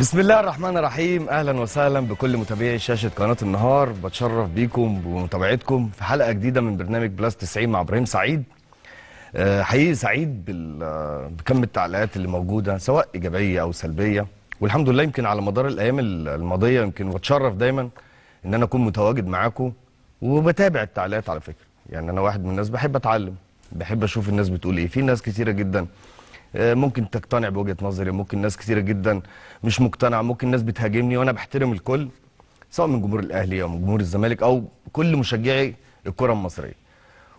بسم الله الرحمن الرحيم اهلا وسهلا بكل متابعي شاشه قناه النهار بتشرف بيكم ومتابعتكم في حلقه جديده من برنامج بلاس 90 مع ابراهيم سعيد آه، حقيقي سعيد بكم التعليقات اللي موجوده سواء ايجابيه او سلبيه والحمد لله يمكن على مدار الايام الماضيه يمكن بتشرف دايما ان انا اكون متواجد معاكم وبتابع التعليقات على فكره يعني انا واحد من الناس بحب اتعلم بحب اشوف الناس بتقول ايه في ناس كثيره جدا آه، ممكن تقتنع بوجهه نظري ممكن ناس كثيره جدا مش مقتنعه ممكن ناس بتهاجمني وانا بحترم الكل سواء من جمهور الاهلي او من جمهور الزمالك او كل مشجعي الكره المصريه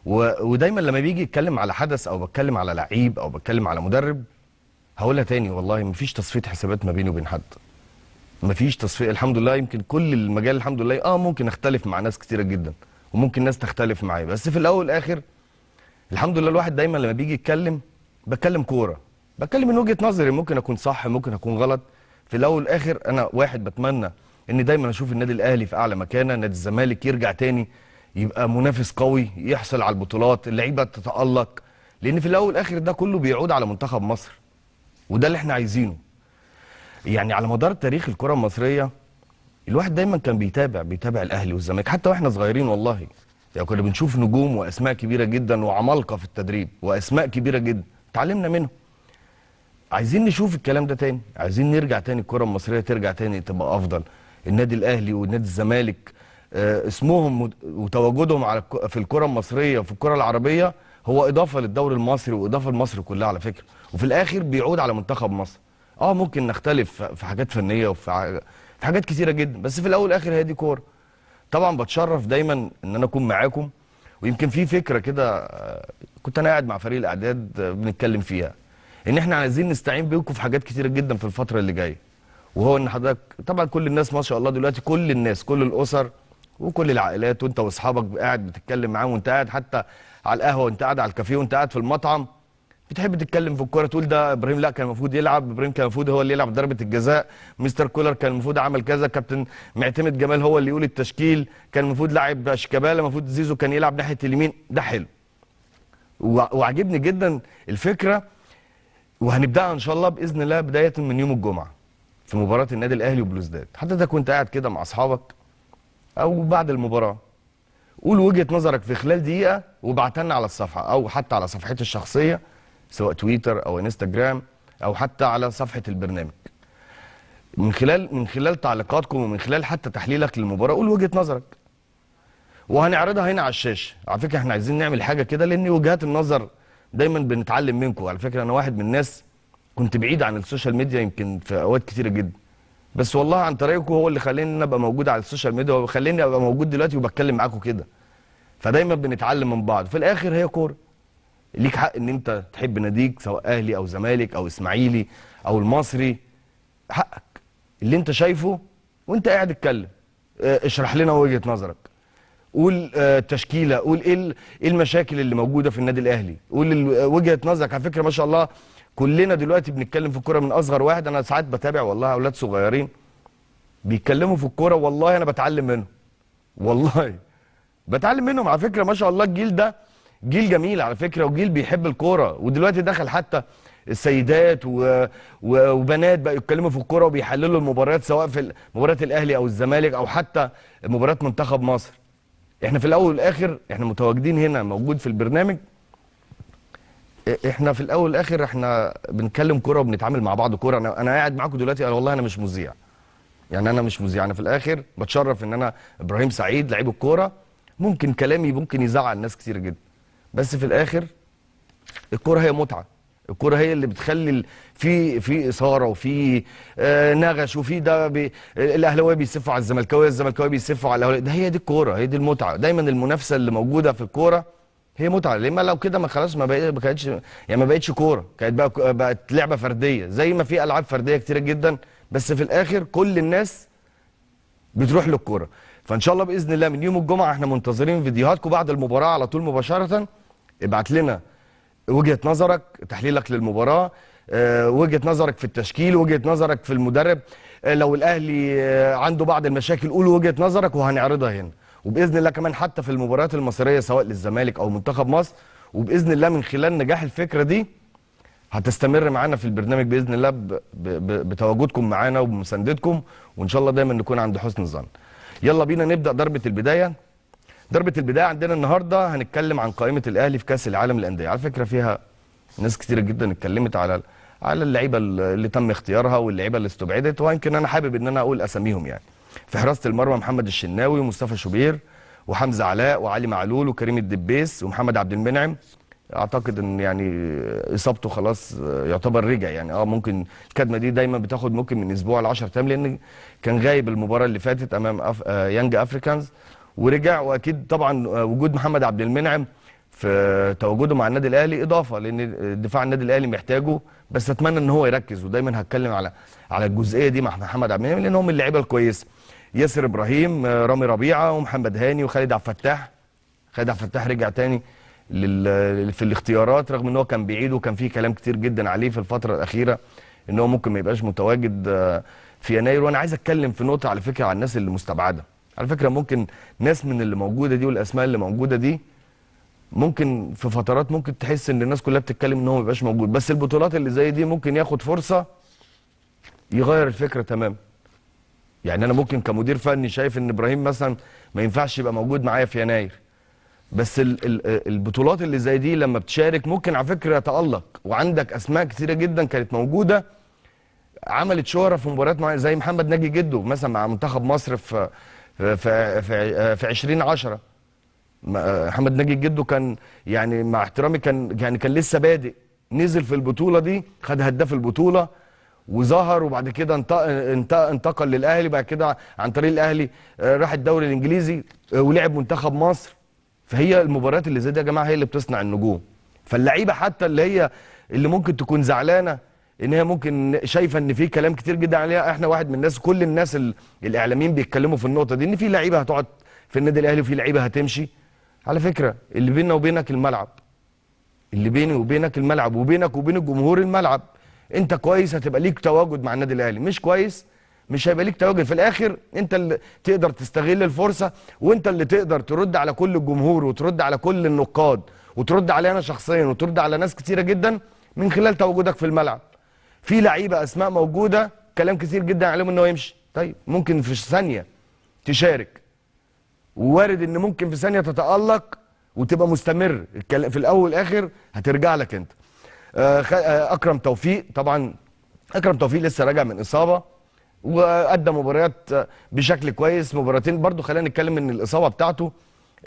ودايما لما بيجي يتكلم على حدث او بتكلم على لعيب او بتكلم على مدرب هقولها تاني والله مفيش تصفيه حسابات ما بيني وبين حد مفيش تصفيه الحمد لله يمكن كل المجال الحمد لله اه ممكن اختلف مع ناس كثيره جدا وممكن ناس تختلف معايا بس في الاول والاخر الحمد لله الواحد دايما لما بيجي يتكلم بتكلم كوره بتكلم من وجهه نظري ممكن اكون صح ممكن اكون غلط في الاول والاخر انا واحد بتمنى ان دايما اشوف النادي الاهلي في اعلى مكانه نادي الزمالك يرجع تاني يبقى منافس قوي يحصل على البطولات اللعيبه تتالق لان في الاول والاخر ده كله بيعود على منتخب مصر وده اللي احنا عايزينه يعني على مدار تاريخ الكره المصريه الواحد دايما كان بيتابع بيتابع الاهلي والزمالك حتى واحنا صغيرين والله يعني كنا بنشوف نجوم واسماء كبيره جدا وعمالقه في التدريب واسماء كبيره جدا اتعلمنا منهم عايزين نشوف الكلام ده تاني عايزين نرجع تاني الكره المصريه ترجع تاني تبقى افضل النادي الاهلي والنادي الزمالك آه، اسمهم وتواجدهم على في الكره المصريه وفي الكره العربيه هو اضافه للدوري المصري واضافه لمصر كلها على فكره وفي الاخر بيعود على منتخب مصر اه ممكن نختلف في حاجات فنيه وفي في حاجات كتيره جدا بس في الاول والاخر هي دي كوره طبعا بتشرف دايما ان انا اكون معاكم ويمكن في فكره كده آه، كنت انا قاعد مع فريق الاعداد آه، بنتكلم فيها ان احنا عايزين نستعين بيكم في حاجات كتيره جدا في الفتره اللي جايه وهو ان حضرتك طبعا كل الناس ما شاء الله دلوقتي كل الناس كل الاسر وكل العائلات وانت واصحابك قاعد بتتكلم معاهم وانت قاعد حتى على القهوه وانت قاعد على الكافيه وانت قاعد في المطعم بتحب تتكلم في الكوره تقول ده ابراهيم لا كان المفروض يلعب ابراهيم كان المفروض هو اللي يلعب ضربه الجزاء مستر كولر كان المفروض عمل كذا كابتن معتمد جمال هو اللي يقول التشكيل كان المفروض لاعب شيكابالا المفروض زيزو كان يلعب ناحيه اليمين ده حلو وعجبني جدا الفكره وهنبداها ان شاء الله باذن الله بدايه من يوم الجمعه في مباراه النادي الاهلي وبلوزداد حضرتك كنت قاعد كده مع اصحابك او بعد المباراه قول وجهه نظرك في خلال دقيقه وبعتنا على الصفحه او حتى على صفحتي الشخصيه سواء تويتر او انستجرام او حتى على صفحه البرنامج من خلال من خلال تعليقاتكم ومن خلال حتى تحليلك للمباراه قول وجهه نظرك وهنعرضها هنا على الشاشه على فكره احنا عايزين نعمل حاجه كده لان وجهات النظر دايما بنتعلم منكم على فكره انا واحد من الناس كنت بعيد عن السوشيال ميديا يمكن في اوقات كتيره جدا بس والله عن طريقكم هو اللي خلاني ابقى موجود على السوشيال ميديا وخلاني ابقى موجود دلوقتي وبتكلم معاكم كده فدايما بنتعلم من بعض في الاخر هي كوره ليك حق ان انت تحب ناديك سواء اهلي او زمالك او اسماعيلي او المصري حقك اللي انت شايفه وانت قاعد اتكلم آه، اشرح لنا وجهه نظرك قول التشكيله آه، قول إيه, ايه المشاكل اللي موجوده في النادي الاهلي قول آه، وجهه نظرك على فكره ما شاء الله كلنا دلوقتي بنتكلم في الكوره من اصغر واحد انا ساعات بتابع والله اولاد صغيرين بيتكلموا في الكوره والله انا بتعلم منهم والله بتعلم منهم على فكره ما شاء الله الجيل ده جيل جميل على فكره وجيل بيحب الكوره ودلوقتي دخل حتى السيدات و... و... وبنات بقى يتكلموا في الكوره وبيحللوا المباريات سواء في مباريات الاهلي او الزمالك او حتى مباريات منتخب مصر احنا في الاول والاخر احنا متواجدين هنا موجود في البرنامج احنا في الاول والاخر احنا بنتكلم كوره وبنتعامل مع بعض كوره انا انا قاعد معاكم دلوقتي انا والله انا مش مذيع يعني انا مش مذيع انا في الاخر بتشرف ان انا ابراهيم سعيد لعيب الكوره ممكن كلامي ممكن يزعل ناس كتير جدا بس في الاخر الكوره هي متعه الكرة هي اللي بتخلي في في اثاره وفي آه، نغش وفي ده بي الاهلاويه بيسفوا على الزملكاويه الزملكاويه بيسفوا على الاهلاويه ده هي دي الكوره هي دي المتعه دايما المنافسه اللي موجوده في الكوره هي متعه لما لو كده ما خلاص ما بقتش يعني ما بقتش كوره كانت بقى بقت لعبه فرديه زي ما في العاب فرديه كتيره جدا بس في الاخر كل الناس بتروح للكوره فان شاء الله باذن الله من يوم الجمعه احنا منتظرين فيديوهاتكم بعد المباراه على طول مباشره ابعت لنا وجهه نظرك تحليلك للمباراه آه، وجهه نظرك في التشكيل وجهه نظرك في المدرب آه، لو الاهلي آه، عنده بعض المشاكل قول وجهه نظرك وهنعرضها هنا وباذن الله كمان حتى في المباريات المصريه سواء للزمالك او منتخب مصر وباذن الله من خلال نجاح الفكره دي هتستمر معانا في البرنامج باذن الله ب... ب... بتواجدكم معانا وبمساندتكم وان شاء الله دايما نكون عند حسن الظن يلا بينا نبدا ضربه البدايه ضربه البدايه عندنا النهارده هنتكلم عن قائمه الاهلي في كاس العالم للانديه على فكره فيها ناس كتيره جدا اتكلمت على على اللعيبه اللي تم اختيارها واللعيبه اللي استبعدت ويمكن انا حابب ان انا اقول اساميهم يعني في حراسه المرمى محمد الشناوي ومصطفى شوبير وحمزه علاء وعلي معلول وكريم الدبيس ومحمد عبد المنعم اعتقد ان يعني اصابته خلاص يعتبر رجع يعني اه ممكن الكدمه دي دايما بتاخد ممكن من اسبوع ل 10 ايام لان كان غايب المباراه اللي فاتت امام أف... آه يانج افريكانز ورجع واكيد طبعا آه، وجود محمد عبد المنعم في تواجده مع النادي الاهلي اضافه لان دفاع النادي الاهلي محتاجه بس اتمنى ان هو يركز ودايما هتكلم على على الجزئيه دي مع محمد عبد المنعم لان هم اللعيبه الكويسه ياسر ابراهيم آه، رامي ربيعه ومحمد هاني وخالد عبد الفتاح خالد عبد الفتاح رجع تاني لل... في الاختيارات رغم ان هو كان بعيد وكان فيه كلام كتير جدا عليه في الفتره الاخيره ان هو ممكن ما يبقاش متواجد آه، في يناير وانا عايز اتكلم في نقطه على فكره على الناس اللي مستبعده على فكره ممكن ناس من اللي موجوده دي والاسماء اللي موجوده دي ممكن في فترات ممكن تحس ان الناس كلها بتتكلم ان هو ما يبقاش موجود بس البطولات اللي زي دي ممكن ياخد فرصه يغير الفكره تماما يعني انا ممكن كمدير فني شايف ان ابراهيم مثلا ما ينفعش يبقى موجود معايا في يناير بس البطولات اللي زي دي لما بتشارك ممكن على فكره يتالق وعندك اسماء كثيره جدا كانت موجوده عملت شهره في مباريات معينه زي محمد ناجي جده مثلا مع منتخب مصر في في في في 2010 محمد ناجي جده كان يعني مع احترامي كان يعني كان لسه بادئ نزل في البطوله دي خد هداف البطوله وظهر وبعد كده انتقل للاهلي بعد كده عن طريق الاهلي آه، راح الدوري الانجليزي آه، ولعب منتخب مصر فهي المباريات اللي زي دي يا جماعه هي اللي بتصنع النجوم فاللعيبه حتى اللي هي اللي ممكن تكون زعلانه ان هي ممكن شايفه ان في كلام كتير جدا عليها احنا واحد من الناس كل الناس الاعلاميين بيتكلموا في النقطه دي ان في لعيبه هتقعد في النادي الاهلي وفي لعيبه هتمشي على فكره اللي بيننا وبينك الملعب اللي بيني وبينك الملعب وبينك وبين الجمهور الملعب انت كويس هتبقى ليك تواجد مع النادي الاهلي مش كويس مش هيبقى ليك تواجد في الاخر انت اللي تقدر تستغل الفرصه وانت اللي تقدر ترد على كل الجمهور وترد على كل النقاد وترد علي انا شخصيا وترد على ناس كتيره جدا من خلال تواجدك في الملعب في لعيبه اسماء موجوده كلام كثير جدا عليهم ان هو يمشي طيب ممكن في ثانيه تشارك وارد ان ممكن في ثانيه تتالق وتبقى مستمر في الاول والاخر هترجع لك انت آه، آه، اكرم توفيق طبعا اكرم توفيق لسه راجع من اصابه وقدم مباريات بشكل كويس مباراتين برضو خلينا نتكلم ان الاصابه بتاعته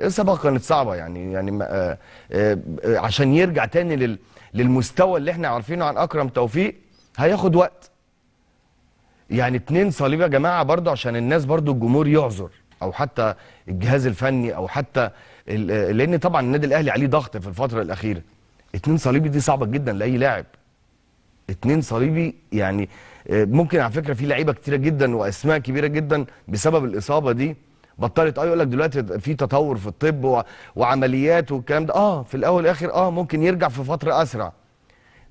الاصابه كانت صعبه يعني يعني آه، عشان يرجع تاني للمستوى اللي احنا عارفينه عن اكرم توفيق هياخد وقت يعني اتنين صليب يا جماعه برضو عشان الناس برضو الجمهور يعذر او حتى الجهاز الفني او حتى لان طبعا النادي الاهلي عليه ضغط في الفتره الاخيره اتنين صليبي دي صعبه جدا لاي لاعب اتنين صليبي يعني آه، ممكن على فكره في لعيبه كتيره جدا واسماء كبيره جدا بسبب الاصابه دي بطلت اه يقول لك دلوقتي في تطور في الطب وعمليات والكلام ده اه في الاول والاخر اه ممكن يرجع في فتره اسرع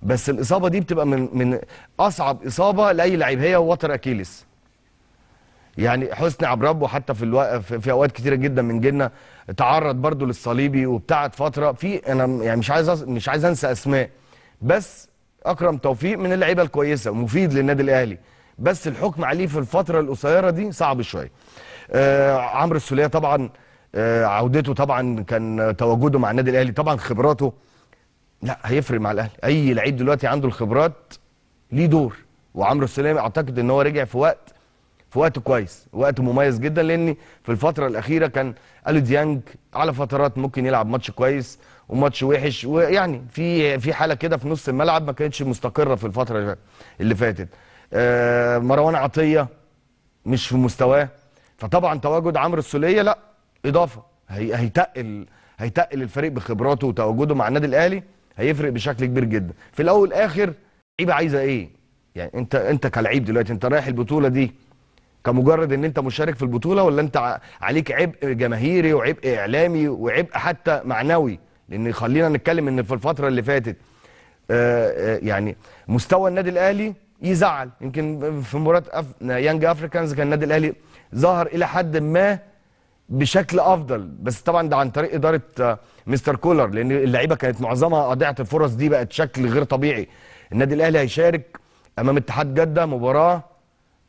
بس الاصابه دي بتبقى من من اصعب اصابه لاي لعيب هي وتر اكيلس يعني حسني عبد ربه حتى في الوق... في اوقات كتيره جدا من جيلنا تعرض برضه للصليبي وبتاعت فتره في انا يعني مش عايز أص... مش عايز انسى اسماء بس اكرم توفيق من اللعيبه الكويسه ومفيد للنادي الاهلي بس الحكم عليه في الفتره القصيره دي صعب شويه آه عمرو السوليه طبعا آه عودته طبعا كان تواجده مع النادي الاهلي طبعا خبراته لا هيفرق مع الاهلي اي لعيب دلوقتي عنده الخبرات ليه دور وعمرو السلامي اعتقد ان هو رجع في وقت في وقت كويس وقت مميز جدا لان في الفتره الاخيره كان الو ديانج على فترات ممكن يلعب ماتش كويس وماتش وحش ويعني في في حاله كده في نص الملعب ما كانتش مستقره في الفتره اللي فاتت آه مروان عطيه مش في مستواه فطبعا تواجد عمرو السوليه لا اضافه هيتقل هيتقل الفريق بخبراته وتواجده مع النادي الاهلي هيفرق بشكل كبير جدا في الاول والاخر لعيبه عايزه ايه يعني انت انت كلعيب دلوقتي انت رايح البطوله دي كمجرد ان انت مشارك في البطوله ولا انت عليك عبء جماهيري وعبء اعلامي وعبء حتى معنوي لان خلينا نتكلم ان في الفتره اللي فاتت آه، آه، يعني مستوى النادي الاهلي يزعل يمكن في مباراه يانج افريكانز كان النادي الاهلي ظهر الى حد ما بشكل افضل بس طبعا ده عن طريق اداره آه، مستر كولر لان اللعيبه كانت معظمها قضيعه الفرص دي بقت شكل غير طبيعي النادي الاهلي هيشارك امام اتحاد جده مباراه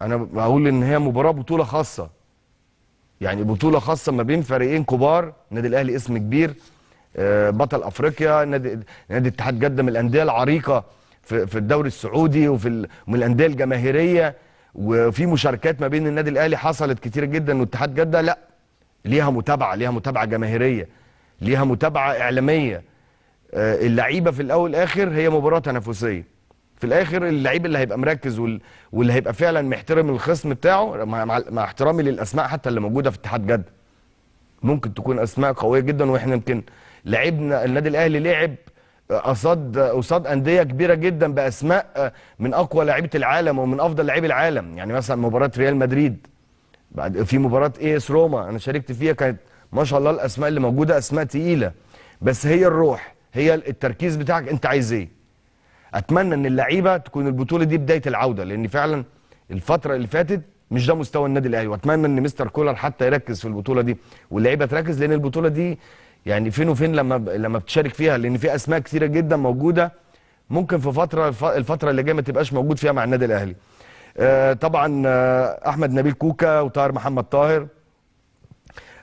انا بقول ان هي مباراه بطوله خاصه يعني بطوله خاصه ما بين فريقين كبار النادي الاهلي اسم كبير آه، بطل افريقيا نادي نادي اتحاد جده من الانديه العريقه في الدوري السعودي وفي من الانديه الجماهيريه وفي مشاركات ما بين النادي الاهلي حصلت كتير جدا واتحاد جده لا ليها متابعه ليها متابعه جماهيريه ليها متابعه اعلاميه آه، اللعيبه في الاول والاخر هي مباراه تنافسيه في الاخر اللعيب اللي هيبقى مركز وال... واللي هيبقى فعلا محترم الخصم بتاعه مع... مع احترامي للاسماء حتى اللي موجوده في اتحاد جده ممكن تكون اسماء قويه جدا واحنا يمكن لعبنا النادي الاهلي لعب آه، قصاد قصاد انديه كبيره جدا باسماء آه، من اقوى لعيبه العالم ومن افضل لعيب العالم يعني مثلا مباراه ريال مدريد بعد في مباراه اي اس روما انا شاركت فيها كانت ما شاء الله الاسماء اللي موجوده اسماء تقيله بس هي الروح هي التركيز بتاعك انت عايز ايه اتمنى ان اللعيبه تكون البطوله دي بدايه العوده لان فعلا الفتره اللي فاتت مش ده مستوى النادي الاهلي واتمنى ان مستر كولر حتى يركز في البطوله دي واللعيبه تركز لان البطوله دي يعني فين وفين لما لما بتشارك فيها لان في اسماء كثيره جدا موجوده ممكن في فتره الفتره اللي جايه ما تبقاش موجود فيها مع النادي الاهلي آه، طبعا آه، احمد نبيل كوكا وطاهر محمد طاهر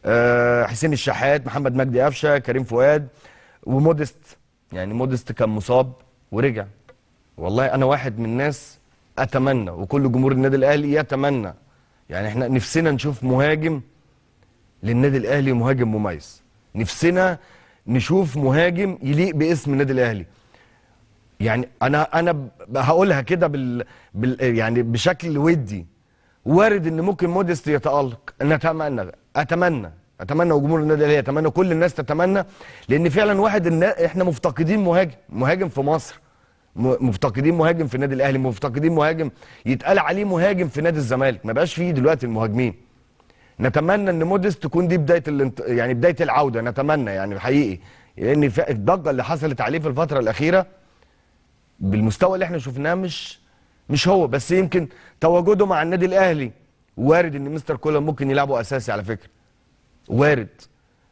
آه، حسين الشحات محمد مجدي قفشه كريم فؤاد ومودست يعني مودست كان مصاب ورجع والله انا واحد من الناس اتمنى وكل جمهور النادي الاهلي يتمنى يعني احنا نفسنا نشوف مهاجم للنادي الاهلي مهاجم مميز نفسنا نشوف مهاجم يليق باسم النادي الاهلي يعني انا انا هقولها كده بال... بال يعني بشكل ودي وارد ان ممكن موديست يتالق نتمنى اتمنى اتمنى وجمهور النادي الاهلي اتمنى كل الناس تتمنى لان فعلا واحد إن احنا مفتقدين مهاجم مهاجم في مصر مفتقدين مهاجم في النادي الاهلي مفتقدين مهاجم يتقال عليه مهاجم في نادي الزمالك ما بقاش فيه دلوقتي المهاجمين نتمنى ان موديست تكون دي بدايه الانت... يعني بدايه العوده نتمنى يعني حقيقي لان الضجه اللي حصلت عليه في الفتره الاخيره بالمستوى اللي احنا شفناه مش مش هو بس يمكن تواجده مع النادي الاهلي وارد ان مستر كولر ممكن يلعبه اساسي على فكره وارد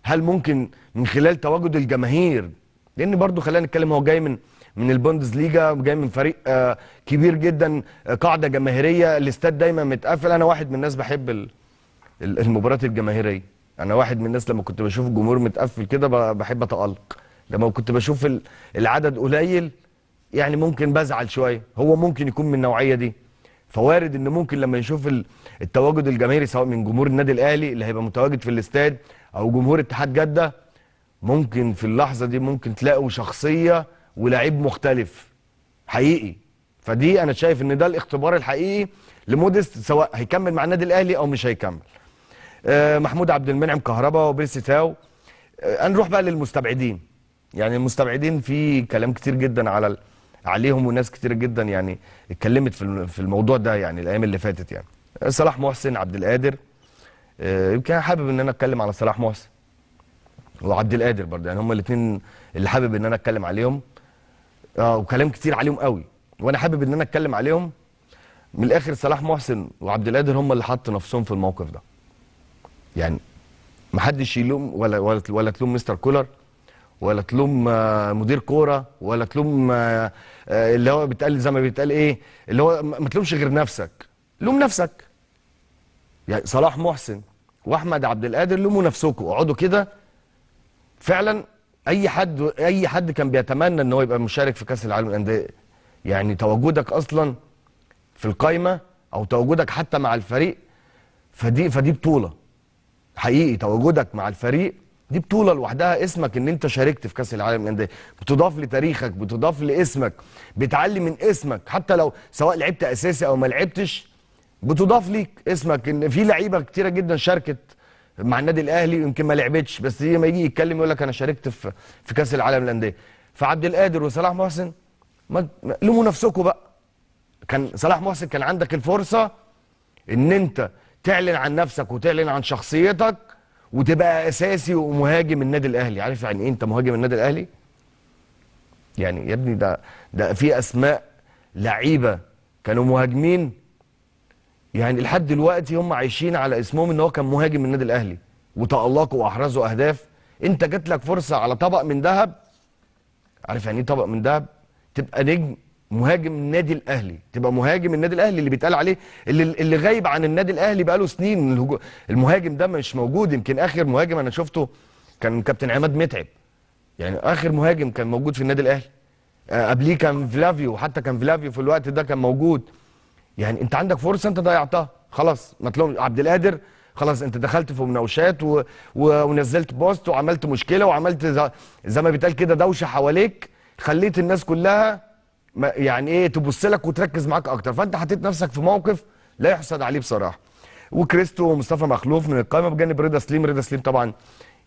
هل ممكن من خلال تواجد الجماهير لان برضو خلينا نتكلم هو جاي من من البوندز ليجا جاي من فريق آه، كبير جدا آه، قاعده جماهيريه الاستاد دايما متقفل انا واحد من الناس بحب المباريات الجماهيريه انا واحد من الناس لما كنت بشوف الجمهور متقفل كده بحب اتالق لما كنت بشوف العدد قليل يعني ممكن بزعل شويه هو ممكن يكون من النوعيه دي فوارد ان ممكن لما يشوف التواجد الجماهيري سواء من جمهور النادي الاهلي اللي هيبقى متواجد في الاستاد او جمهور اتحاد جده ممكن في اللحظه دي ممكن تلاقوا شخصيه ولاعيب مختلف حقيقي فدي انا شايف ان ده الاختبار الحقيقي لموديست سواء هيكمل مع النادي الاهلي او مش هيكمل آه، محمود عبد المنعم كهربا وبيرسي تاو آه، هنروح بقى للمستبعدين يعني المستبعدين في كلام كتير جدا على عليهم وناس كتير جدا يعني اتكلمت في الموضوع ده يعني الايام اللي فاتت يعني صلاح محسن عبد القادر آه، يمكن حابب ان انا اتكلم على صلاح محسن وعبد القادر برضه يعني هما الاثنين اللي حابب ان انا اتكلم عليهم اه وكلام كتير عليهم قوي وانا حابب ان انا اتكلم عليهم من الاخر صلاح محسن وعبد القادر هما اللي حطوا نفسهم في الموقف ده يعني محدش يلوم ولا ولا تلوم مستر كولر ولا تلوم آه، مدير كوره ولا تلوم آه، آه، اللي هو بيتقال زي ما بيتقال ايه اللي هو ما تلومش غير نفسك لوم نفسك يعني صلاح محسن واحمد عبد القادر لوموا نفسكم اقعدوا كده فعلا اي حد اي حد كان بيتمنى ان هو يبقى مشارك في كاس العالم للانديه يعني تواجدك اصلا في القايمه او تواجدك حتى مع الفريق فدي فدي بطوله حقيقي تواجدك مع الفريق دي بطوله لوحدها اسمك ان انت شاركت في كاس العالم للانديه بتضاف لتاريخك بتضاف لاسمك بتعلي من اسمك حتى لو سواء لعبت اساسي او ما لعبتش بتضاف ليك اسمك ان في لعيبه كتيره جدا شاركت مع النادي الاهلي يمكن ما لعبتش بس لما يجي يتكلم يقول لك انا شاركت في في كاس العالم للانديه فعبد القادر وصلاح محسن ما لوموا نفسكم بقى كان صلاح محسن كان عندك الفرصه ان انت تعلن عن نفسك وتعلن عن شخصيتك وتبقى اساسي ومهاجم النادي الاهلي عارف يعني ايه انت مهاجم النادي الاهلي يعني يا ابني ده ده في اسماء لعيبه كانوا مهاجمين يعني لحد دلوقتي هم عايشين على اسمهم ان هو كان مهاجم النادي الاهلي وتالقوا واحرزوا اهداف انت جات لك فرصه على طبق من ذهب عارف يعني ايه طبق من ذهب تبقى نجم مهاجم النادي الاهلي تبقى مهاجم النادي الاهلي اللي بيتقال عليه اللي, اللي غايب عن النادي الاهلي بقاله سنين المهاجم ده مش موجود يمكن اخر مهاجم انا شفته كان كابتن عماد متعب يعني اخر مهاجم كان موجود في النادي الاهلي آه، قبليه كان فلافيو حتى كان فلافيو في الوقت ده كان موجود يعني انت عندك فرصه انت ضيعتها خلاص ما تلومش عبد القادر خلاص انت دخلت في مناوشات و... و... ونزلت بوست وعملت مشكله وعملت زي, زي ما بيتقال كده دوشه حواليك خليت الناس كلها يعني ايه تبص لك وتركز معاك اكتر فانت حطيت نفسك في موقف لا يحسد عليه بصراحه وكريستو ومصطفى مخلوف من القائمه بجانب رضا سليم رضا سليم طبعا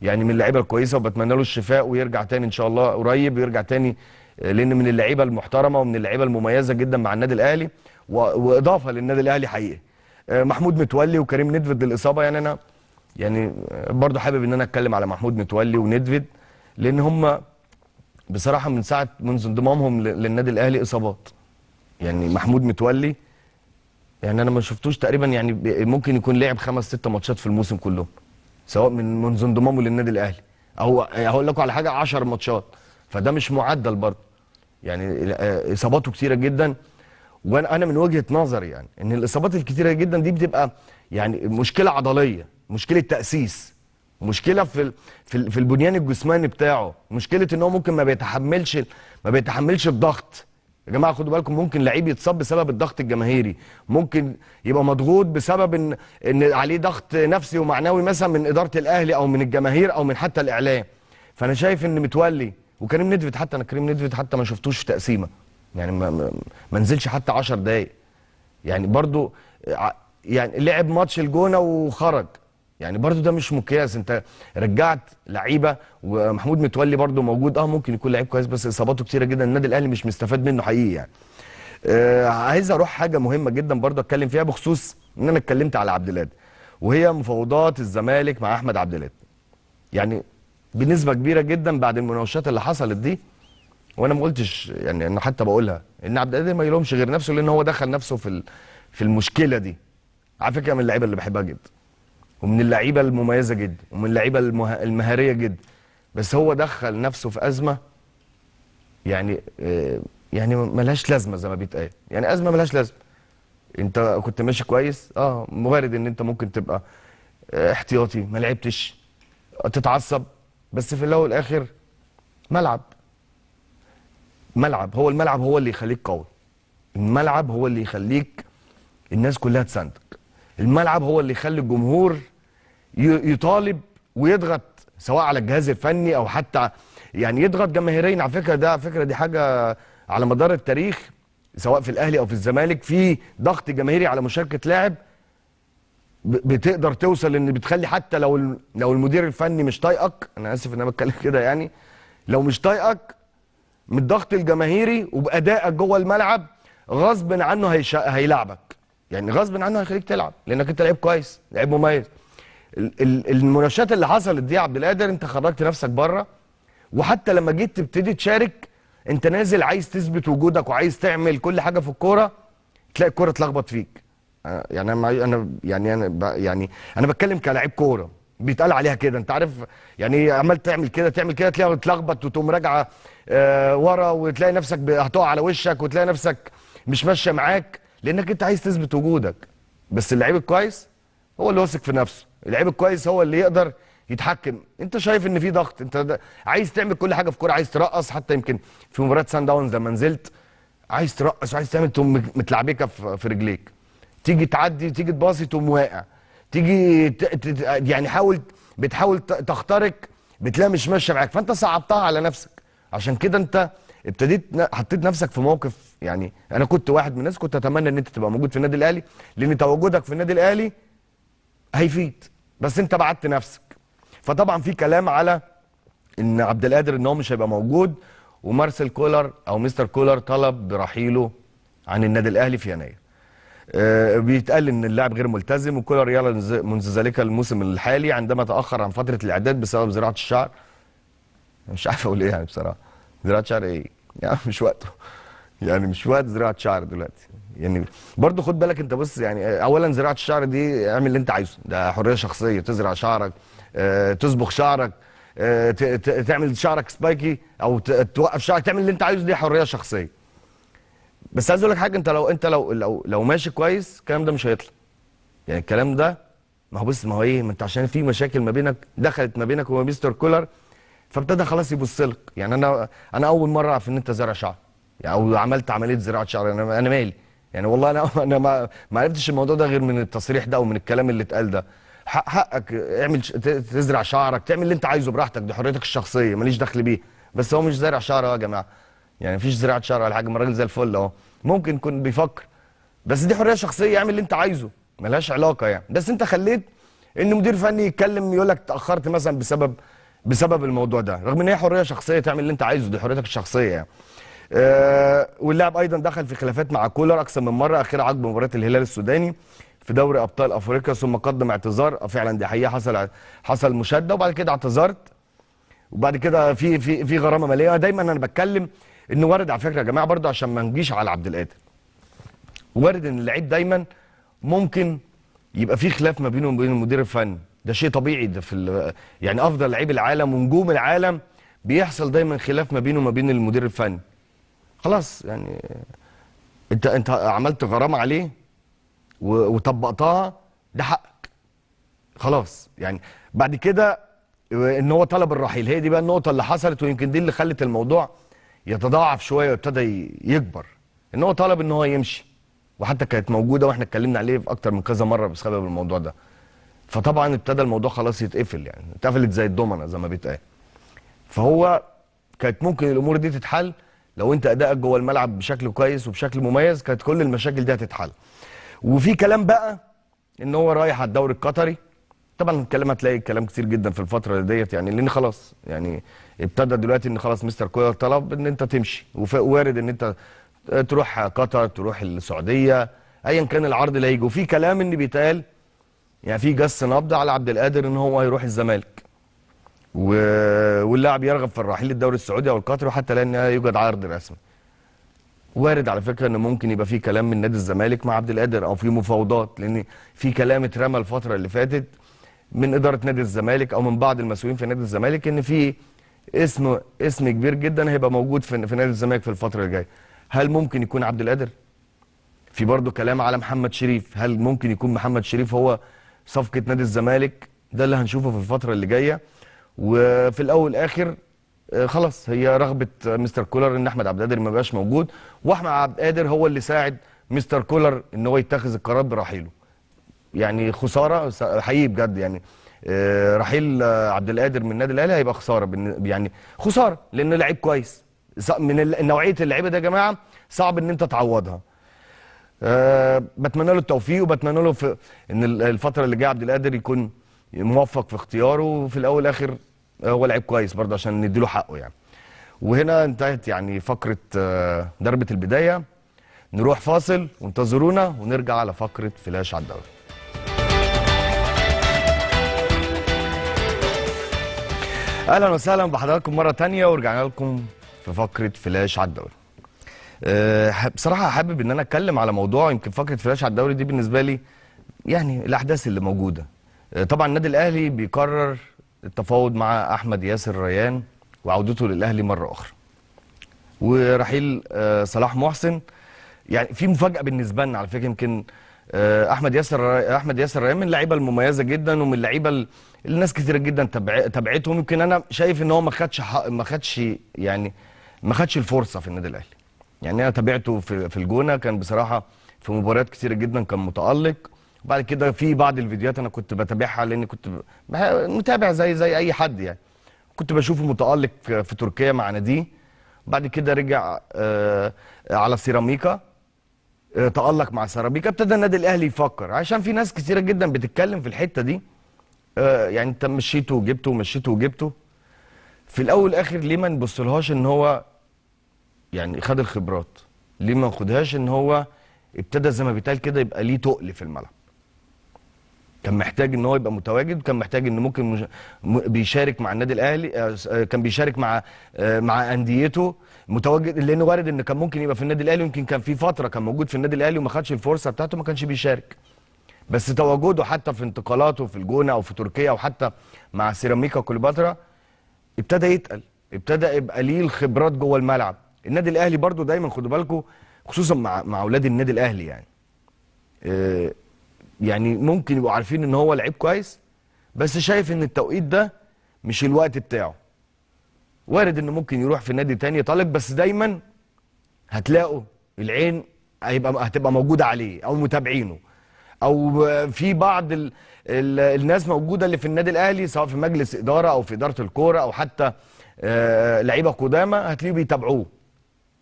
يعني من اللعيبه الكويسه وبتمنى له الشفاء ويرجع تاني ان شاء الله قريب ويرجع تاني آه، لان من اللعيبه المحترمه ومن اللعيبه المميزه جدا مع النادي الاهلي واضافه للنادي الاهلي حقيقي آه، محمود متولي وكريم ندفد للاصابه يعني انا يعني آه، برضه حابب ان انا اتكلم على محمود متولي وندفد لان هم بصراحه من ساعه منذ انضمامهم للنادي الاهلي اصابات يعني محمود متولي يعني انا ما شفتوش تقريبا يعني ممكن يكون لعب خمس ست ماتشات في الموسم كلهم سواء من منذ انضمامه للنادي الاهلي او هقول لكم على حاجه 10 ماتشات فده مش معدل برضه يعني آه، اصاباته كتيره جدا وانا انا من وجهه نظري يعني ان الاصابات الكتيره جدا دي بتبقى يعني مشكله عضليه مشكله تاسيس مشكله في في البنيان الجسماني بتاعه مشكله ان هو ممكن ما بيتحملش ما بيتحملش الضغط يا جماعه خدوا بالكم ممكن لعيب يتصاب بسبب الضغط الجماهيري ممكن يبقى مضغوط بسبب ان ان عليه ضغط نفسي ومعنوي مثلا من اداره الاهلي او من الجماهير او من حتى الاعلام فانا شايف ان متولي وكريم ندفت حتى انا كريم ندفت حتى ما شفتوش في تقسيمه يعني ما, ما نزلش حتى 10 دقايق يعني برضو يعني لعب ماتش الجونه وخرج يعني برضو ده مش مقياس انت رجعت لعيبه ومحمود متولي برضو موجود اه ممكن يكون لعيب كويس بس اصاباته كتيره جدا النادي الاهلي مش مستفاد منه حقيقي يعني آه عايز اروح حاجه مهمه جدا برضو اتكلم فيها بخصوص ان انا اتكلمت على عبد الهادي وهي مفاوضات الزمالك مع احمد عبد القادر يعني بنسبه كبيره جدا بعد المناوشات اللي حصلت دي وانا ما قلتش يعني انا حتى بقولها ان عبد الهادي ما يلومش غير نفسه لان هو دخل نفسه في في المشكله دي على فكره من اللعيبه اللي بحبها جدا ومن اللعيبه المميزه جدا ومن اللعيبه المهاريه جدا بس هو دخل نفسه في ازمه يعني آه، يعني ملهاش لازمه زي ما بيتقال يعني ازمه ملهاش لازمه انت كنت ماشي كويس اه وارد ان انت ممكن تبقى آه، احتياطي ما لعبتش تتعصب بس في الاول والاخر ملعب ملعب هو الملعب هو اللي يخليك قوي الملعب هو اللي يخليك الناس كلها تساندك الملعب هو اللي يخلي الجمهور يطالب ويضغط سواء على الجهاز الفني او حتى يعني يضغط جماهيريا على فكره ده فكره دي حاجه على مدار التاريخ سواء في الاهلي او في الزمالك في ضغط جماهيري على مشاركه لاعب بتقدر توصل ان بتخلي حتى لو لو المدير الفني مش طايقك انا اسف ان انا بتكلم كده يعني لو مش طايقك من الضغط الجماهيري وبادائك جوه الملعب غصب عنه هيلاعبك يعني غصب عنه هيخليك تلعب لانك انت لعيب كويس لعيب مميز المناشات اللي حصلت دي يا عبد القادر انت خرجت نفسك بره وحتى لما جيت تبتدي تشارك انت نازل عايز تثبت وجودك وعايز تعمل كل حاجه في الكوره تلاقي الكوره اتلخبط فيك يعني انا انا يعني انا يعني, يعني انا بتكلم كلاعب كوره بيتقال عليها كده انت عارف يعني عمال تعمل كده تعمل كده تلاقي تلخبط وتقوم راجعه آه، ورا وتلاقي نفسك هتقع على وشك وتلاقي نفسك مش ماشيه معاك لانك انت عايز تثبت وجودك بس اللعيب الكويس هو اللي واثق في نفسه اللعيب الكويس هو اللي يقدر يتحكم انت شايف ان في ضغط انت عايز تعمل كل حاجه في كوره عايز ترقص حتى يمكن في مباراه سان داونز لما نزلت عايز ترقص وعايز تعمل تقوم متلعبيكه في رجليك تيجي تعدي تيجي تباصي تقوم واقع تيجي ت... ت... يعني حاول بتحاول تخترق بتلاقيها مش ماشيه معاك فانت صعبتها على نفسك عشان كده انت ابتديت حطيت نفسك في موقف يعني انا كنت واحد من الناس كنت اتمنى ان انت تبقى موجود في النادي الاهلي لان تواجدك في النادي الاهلي هيفيد بس انت بعدت نفسك فطبعا في كلام على ان عبد القادر ان هو مش هيبقى موجود ومارسيل كولر او مستر كولر طلب برحيله عن النادي الاهلي في يناير أه بيتقال ان اللاعب غير ملتزم وكولر يلا منذ ذلك الموسم الحالي عندما تاخر عن فتره الاعداد بسبب زراعه الشعر مش عارف اقول ايه يعني بصراحه زراعه شعر ايه يعني مش وقته يعني مش وقت زراعه شعر دلوقتي يعني برضه خد بالك انت بص يعني اولا زراعه الشعر دي اعمل اللي انت عايزه ده حريه شخصيه تزرع شعرك آه، تصبغ شعرك آه، تعمل شعرك سبايكي او توقف شعرك تعمل اللي انت عايزه دي حريه شخصيه بس عايز اقول لك حاجه انت لو انت لو لو, لو ماشي كويس الكلام ده مش هيطلع يعني الكلام ده ما هو بص ما هو ايه ما انت عشان في مشاكل ما بينك دخلت ما بينك وما مستر كولر فابتدى خلاص يبص لك يعني انا انا اول مره اعرف ان انت زارع شعر يعني او عملت عمليه زراعه شعر انا انا مالي يعني والله انا انا ما ما عرفتش الموضوع ده غير من التصريح ده ومن الكلام اللي اتقال ده حق حقك اعمل تزرع شعرك تعمل اللي انت عايزه براحتك دي حريتك الشخصيه ماليش دخل بيه بس هو مش زارع شعر يا جماعه يعني مفيش زراعه شعر ولا حاجه الراجل زي الفل اهو ممكن يكون بيفكر بس دي حريه شخصيه اعمل اللي انت عايزه ملهاش علاقه يعني بس انت خليت ان مدير فني يتكلم يقول لك تاخرت مثلا بسبب بسبب الموضوع ده رغم ان هي حريه شخصيه تعمل اللي انت عايزه دي حريتك الشخصيه يعني آه واللاعب ايضا دخل في خلافات مع كولر اكثر من مره اخيرا عقب مباراه الهلال السوداني في دوري ابطال افريقيا ثم قدم اعتذار آه، فعلا دي حقيقه حصل حصل مشاده وبعد كده اعتذرت وبعد كده في في في غرامه ماليه دايما انا بتكلم ان وارد على فكره يا جماعه برضه عشان ما نجيش على عبد القادر وارد ان اللعيب دايما ممكن يبقى في خلاف ما بينه وبين المدير الفني ده شيء طبيعي ده في يعني افضل لعيب العالم ونجوم العالم بيحصل دايما خلاف ما بينه وما بين المدير الفني خلاص يعني انت انت عملت غرامه عليه وطبقتها ده حقك خلاص يعني بعد كده ان هو طلب الرحيل هي دي بقى النقطه اللي حصلت ويمكن دي اللي خلت الموضوع يتضاعف شويه وابتدى يكبر ان هو طلب ان هو يمشي وحتى كانت موجوده واحنا اتكلمنا عليه في اكتر من كذا مره بسبب الموضوع ده فطبعا ابتدى الموضوع خلاص يتقفل يعني اتقفلت زي الدومنه زي ما بيتقال فهو كانت ممكن الامور دي تتحل لو انت ادائك جوه الملعب بشكل كويس وبشكل مميز كانت كل المشاكل دي هتتحل وفي كلام بقى ان هو رايح على الدوري القطري طبعا الكلام هتلاقي كلام كتير جدا في الفتره ديت يعني لان خلاص يعني ابتدى دلوقتي ان خلاص مستر كولر طلب ان انت تمشي وارد ان انت تروح قطر تروح السعوديه ايا كان العرض اللي هيجي وفي كلام ان بيتقال يعني في جس نبض على عبد القادر ان هو هيروح الزمالك و... واللاعب يرغب في الرحيل للدوري السعودي او القطري وحتى لا يوجد عرض رسمي وارد على فكره ان ممكن يبقى في كلام من نادي الزمالك مع عبد القادر او في مفاوضات لان في كلام اترمى الفتره اللي فاتت من اداره نادي الزمالك او من بعض المسؤولين في نادي الزمالك ان في اسم اسم كبير جدا هيبقى موجود في, في نادي الزمالك في الفتره الجايه هل ممكن يكون عبد القادر في برضه كلام على محمد شريف هل ممكن يكون محمد شريف هو صفقه نادي الزمالك ده اللي هنشوفه في الفتره اللي جايه وفي الاول والاخر آه، خلاص هي رغبه آه، مستر كولر ان احمد عبد القادر ما بقاش موجود واحمد عبد القادر هو اللي ساعد مستر كولر ان هو يتخذ القرار برحيله يعني خساره حقيقي بجد يعني آه، رحيل عبد القادر من النادي الاهلي هيبقى خساره يعني خساره لانه لعيب كويس من نوعيه اللعيبه ده يا جماعه صعب ان انت تعوضها أه بتمنى له التوفيق وبتمنى له في ان الفتره اللي جايه عبد القادر يكون موفق في اختياره وفي الاول والاخر آه، هو لعيب كويس برضه عشان نديله حقه يعني. وهنا انتهت يعني فقره ضربه آه، البدايه نروح فاصل وانتظرونا ونرجع على فقره فلاش على الدوري. اهلا وسهلا بحضراتكم مره ثانيه ورجعنا لكم في فقره فلاش على الدوري. أه بصراحه حابب ان انا اتكلم على موضوع يمكن فقره فلاش على الدوري دي بالنسبه لي يعني الاحداث اللي موجوده أه طبعا النادي الاهلي بيقرر التفاوض مع احمد ياسر ريان وعودته للاهلي مره اخرى ورحيل أه صلاح محسن يعني في مفاجاه بالنسبه لنا على فكره يمكن آه، احمد ياسر احمد ياسر ريان من اللعيبه المميزه جدا ومن اللعيبه اللي الناس كثيره جدا تابعتهم يمكن انا شايف ان هو ما خدش ما خدش يعني ما خدش الفرصه في النادي الاهلي يعني انا تابعته في في الجونه كان بصراحه في مباريات كثيره جدا كان متالق وبعد كده في بعض الفيديوهات انا كنت بتابعها لاني كنت متابع زي زي اي حد يعني كنت بشوفه متالق في تركيا مع ناديه بعد كده رجع آه، على سيراميكا آه، تالق مع سيراميكا ابتدى النادي الاهلي يفكر عشان في ناس كثيره جدا بتتكلم في الحته دي آه، يعني انت مشيته وجبته ومشيته وجبته في الاول والاخر ليه ما نبصلهاش ان هو يعني خد الخبرات ليه ما خدهاش ان هو ابتدى زي ما بيتقال كده يبقى ليه تقل في الملعب كان محتاج ان هو يبقى متواجد وكان محتاج ان ممكن مش... م... بيشارك مع النادي الاهلي آه، آه، كان بيشارك مع آه، مع انديته متواجد لانه وارد ان كان ممكن يبقى في النادي الاهلي يمكن كان في فتره كان موجود في النادي الاهلي وما خدش الفرصه بتاعته ما كانش بيشارك بس تواجده حتى في انتقالاته في الجونه او في تركيا او حتى مع سيراميكا كليوباترا ابتدى يتقل ابتدى يبقى ليه الخبرات جوه الملعب النادي الاهلي برضو دايما خدوا بالكم خصوصا مع مع اولاد النادي الاهلي يعني آه، يعني ممكن يبقوا عارفين ان هو لعيب كويس بس شايف ان التوقيت ده مش الوقت بتاعه وارد انه ممكن يروح في نادي تاني طالب بس دايما هتلاقوا العين هيبقى هتبقى موجوده عليه او متابعينه او في بعض ال الـ الناس موجوده اللي في النادي الاهلي سواء في مجلس اداره او في اداره الكوره او حتى آه، لعيبه قدامى هتلاقيه بيتابعوه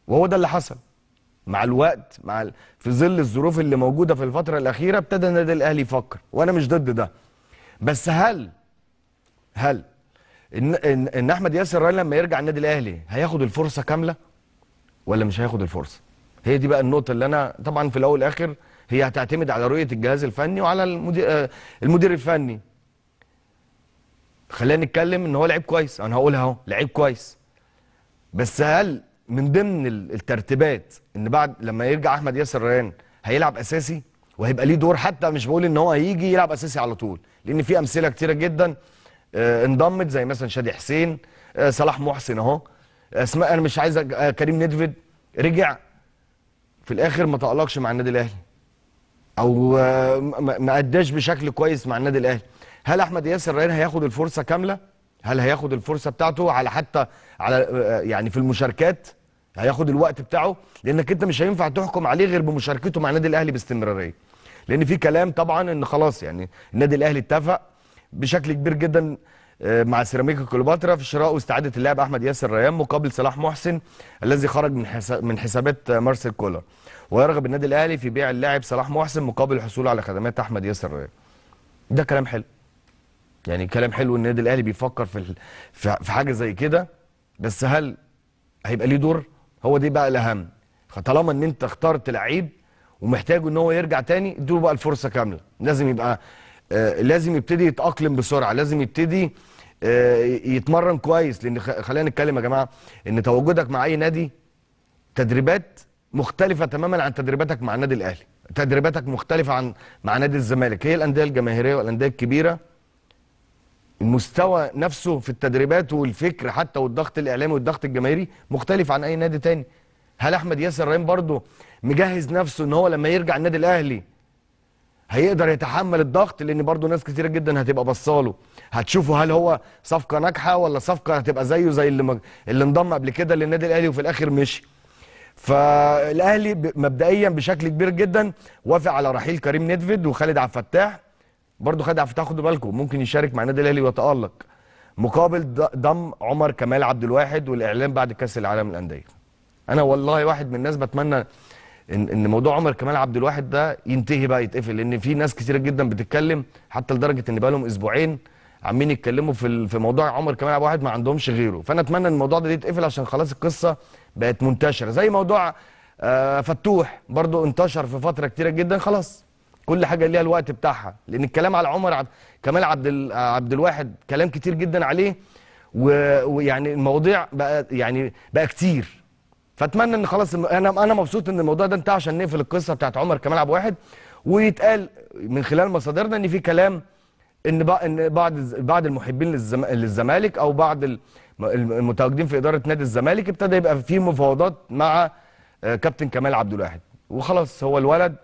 وهو ده اللي حصل مع الوقت مع ال... في ظل الظروف اللي موجوده في الفتره الاخيره ابتدى النادي الاهلي يفكر وانا مش ضد ده بس هل هل ان ان, إن احمد ياسر رأي لما يرجع النادي الاهلي هياخد الفرصه كامله ولا مش هياخد الفرصه هي دي بقى النقطه اللي انا طبعا في الاول والاخر هي هتعتمد على رؤيه الجهاز الفني وعلى المدير آه، المدير الفني خلينا نتكلم ان هو لعيب كويس انا هقولها اهو لعيب كويس بس هل من ضمن الترتيبات ان بعد لما يرجع احمد ياسر ريان هيلعب اساسي وهيبقى ليه دور حتى مش بقول ان هو هيجي يلعب اساسي على طول لان في امثله كتيره جدا آه، انضمت زي مثلا شادي حسين آه، صلاح محسن اهو آه، اسماء انا مش عايز كريم ندفد رجع في الاخر ما تالقش مع النادي الاهلي او ما اداش بشكل كويس مع النادي الاهلي هل احمد ياسر ريان هياخد الفرصه كامله هل هياخد الفرصه بتاعته على حتى على يعني في المشاركات هياخد الوقت بتاعه لانك انت مش هينفع تحكم عليه غير بمشاركته مع النادي الاهلي باستمراريه لان في كلام طبعا ان خلاص يعني النادي الاهلي اتفق بشكل كبير جدا آه، مع سيراميكا كليوباترا في شراء واستعاده اللاعب احمد ياسر ريان مقابل صلاح محسن الذي خرج من من حسابات مارسيل كولر ويرغب النادي الاهلي في بيع اللاعب صلاح محسن مقابل الحصول على خدمات احمد ياسر ريان ده كلام حلو يعني كلام حلو ان النادي الاهلي بيفكر في في حاجه زي كده بس هل هيبقى ليه دور هو دي بقى الاهم فطالما ان انت اخترت لعيب ومحتاجه ان هو يرجع تاني اديله بقى الفرصه كامله لازم يبقى آه لازم يبتدي يتاقلم بسرعه لازم يبتدي آه يتمرن كويس لان خلينا نتكلم يا جماعه ان تواجدك مع اي نادي تدريبات مختلفه تماما عن تدريباتك مع النادي الاهلي تدريباتك مختلفه عن مع نادي الزمالك هي الانديه الجماهيريه والانديه الكبيره المستوى نفسه في التدريبات والفكر حتى والضغط الاعلامي والضغط الجماهيري مختلف عن اي نادي تاني هل احمد ياسر ريان برضه مجهز نفسه ان هو لما يرجع النادي الاهلي هيقدر يتحمل الضغط لان برضه ناس كثيره جدا هتبقى بصاله هتشوفوا هل هو صفقه ناجحه ولا صفقه هتبقى زيه زي اللي مج... اللي انضم قبل كده للنادي الاهلي وفي الاخر مشي فالاهلي مبدئيا بشكل كبير جدا وافق على رحيل كريم ندفد وخالد عبد الفتاح برضه خد عفته خدوا بالكم ممكن يشارك مع النادي الاهلي ويتالق مقابل ضم عمر كمال عبد الواحد والاعلان بعد كاس العالم للانديه انا والله واحد من الناس بتمنى ان ان موضوع عمر كمال عبد الواحد ده ينتهي بقى يتقفل لان في ناس كثيره جدا بتتكلم حتى لدرجه ان بقى لهم اسبوعين عمالين يتكلموا في في موضوع عمر كمال عبد الواحد ما عندهمش غيره فانا اتمنى ان الموضوع ده يتقفل عشان خلاص القصه بقت منتشره زي موضوع آه، فتوح برضو انتشر في فتره كثيره جدا خلاص كل حاجه ليها الوقت بتاعها لان الكلام على عمر عبد كمال عبد عبد الواحد كلام كتير جدا عليه ويعني المواضيع بقى يعني بقى كتير فاتمنى ان خلاص انا انا مبسوط ان الموضوع ده انتهى عشان نقفل القصه بتاعت عمر كمال عبد الواحد ويتقال من خلال مصادرنا ان في كلام ان ان بعض بعض المحبين للزمالك او بعض المتواجدين في اداره نادي الزمالك ابتدى يبقى في مفاوضات مع آه، كابتن كمال عبد الواحد وخلاص هو الولد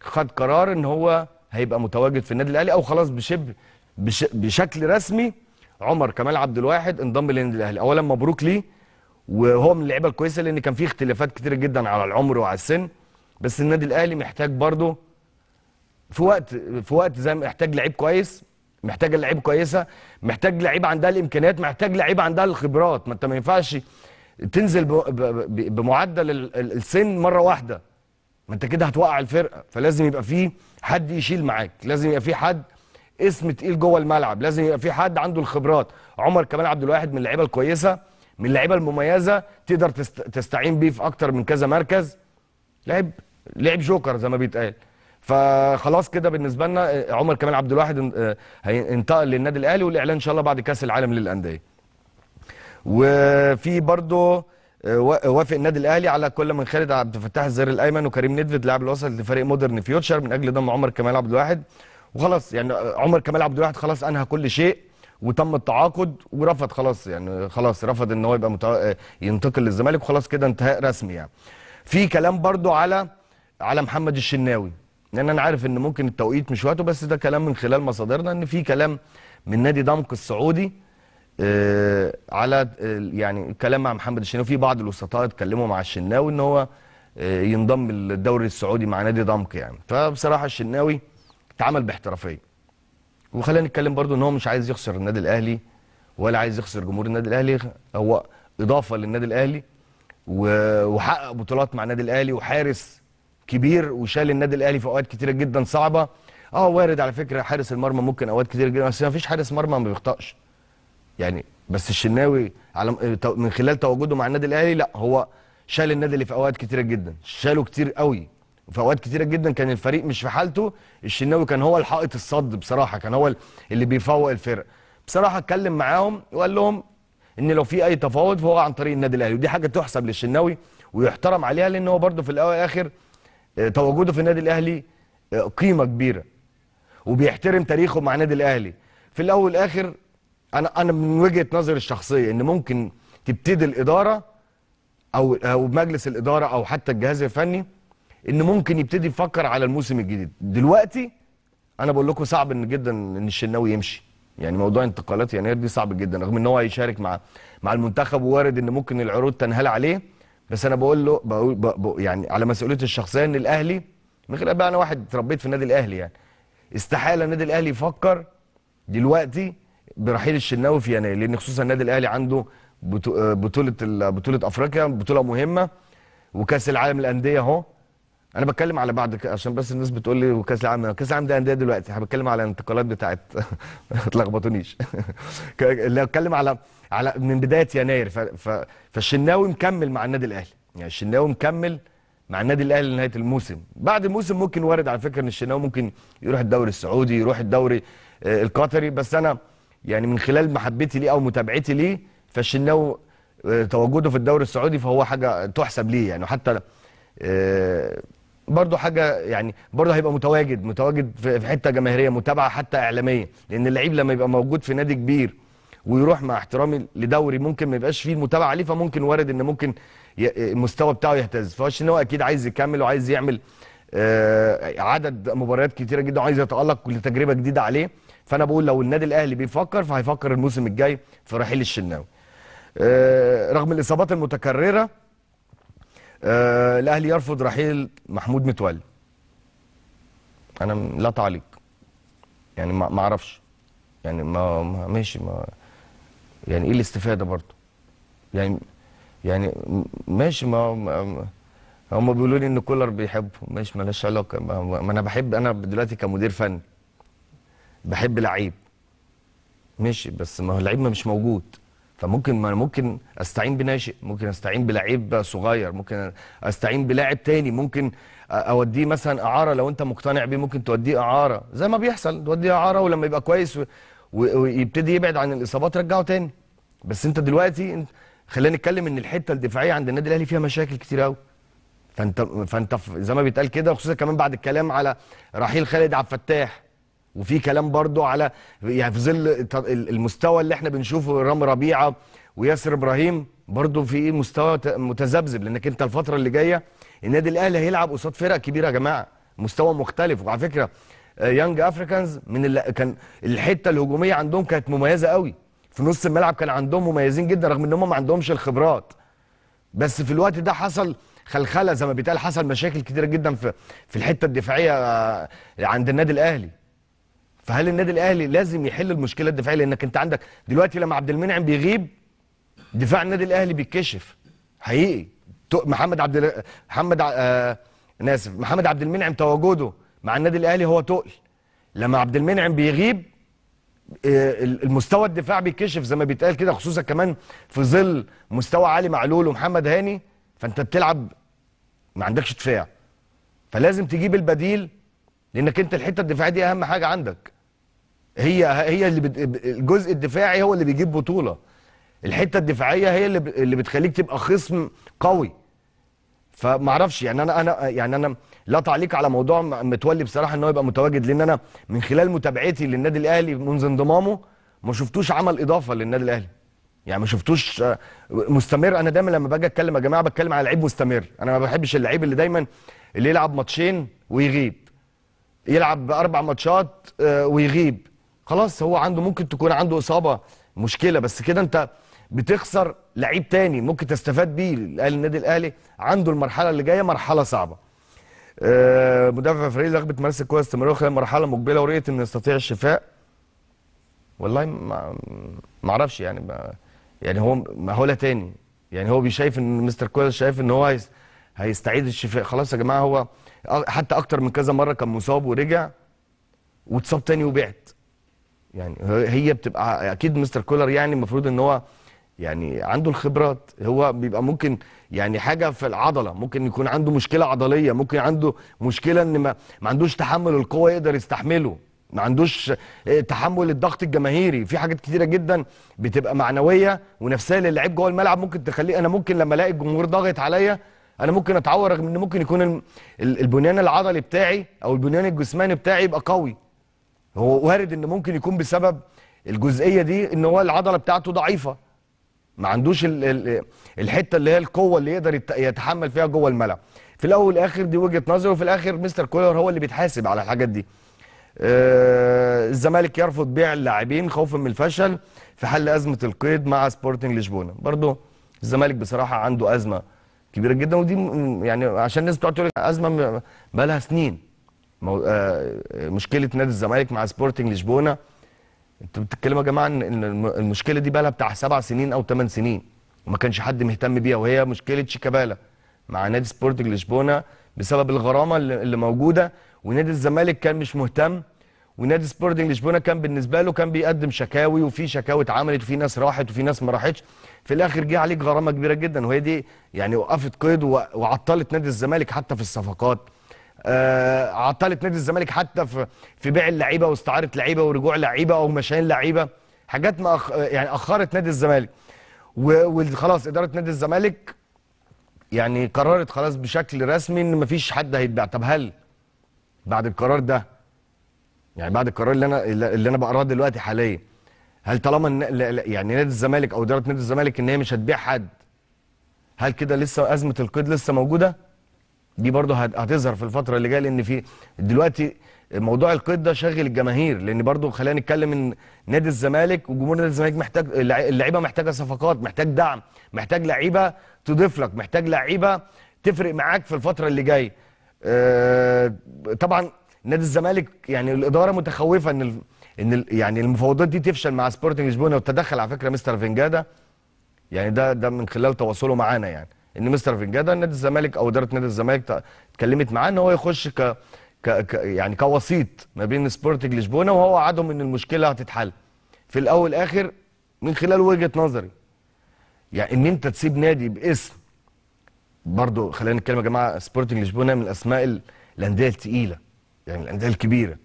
خد قرار ان هو هيبقى متواجد في النادي الاهلي او خلاص بشبه بش بشكل رسمي عمر كمال عبد الواحد انضم للنادي الاهلي اولا مبروك ليه وهو من اللعيبه الكويسه لان كان في اختلافات كتير جدا على العمر وعلى السن بس النادي الاهلي محتاج برضه في وقت في وقت زي ما محتاج لعيب كويس محتاج لعيب كويسه محتاج لعيب عندها الامكانيات محتاج لعيب عندها الخبرات ما انت ما ينفعش تنزل بمعدل السن مره واحده ما انت كده هتوقع الفرقه فلازم يبقى في حد يشيل معاك لازم يبقى في حد اسم تقيل جوه الملعب لازم يبقى في حد عنده الخبرات عمر كمال عبد الواحد من اللعيبه الكويسه من اللعيبه المميزه تقدر تستعين بيه في اكتر من كذا مركز لعب لعب جوكر زي ما بيتقال فخلاص كده بالنسبه لنا آه، عمر كمال عبد الواحد آه، هينتقل للنادي الاهلي والاعلان ان شاء الله بعد كاس العالم للانديه وفي برضه وافق النادي الاهلي على كل من خالد عبد الفتاح الظهير الايمن وكريم ندفد لاعب الوسط لفريق مودرن فيوتشر من اجل ضم عمر كمال عبد الواحد وخلاص يعني عمر كمال عبد الواحد خلاص انهى كل شيء وتم التعاقد ورفض خلاص يعني خلاص رفض ان هو يبقى متع... ينتقل للزمالك وخلاص كده انتهاء رسمي يعني. في كلام برضو على على محمد الشناوي لان يعني انا عارف ان ممكن التوقيت مش وقته بس ده كلام من خلال مصادرنا ان في كلام من نادي دمق السعودي آه، على آه، يعني الكلام مع محمد الشناوي في بعض الوسطاء اتكلموا مع الشناوي ان هو آه، ينضم للدوري السعودي مع نادي ضمك يعني فبصراحه الشناوي اتعامل باحترافيه وخلينا نتكلم برضو ان هو مش عايز يخسر النادي الاهلي ولا عايز يخسر جمهور النادي الاهلي هو اضافه للنادي الاهلي وحقق بطولات مع النادي الاهلي وحارس كبير وشال النادي الاهلي في اوقات كتيره جدا صعبه اه وارد على فكره حارس المرمى ممكن اوقات كتير جدا بس ما فيش حارس مرمى ما بيخطاش يعني بس الشناوي على من خلال تواجده مع النادي الاهلي لا هو شال النادي اللي في اوقات كتيره جدا شاله كتير قوي وفي اوقات كتيره جدا كان الفريق مش في حالته الشناوي كان هو الحائط الصد بصراحه كان هو اللي بيفوق الفرق بصراحه اتكلم معاهم وقال لهم ان لو في اي تفاوض فهو عن طريق النادي الاهلي ودي حاجه تحسب للشناوي ويحترم عليها لان هو برده في الاول والاخر آه، تواجده في النادي الاهلي آه، قيمه كبيره وبيحترم تاريخه مع النادي الاهلي في الاول والاخر انا انا من وجهه نظري الشخصيه ان ممكن تبتدي الاداره او او مجلس الاداره او حتى الجهاز الفني ان ممكن يبتدي يفكر على الموسم الجديد دلوقتي انا بقول لكم صعب ان جدا ان الشناوي يمشي يعني موضوع انتقالات يناير دي صعب جدا رغم ان هو هيشارك مع مع المنتخب ووارد ان ممكن العروض تنهال عليه بس انا بقول له بقول يعني على مسؤوليتي الشخصيه ان الاهلي من غير بقى انا واحد اتربيت في النادي الاهلي يعني استحاله النادي الاهلي يفكر دلوقتي برحيل الشناوي في يناير لان خصوصا النادي الاهلي عنده آه، بطوله بطوله افريقيا بطوله مهمه وكاس العالم للانديه اهو انا بتكلم على بعد عشان بس الناس بتقول لي وكاس العالم كاس العالم ده انديه دلوقتي انا بتكلم على الانتقالات بتاعت ما تلخبطونيش اللي بتكلم على على من بدايه يناير فالشناوي مكمل مع النادي الاهلي يعني الشناوي مكمل مع النادي الاهلي لنهايه الموسم بعد الموسم ممكن وارد على فكره ان الشناوي ممكن يروح الدوري السعودي يروح الدوري آه، القطري بس انا يعني من خلال محبتي ليه او متابعتي ليه فالشناوي آه، تواجده في الدوري السعودي فهو حاجه تحسب ليه يعني حتى آه، برضه حاجه يعني برضه هيبقى متواجد متواجد في حته جماهيريه متابعه حتى اعلاميه لان اللعيب لما يبقى موجود في نادي كبير ويروح مع احترامي لدوري ممكن ما يبقاش فيه المتابعه عليه فممكن وارد ان ممكن آه، المستوى بتاعه يهتز فالشناوي اكيد عايز يكمل وعايز يعمل عدد مباريات كتيره جدا وعايز يتالق لتجربه جديده عليه فانا بقول لو النادي الاهلي بيفكر فهيفكر الموسم الجاي في رحيل الشناوي آه، رغم الاصابات المتكرره آه، الاهلي يرفض رحيل محمود متولي انا لا تعليق يعني ما اعرفش يعني ما ماشي ما يعني ايه الاستفاده برضه يعني يعني ماشي ما, هم بيقولوا لي ان كولر بيحبه ماشي مالهاش علاقه ما انا بحب انا دلوقتي كمدير فني بحب لعيب ماشي بس ما هو اللعيب مش موجود فممكن ما ممكن استعين بناشئ ممكن استعين بلعيب صغير ممكن استعين بلاعب تاني ممكن اوديه مثلا اعاره لو انت مقتنع بيه ممكن توديه اعاره زي ما بيحصل توديه اعاره ولما يبقى كويس ويبتدي يبعد عن الاصابات رجعه تاني بس انت دلوقتي خلينا نتكلم ان الحته الدفاعيه عند النادي الاهلي فيها مشاكل كتير قوي فانت فانت زي ما بيتقال كده وخصوصا كمان بعد الكلام على رحيل خالد عبد الفتاح وفي كلام برضو على يعني في ظل المستوى اللي احنا بنشوفه رام ربيعه وياسر ابراهيم برضو في مستوى متذبذب لانك انت الفتره اللي جايه النادي الاهلي هيلعب قصاد فرق كبيره يا جماعه مستوى مختلف وعلى فكره يانج آه، افريكانز من اللي كان الحته الهجوميه عندهم كانت مميزه قوي في نص الملعب كان عندهم مميزين جدا رغم ان هم ما عندهمش الخبرات بس في الوقت ده حصل خلخله زي ما بيتقال حصل مشاكل كتيره جدا في في الحته الدفاعيه آه، عند النادي الاهلي فهل النادي الاهلي لازم يحل المشكله الدفاعيه لانك انت عندك دلوقتي لما عبد المنعم بيغيب دفاع النادي الاهلي بيتكشف حقيقي محمد عبد محمد آه ناسف محمد عبد المنعم تواجده مع النادي الاهلي هو تقل لما عبد المنعم بيغيب آه، المستوى الدفاع بيتكشف زي ما بيتقال كده خصوصا كمان في ظل مستوى علي معلول ومحمد هاني فانت بتلعب ما عندكش دفاع فلازم تجيب البديل لانك انت الحته الدفاعيه دي اهم حاجه عندك هي هي اللي بت... الجزء الدفاعي هو اللي بيجيب بطوله الحته الدفاعيه هي اللي اللي بتخليك تبقى خصم قوي فما اعرفش يعني انا انا يعني انا لا تعليق على موضوع متولي بصراحه ان هو يبقى متواجد لان انا من خلال متابعتي للنادي الاهلي منذ انضمامه ما شفتوش عمل اضافه للنادي الاهلي يعني ما شفتوش آه، مستمر انا دايما لما باجي اتكلم يا جماعه بتكلم على لعيب مستمر انا ما بحبش اللعيب اللي دايما اللي يلعب ماتشين ويغيب يلعب اربع ماتشات آه، ويغيب خلاص هو عنده ممكن تكون عنده اصابه مشكله بس كده انت بتخسر لعيب تاني ممكن تستفاد بيه النادي الاهلي عنده المرحله اللي جايه مرحله صعبه آه، مدافع فريق رغبه مارس الكوره استمرار خلال مرحله مقبله ورؤيه انه يستطيع الشفاء والله ما اعرفش يعني ما يعني هو مهوله تاني يعني هو بيشايف ان مستر كويس شايف ان هو هيستعيد الشفاء خلاص يا جماعه هو حتى اكتر من كذا مره كان مصاب ورجع واتصاب تاني وبعت يعني هي بتبقى اكيد مستر كولر يعني المفروض ان هو يعني عنده الخبرات هو بيبقى ممكن يعني حاجه في العضله ممكن يكون عنده مشكله عضليه ممكن عنده مشكله ان ما, ما عندوش تحمل القوه يقدر يستحمله ما عندوش آه، تحمل الضغط الجماهيري في حاجات كتيره جدا بتبقى معنويه ونفسيه للاعب جوه الملعب ممكن تخليه انا ممكن لما الاقي الجمهور ضاغط عليا انا ممكن اتعور رغم ان ممكن يكون البنيان العضلي بتاعي او البنيان الجسماني بتاعي يبقى قوي هو وارد ان ممكن يكون بسبب الجزئيه دي ان هو العضله بتاعته ضعيفه ما عندوش الحته اللي هي القوه اللي يقدر يتحمل فيها جوه الملعب في الاول والاخر دي وجهه نظري وفي الاخر مستر كولر هو اللي بيتحاسب على الحاجات دي آه الزمالك يرفض بيع اللاعبين خوفا من الفشل في حل ازمه القيد مع سبورتنج لشبونه برضه الزمالك بصراحه عنده ازمه كبيره جدا ودي يعني عشان الناس بتقعد تقول ازمه بقى لها سنين آه، مشكله نادي الزمالك مع سبورتنج لشبونه انتوا بتتكلموا يا جماعه ان المشكله دي بقى لها بتاع سبع سنين او ثمان سنين وما كانش حد مهتم بيها وهي مشكله شيكابالا مع نادي سبورتنج لشبونه بسبب الغرامه اللي موجوده ونادي الزمالك كان مش مهتم ونادي سبورتنج لشبونه كان بالنسبه له كان بيقدم شكاوي وفي شكاوي اتعملت وفي ناس راحت وفي ناس ما راحتش في الاخر جه عليك غرامه كبيره جدا وهي دي يعني وقفت قيد وعطلت نادي الزمالك حتى في الصفقات آه، عطلت نادي الزمالك حتى في في بيع اللعيبه واستعاره لعيبه ورجوع لعيبه او مشايين لعيبه حاجات ما أخ... آه، يعني اخرت نادي الزمالك وخلاص اداره نادي الزمالك يعني قررت خلاص بشكل رسمي ان مفيش حد هيتباع طب هل بعد القرار ده يعني بعد القرار اللي انا اللي انا بقراه دلوقتي حاليا هل طالما يعني نادي الزمالك او اداره نادي الزمالك ان هي مش هتبيع حد هل كده لسه ازمه القيد لسه موجوده دي برضه هتظهر في الفتره اللي جايه لان في دلوقتي موضوع القيد ده شاغل الجماهير لان برضه خلينا نتكلم ان نادي الزمالك وجمهور نادي الزمالك محتاج اللعيبه محتاجه صفقات محتاج دعم محتاج لعيبه تضيف لك محتاج لعيبه تفرق معاك في الفتره اللي جايه آه، طبعا نادي الزمالك يعني الاداره متخوفه ان ان يعني المفاوضات دي تفشل مع سبورتنج لشبونه وتدخل على فكره مستر فنجادة يعني ده ده من خلال تواصله معانا يعني ان مستر فنجادا نادي الزمالك او اداره نادي الزمالك اتكلمت معاه ان هو يخش ك... ك... يعني كوسيط ما بين سبورتنج لشبونه وهو وعدهم ان المشكله هتتحل في الاول والاخر من خلال وجهه نظري يعني ان انت تسيب نادي باسم برضه خلينا نتكلم يا جماعه سبورتنج لشبونه من الاسماء الانديه الثقيله يعني الانديه الكبيره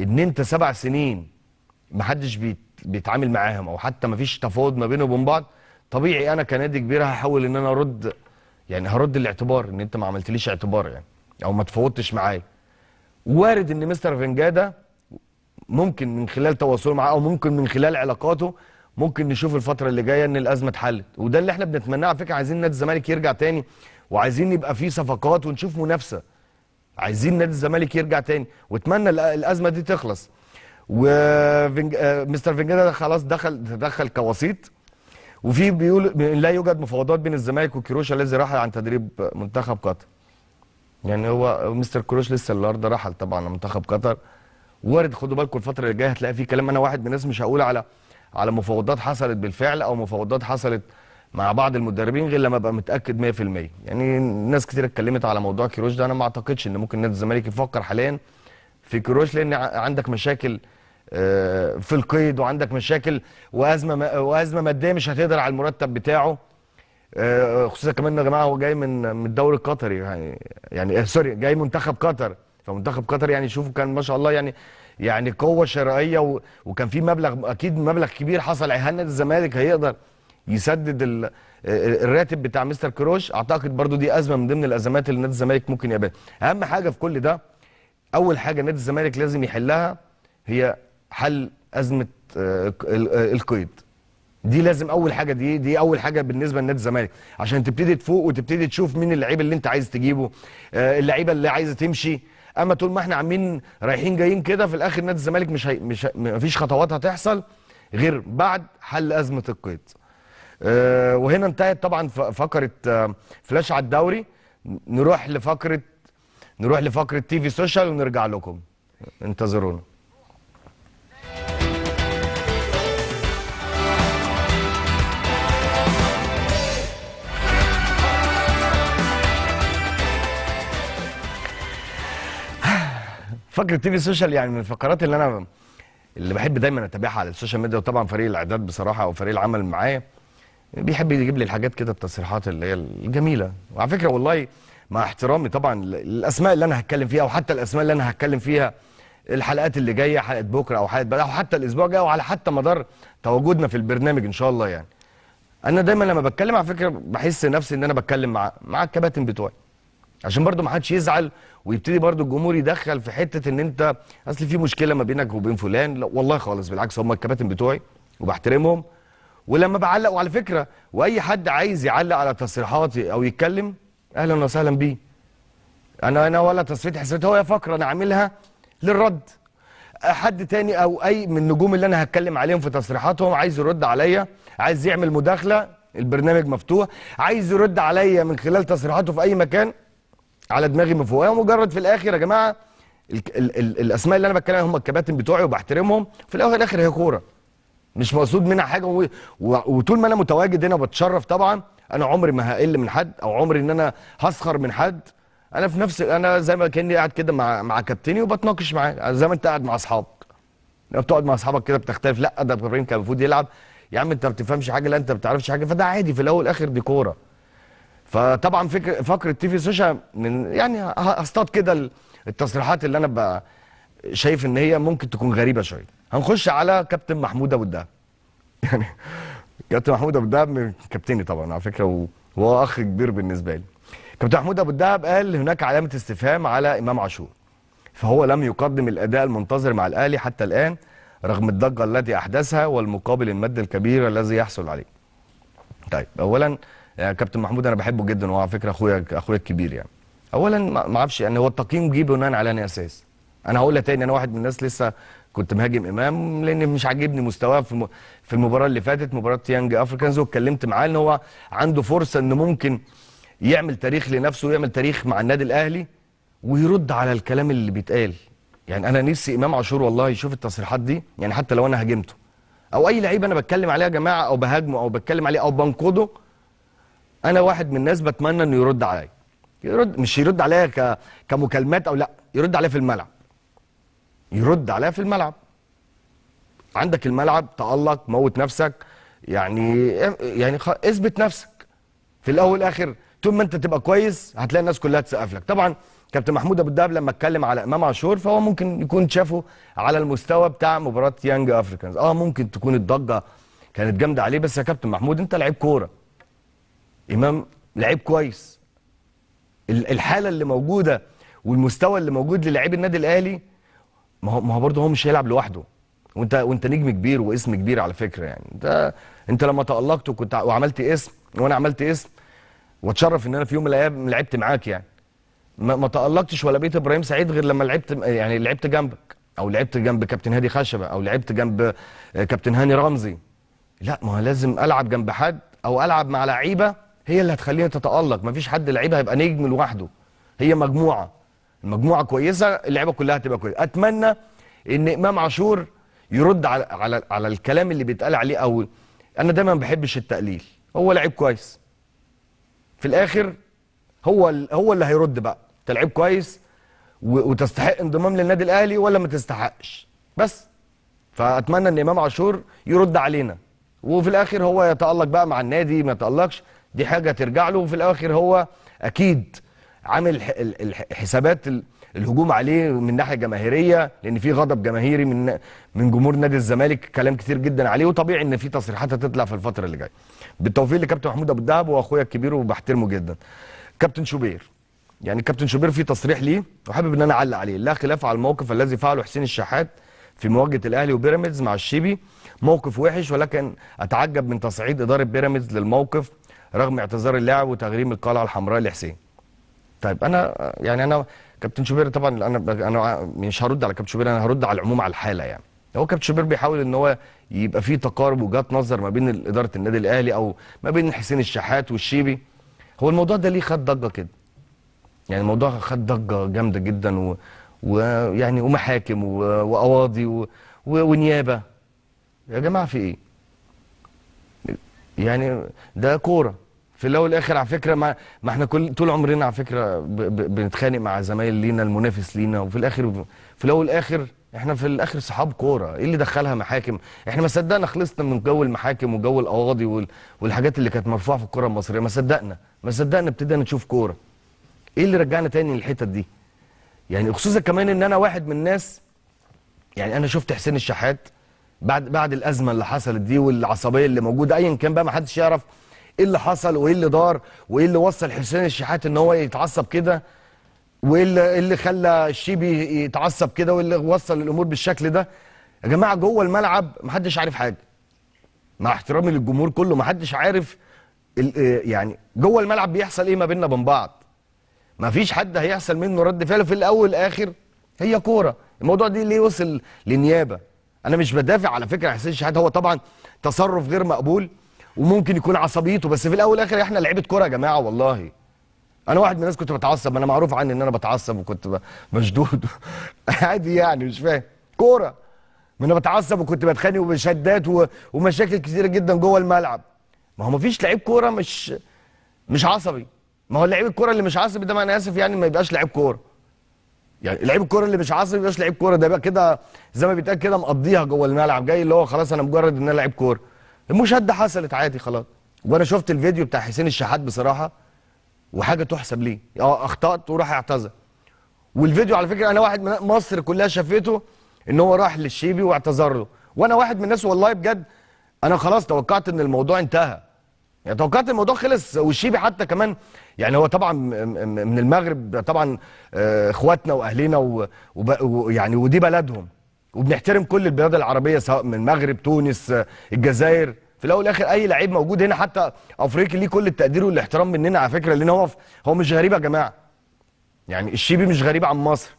ان انت سبع سنين محدش حدش بيتعامل معاهم او حتى مفيش تفاوض ما بينه وبين بعض طبيعي انا كنادي كبير هحاول ان انا ارد يعني هرد الاعتبار ان انت ما عملتليش اعتبار يعني او ما تفوتش معايا وارد ان مستر فنجادا ممكن من خلال تواصله معاه او ممكن من خلال علاقاته ممكن نشوف الفتره اللي جايه ان الازمه اتحلت وده اللي احنا بنتمناه على فكره عايزين نادي الزمالك يرجع تاني وعايزين يبقى فيه صفقات ونشوف منافسه عايزين نادي الزمالك يرجع تاني واتمنى الازمه دي تخلص ومستر آه، فنجادا خلاص دخل تدخل كوسيط وفي بيقول لا يوجد مفاوضات بين الزمالك وكيروش الذي رحل عن تدريب منتخب قطر يعني هو مستر كيروش لسه النهارده رحل طبعا منتخب قطر وارد خدوا بالكم الفتره اللي جايه هتلاقي في كلام انا واحد من الناس مش هقول على على مفاوضات حصلت بالفعل او مفاوضات حصلت مع بعض المدربين غير لما ابقى متاكد 100% يعني ناس كتير اتكلمت على موضوع كيروش ده انا ما اعتقدش ان ممكن نادي الزمالك يفكر حاليا في كيروش لان عندك مشاكل آه، في القيد وعندك مشاكل وازمه وازمه ماديه مش هتقدر على المرتب بتاعه آه، خصوصا كمان يا جماعه هو جاي من من الدوري القطري يعني يعني آه، سوري جاي منتخب قطر فمنتخب قطر يعني شوفوا كان ما شاء الله يعني يعني قوه شرائيه وكان في مبلغ اكيد مبلغ كبير حصل على نادي الزمالك هيقدر يسدد الراتب بتاع مستر كروش اعتقد برضو دي ازمه من ضمن الازمات اللي نادي الزمالك ممكن يقابلها اهم حاجه في كل ده اول حاجه نادي الزمالك لازم يحلها هي حل ازمه آه، القيد آه، دي لازم اول حاجه دي دي اول حاجه بالنسبه لنادي الزمالك عشان تبتدي تفوق وتبتدي تشوف مين اللعيبه اللي انت عايز تجيبه آه، اللعيبه اللي عايزه تمشي اما طول ما احنا عاملين رايحين جايين كده في الاخر نادي الزمالك مش هي... مش مفيش خطوات هتحصل غير بعد حل ازمه القيد وهنا انتهت طبعا فقره فلاش على الدوري نروح لفقره نروح لفقره تي في سوشيال ونرجع لكم انتظرونا فقره تي في سوشيال يعني من الفقرات اللي انا اللي بحب دايما اتابعها على السوشيال ميديا وطبعا فريق الاعداد بصراحه او فريق العمل معايا بيحب يجيب لي الحاجات كده التصريحات اللي هي الجميله وعلى فكره والله مع احترامي طبعا الاسماء اللي انا هتكلم فيها وحتى الاسماء اللي انا هتكلم فيها الحلقات اللي جايه حلقه بكره او حلقه بقى او حتى الاسبوع الجاي وعلى حتى مدار تواجدنا في البرنامج ان شاء الله يعني انا دايما لما بتكلم على فكره بحس نفسي ان انا بتكلم مع مع الكباتن بتوعي عشان برضو ما حدش يزعل ويبتدي برضو الجمهور يدخل في حته ان انت اصل في مشكله ما بينك وبين فلان لا والله خالص بالعكس هم الكباتن بتوعي وبحترمهم ولما بعلق وعلى فكره واي حد عايز يعلق على تصريحاتي او يتكلم اهلا وسهلا بيه انا انا ولا تصفيه حسابات هو يا فقره انا عاملها للرد حد تاني او اي من النجوم اللي انا هتكلم عليهم في تصريحاتهم عايز يرد عليا عايز يعمل مداخله البرنامج مفتوح عايز يرد عليا من خلال تصريحاته في اي مكان على دماغي من فوقها ومجرد في الاخر يا جماعه ال ال ال الاسماء اللي انا بتكلم هم الكباتن بتوعي وبحترمهم في الاول والاخر هي كوره مش مقصود منها حاجه و... و... وطول ما انا متواجد هنا وبتشرف طبعا انا عمري ما هقل من حد او عمري ان انا هسخر من حد انا في نفس انا زي ما كاني قاعد كده مع مع كابتني وبتناقش معاه زي ما انت قاعد مع اصحابك لما بتقعد مع اصحابك كده بتختلف لا ده ابراهيم كان المفروض يلعب يا عم انت ما بتفهمش حاجه لا انت ما بتعرفش حاجه فده عادي في الاول والاخر دي كوره فطبعا فكر فقره تي في سوشا من يعني هصطاد كده التصريحات اللي انا بقى شايف ان هي ممكن تكون غريبه شويه هنخش على كابتن محمود ابو الدهب يعني كابتن محمود ابو الدهب كابتني طبعا على فكره وهو اخ كبير بالنسبه لي كابتن محمود ابو الدهب قال هناك علامه استفهام على امام عاشور فهو لم يقدم الاداء المنتظر مع الاهلي حتى الان رغم الضجه التي احدثها والمقابل المادي الكبير الذي يحصل عليه طيب اولا يا يعني كابتن محمود انا بحبه جدا وعلى فكره اخويا اخويا الكبير يعني اولا ما اعرفش يعني هو التقييم جه بناء على اي اساس انا هقولها تاني انا واحد من الناس لسه كنت مهاجم امام لان مش عاجبني مستواه في في المباراه اللي فاتت مباراه يانج افريكانز واتكلمت معاه ان هو عنده فرصه ان ممكن يعمل تاريخ لنفسه ويعمل تاريخ مع النادي الاهلي ويرد على الكلام اللي بيتقال يعني انا نفسي امام عاشور والله يشوف التصريحات دي يعني حتى لو انا هاجمته او اي لعيب انا بتكلم عليه يا جماعه او بهاجمه او بتكلم عليه او بنقده انا واحد من الناس بتمنى انه يرد عليا يرد مش يرد عليا ك... كمكالمات او لا يرد عليا في الملعب يرد عليا في الملعب عندك الملعب تألق موت نفسك يعني يعني خ... اثبت نفسك في الاول والاخر طول ما انت تبقى كويس هتلاقي الناس كلها تسقف لك طبعا كابتن محمود ابو الدهب لما اتكلم على امام عاشور فهو ممكن يكون شافه على المستوى بتاع مباراه يانج افريكانز اه ممكن تكون الضجه كانت جامده عليه بس يا كابتن محمود انت لعيب كوره امام لعيب كويس الحاله اللي موجوده والمستوى اللي موجود للاعيب النادي الاهلي ما هو ما هو برضه هو مش هيلعب لوحده وانت وانت نجم كبير واسم كبير على فكره يعني انت انت لما تالقت وكنت وعملت اسم وانا عملت اسم واتشرف ان انا في يوم من الايام لعبت معاك يعني ما, ما تالقتش ولا بقيت ابراهيم سعيد غير لما لعبت يعني لعبت جنبك او لعبت جنب كابتن هادي خشبه او لعبت جنب آه، كابتن هاني رمزي لا ما هو لازم العب جنب حد او العب مع لعيبه هي اللي هتخلينا تتالق مفيش حد لعيب هيبقى نجم لوحده هي مجموعه المجموعه كويسه اللعيبه كلها هتبقى كويسه اتمنى ان امام عاشور يرد على على على الكلام اللي بيتقال عليه او انا دايما ما بحبش التقليل هو لعيب كويس في الاخر هو هو اللي هيرد بقى انت لعيب كويس وتستحق انضمام للنادي الاهلي ولا ما تستحقش بس فاتمنى ان امام عاشور يرد علينا وفي الاخر هو يتالق بقى مع النادي ما يتالقش دي حاجه ترجع له وفي الاخر هو اكيد عامل حسابات الهجوم عليه من ناحيه جماهيريه لان في غضب جماهيري من من جمهور نادي الزمالك كلام كتير جدا عليه وطبيعي ان في تصريحات هتطلع في الفتره اللي جايه. بالتوفيق لكابتن محمود ابو الدهب واخويا الكبير وبحترمه جدا. كابتن شوبير يعني كابتن شوبير في تصريح ليه وحابب ان انا اعلق عليه لا خلاف على الموقف الذي فعله حسين الشحات في مواجهه الاهلي وبيراميدز مع الشيبي موقف وحش ولكن اتعجب من تصعيد اداره بيراميدز للموقف رغم اعتذار اللاعب وتغريم القلعه الحمراء لحسين طيب انا يعني انا كابتن شوبير طبعا انا انا مش هرد على كابتن شوبير انا هرد على العموم على الحاله يعني هو كابتن شوبير بيحاول ان هو يبقى في تقارب وجهات نظر ما بين اداره النادي الاهلي او ما بين حسين الشحات والشيبي هو الموضوع ده ليه خد ضجه كده يعني الموضوع خد ضجه جامده جدا ويعني ومحاكم و... وقواضي و... ونيابه يا جماعه في ايه يعني ده كوره في الاول والاخر على فكره ما, ما احنا كل طول عمرنا على فكره ب... ب... بنتخانق مع زمايل لينا المنافس لينا وفي الاخر في الاول والاخر احنا في الاخر صحاب كوره ايه اللي دخلها محاكم احنا ما صدقنا خلصنا من جو المحاكم وجو القواضي وال... والحاجات اللي كانت مرفوعه في الكوره المصريه ما صدقنا ما صدقنا ابتدينا نشوف كوره ايه اللي رجعنا تاني للحتت دي يعني خصوصا كمان ان انا واحد من الناس يعني انا شفت حسين الشحات بعد بعد الازمه اللي حصلت دي والعصبيه اللي موجوده ايا كان بقى ما حدش يعرف ايه اللي حصل وايه اللي دار وايه اللي وصل حسين الشحات ان هو يتعصب كده وايه اللي, إيه خلى الشيبي يتعصب كده وايه اللي وصل الامور بالشكل ده يا جماعه جوه الملعب ما حدش عارف حاجه مع احترامي للجمهور كله ما حدش عارف آه، يعني جوه الملعب بيحصل ايه ما بيننا وبين بعض ما فيش حد هيحصل منه رد فعل في الاول اخر هي كوره الموضوع دي ليه وصل للنيابه انا مش بدافع على فكره حسين شحات هو طبعا تصرف غير مقبول وممكن يكون عصبيته بس في الاول والاخر احنا لعيبه كوره يا جماعه والله انا واحد من الناس كنت بتعصب انا معروف عني ان انا بتعصب وكنت مشدود عادي يعني مش فاهم كوره انا بتعصب وكنت بتخانق وشدات و... ومشاكل كثيره جدا جوه الملعب ما هو مفيش لعيب كوره مش مش عصبي ما هو لعيب الكوره اللي مش عصبي ده انا اسف يعني ما يبقاش لعيب كوره يعني لعيب الكوره اللي مش عصبي مش لعيب كوره ده بقى كده زي ما بيتقال كده مقضيها جوه الملعب جاي اللي هو خلاص انا مجرد ان انا لعيب كوره المشاده حصلت عادي خلاص وانا شفت الفيديو بتاع حسين الشحات بصراحه وحاجه تحسب ليه اه اخطات وراح اعتذر والفيديو على فكره انا واحد من مصر كلها شافته ان هو راح للشيبي واعتذر له وانا واحد من الناس والله بجد انا خلاص توقعت ان الموضوع انتهى يعني توقعت الموضوع خلص والشيبي حتى كمان يعني هو طبعا من المغرب طبعا آه، اخواتنا واهلنا ويعني ودي بلدهم وبنحترم كل البلاد العربيه سواء من المغرب تونس آه، الجزائر في الاول والاخر اي لعيب موجود هنا حتى افريقي ليه كل التقدير والاحترام مننا على فكره لان هو هو مش غريب يا جماعه يعني الشيبي مش غريب عن مصر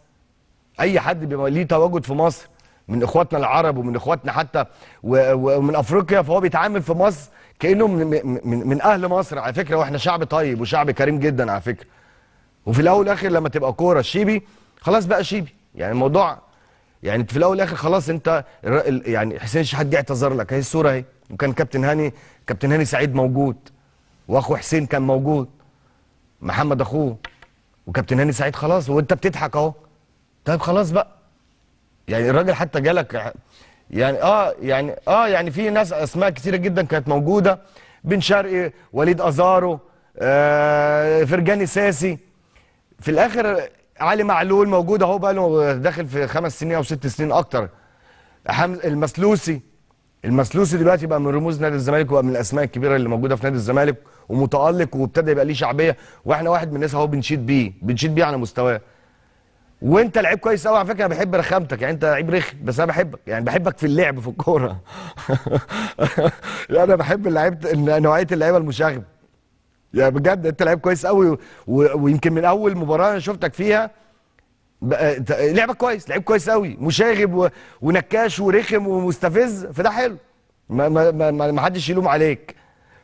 اي حد بيبقى ليه تواجد في مصر من اخواتنا العرب ومن اخواتنا حتى ومن افريقيا فهو بيتعامل في مصر كانه من, من, من اهل مصر على فكره واحنا شعب طيب وشعب كريم جدا على فكره وفي الاول والاخر لما تبقى كوره شيبي خلاص بقى شيبي يعني الموضوع يعني في الاول والاخر خلاص انت يعني حسين الشحات جه اعتذر لك اهي الصوره اهي وكان كابتن هاني كابتن هاني سعيد موجود واخو حسين كان موجود محمد اخوه وكابتن هاني سعيد خلاص وانت بتضحك اهو طيب خلاص بقى يعني الراجل حتى جالك يعني اه يعني اه يعني في ناس اسماء كثيره جدا كانت موجوده بن شرقي وليد ازارو آه فرجاني ساسي في الاخر علي معلول موجود اهو بقى له داخل في خمس سنين او ست سنين اكتر المسلوسي المسلوسي دلوقتي بقى من رموز نادي الزمالك وبقى من الاسماء الكبيره اللي موجوده في نادي الزمالك ومتالق وابتدى يبقى ليه شعبيه واحنا واحد من الناس اهو بنشيد بيه بنشيد بيه على مستواه وانت لعيب كويس قوي على فكره انا بحب رخامتك يعني انت لعيب رخم بس انا بحبك يعني بحبك في اللعب في الكوره يعني انا بحب اللعيبه نوعيه اللعيبه المشاغب يعني بجد انت لعيب كويس قوي ويمكن من اول مباراه انا شفتك فيها لعبك كويس لعيب كويس قوي مشاغب و... ونكاش ورخم ومستفز فده حلو ما ما ما, ما حدش يلوم عليك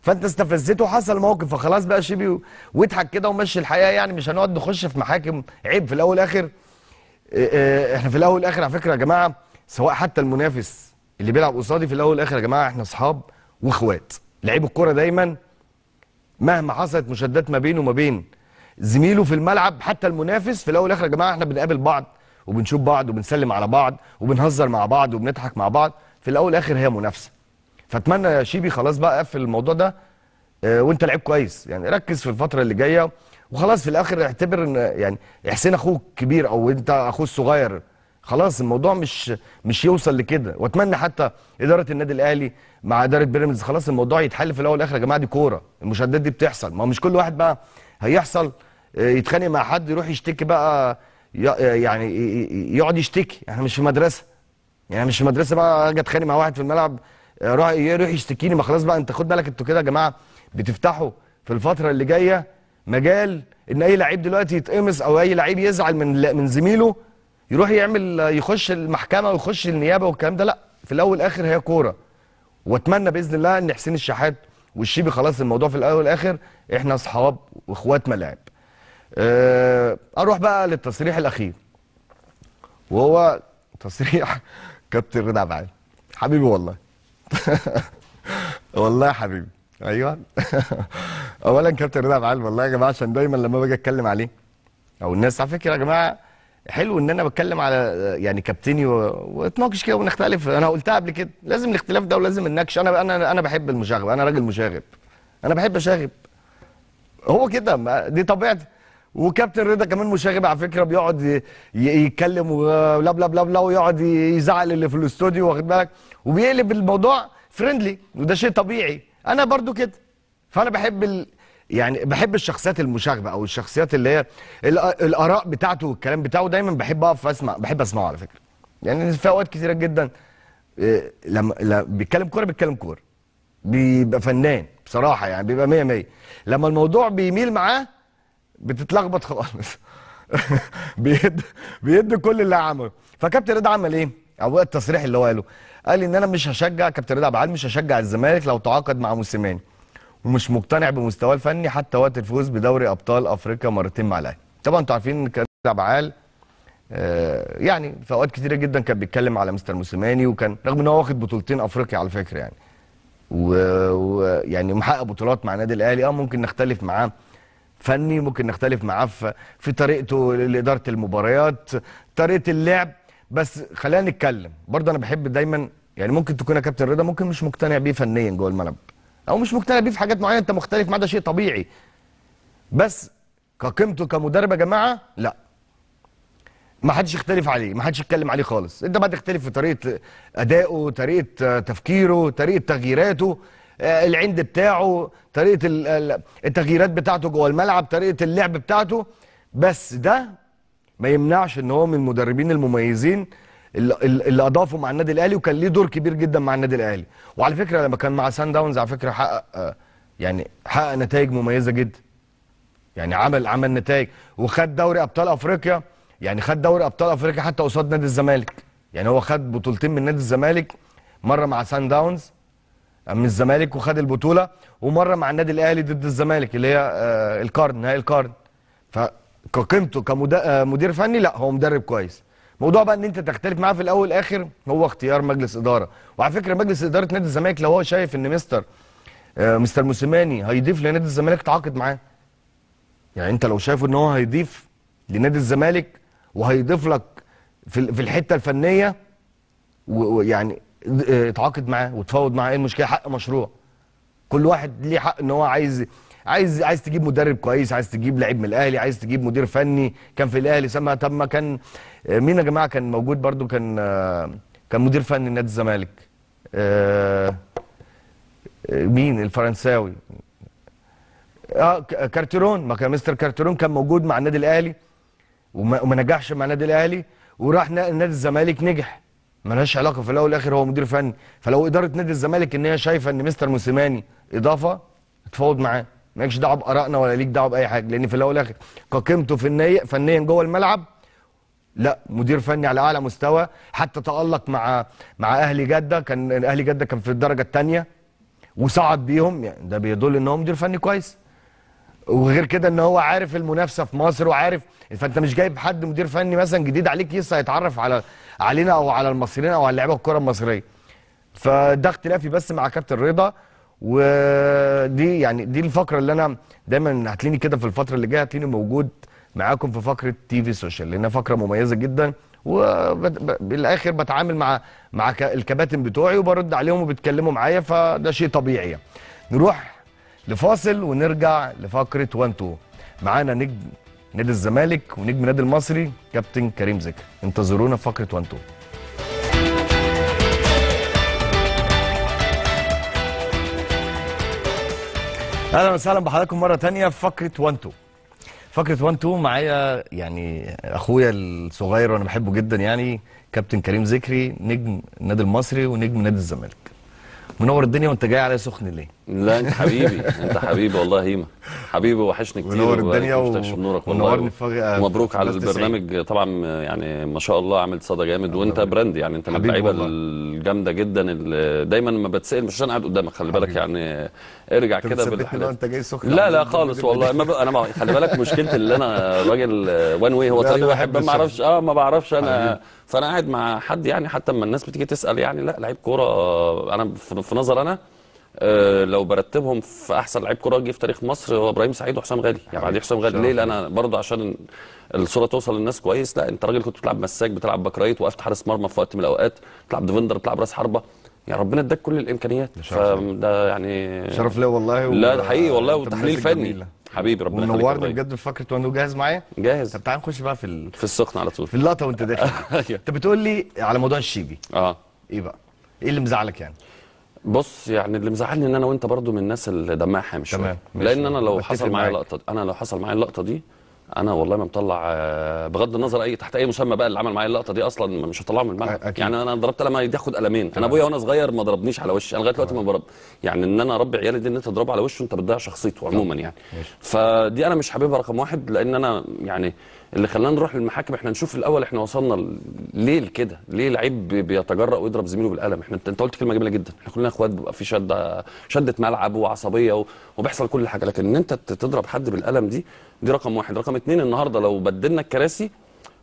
فانت استفزته وحصل موقف فخلاص بقى شبي واضحك كده ومشي الحياه يعني مش هنقعد نخش في محاكم عيب في الاول والاخر إيه، إيه، احنا في الاول والاخر على فكره يا جماعه سواء حتى المنافس اللي بيلعب قصادي في الاول والاخر يا جماعه احنا اصحاب واخوات لعيب الكوره دايما مهما حصلت مشادات ما بينه وما بين زميله في الملعب حتى المنافس في الاول والاخر يا جماعه احنا بنقابل بعض وبنشوف بعض وبنسلم على بعض وبنهزر مع بعض وبنضحك مع بعض في الاول والاخر هي منافسه فاتمنى يا شيبي خلاص بقى قفل الموضوع ده آه، وانت لعيب كويس يعني ركز في الفتره اللي جايه وخلاص في الاخر اعتبر ان يعني حسين اخوك كبير او انت اخوه الصغير خلاص الموضوع مش مش يوصل لكده واتمنى حتى اداره النادي الاهلي مع اداره بيراميدز خلاص الموضوع يتحل في الاول والاخر يا جماعه دي كوره المشادات دي بتحصل ما هو مش كل واحد بقى هيحصل آه، يتخانق مع حد يروح يشتكي بقى آه، يعني يقعد يشتكي احنا مش في مدرسه يعني مش في مدرسه بقى اجي اتخانق مع واحد في الملعب آه، يروح يشتكيني ما خلاص بقى انت خد بالك انتوا كده يا جماعه بتفتحوا في الفتره اللي جايه مجال ان اي لعيب دلوقتي يتقمص او اي لعيب يزعل من من زميله يروح يعمل يخش المحكمه ويخش النيابه والكلام ده لا في الاول والاخر هي كوره واتمنى باذن الله ان حسين الشحات والشيبي خلاص الموضوع في الاول والاخر احنا اصحاب واخوات ملاعب آه، اروح بقى للتصريح الاخير وهو تصريح كابتن رضا عبد حبيبي والله والله حبيبي ايوه اولا كابتن رضا عبد والله يا جماعه عشان دايما لما باجي اتكلم عليه او الناس على فكره يا جماعه حلو ان انا بتكلم على يعني كابتني واتناقش كده ونختلف انا قلتها قبل كده لازم الاختلاف ده ولازم النكش انا انا انا بحب المشاغب انا راجل مشاغب انا بحب اشاغب هو كده دي طبيعتي وكابتن رضا كمان مشاغب على فكره بيقعد يتكلم ولا بلا بلا بلا ويقعد يزعل اللي في الاستوديو واخد بالك وبيقلب الموضوع فريندلي وده شيء طبيعي انا برضو كده فانا بحب ال... يعني بحب الشخصيات المشاغبه او الشخصيات اللي هي الاراء بتاعته والكلام بتاعه دايما بحب اقف اسمع بحب اسمعه على فكره يعني في اوقات كثيره جدا آه، لما لما بيتكلم كوره بيتكلم كوره بيبقى فنان بصراحه يعني بيبقى 100 100 لما الموضوع بيميل معاه بتتلخبط خالص بيد بيد كل اللي عمله فكابتن رضا عمل ايه او التصريح اللي هو قاله قال ان انا مش هشجع كابتن رضا عبد مش هشجع الزمالك لو تعاقد مع موسيماني ومش مقتنع بمستواه الفني حتى وقت الفوز بدوري ابطال افريقيا مرتين مع الاهلي طبعا انتوا عارفين ان كان عبعال عال آه، يعني في اوقات كتيره جدا كان بيتكلم على مستر موسيماني وكان رغم ان هو واخد بطولتين افريقيا على فكره يعني ويعني محقق بطولات مع النادي الاهلي اه ممكن نختلف معاه فني ممكن نختلف معاه في, في طريقته لاداره المباريات طريقه اللعب بس خلينا نتكلم برضه انا بحب دايما يعني ممكن تكون يا كابتن رضا ممكن مش مقتنع بيه فنيا جوه الملعب او مش مقتنع بيه في حاجات معينه انت مختلف معاه ده شيء طبيعي بس كقيمته كمدرب يا جماعه لا ما حدش يختلف عليه ما حدش يتكلم عليه خالص انت بقى تختلف في طريقه ادائه طريقه تفكيره طريقه تغييراته آه، العند بتاعه طريقه التغييرات بتاعته جوه الملعب طريقه اللعب بتاعته بس ده ما يمنعش ان هو من المدربين المميزين اللي اللي اضافه مع النادي الاهلي وكان ليه دور كبير جدا مع النادي الاهلي وعلى فكره لما كان مع سان داونز على فكره حقق آه، يعني حقق نتائج مميزه جدا يعني عمل عمل نتائج وخد دوري ابطال افريقيا يعني خد دوري ابطال افريقيا حتى قصاد نادي الزمالك يعني هو خد بطولتين من نادي الزمالك مره مع سان داونز آه، من الزمالك وخد البطوله ومره مع النادي الاهلي ضد الزمالك اللي هي آه، القرن نهائي القرن فقيمته كمدير فني لا هو مدرب كويس موضوع بقى ان انت تختلف معاه في الاول والاخر هو اختيار مجلس اداره وعلى فكره مجلس اداره نادي الزمالك لو هو شايف ان مستر آه مستر موسيماني هيضيف لنادي الزمالك تعاقد معاه يعني انت لو شايفه ان هو هيضيف لنادي الزمالك وهيضيف لك في, في الحته الفنيه ويعني اتعاقد آه، معاه وتفاوض معاه ايه المشكله حق مشروع كل واحد ليه حق ان هو عايز عايز عايز تجيب مدرب كويس عايز تجيب لعيب من الاهلي عايز تجيب مدير فني كان في الاهلي سمى طب ما كان آه، مين يا جماعه كان موجود برده كان آه، كان مدير فني نادي الزمالك آه، مين الفرنساوي اه كارتيرون ما كان مستر كارتيرون كان موجود مع النادي الاهلي وما, نجحش مع النادي الاهلي وراح نادي الزمالك نجح ملهاش علاقه في الاول والاخر هو مدير فني فلو اداره نادي الزمالك ان هي شايفه ان مستر موسيماني اضافه تفاوض معاه مالكش دعوه بارائنا ولا ليك دعوه باي حاجه لان في الاول والاخر كقيمته فنيه فنيا جوه الملعب لا مدير فني على اعلى مستوى حتى تالق مع مع اهلي جده كان اهلي جده كان في الدرجه الثانيه وصعد بيهم يعني ده بيدل ان هو مدير فني كويس وغير كده ان هو عارف المنافسه في مصر وعارف فانت مش جايب حد مدير فني مثلا جديد عليك لسه هيتعرف على علينا او على المصريين او على لعيبه الكره المصريه فده اختلافي بس مع كابتن رضا ودي يعني دي الفقره اللي انا دايما هتلاقيني كده في الفتره اللي جايه هتلاقيني موجود معاكم في فقره تي في سوشيال لانها فقره مميزه جدا وبالاخر بتعامل مع مع الكباتن بتوعي وبرد عليهم وبيتكلموا معايا فده شيء طبيعي يعني. نروح لفاصل ونرجع لفقره 1 2 معانا نجم نادي الزمالك ونجم نادي المصري كابتن كريم زكي انتظرونا في فقره 1 2 اهلا وسهلا بحضراتكم مره تانية في فقره تو فقره تو معايا يعني اخويا الصغير وانا بحبه جدا يعني كابتن كريم ذكري نجم النادي المصري ونجم نادي الزمالك منور الدنيا وانت جاي عليا سخن ليه؟ لا انت حبيبي انت حبيبي والله هيما حبيبي وحشني كتير منور الدنيا و... منورني فجأة مبروك على البرنامج طبعا يعني ما شاء الله عملت صدى جامد وانت براند يعني انت من اللعيبه الجامده جدا دايما ما بتسال مش عشان قاعد قدامك خلي بالك يعني ارجع كده بالحلقات انت جاي سخن لا لا خالص والله ما ب... انا ما... خلي بالك مشكلتي اللي انا راجل وان آه، واي هو طريق واحد ما اعرفش اه ما بعرفش انا فانا قاعد مع حد يعني حتى اما الناس بتيجي تسال يعني لا لعيب كوره آه، انا في نظر انا أه لو برتبهم في احسن لعيب كوره جه في تاريخ مصر هو ابراهيم سعيد وحسام غالي يعني بعد حسام غالي ليه لان برضه عشان الصوره توصل للناس كويس لا انت راجل كنت بتلعب مساك بتلعب باك وقفت حارس مرمى في وقت من الاوقات بتلعب ديفندر بتلعب راس حربه يعني ربنا اداك كل الامكانيات فده يعني شرف ليا والله و... لا ده حقيقي والله وتحليل فني حبيبي ربنا يخليك منورنا بجد فكره وانو جاهز معايا جاهز طب تعالى نخش بقى في ال... في السخن على طول في اللقطه وانت داخل انت أيوه. بتقول لي على موضوع الشيبي اه ايه بقى ايه اللي مزعلك يعني بص يعني اللي مزعلني ان انا وانت برضو من الناس اللي دمها حامي شويه لان انا لو حصل معايا لقطه انا لو حصل معايا اللقطه دي انا والله ما مطلع آه، بغض النظر اي تحت اي مسمى بقى اللي عمل معايا اللقطه دي اصلا مش هطلعه من الملعب يعني انا ضربت لما ياخد قلمين انا ابويا وانا صغير ما ضربنيش على وشي انا لغايه دلوقتي ما برب يعني ان انا اربي عيالي دي ان انت تضربه على وشه انت بتضيع شخصيته عموما يعني فدي انا مش حاببها رقم واحد لان انا يعني اللي خلانا نروح للمحاكم احنا نشوف الاول احنا وصلنا ليه لكده ليه لعيب بيتجرأ ويضرب زميله بالقلم احنا انت قلت كلمه جميله جدا احنا كلنا اخوات بيبقى في شده شده ملعب وعصبيه وبيحصل كل حاجه لكن ان انت تضرب حد بالقلم دي دي رقم واحد رقم اتنين النهارده لو بدلنا الكراسي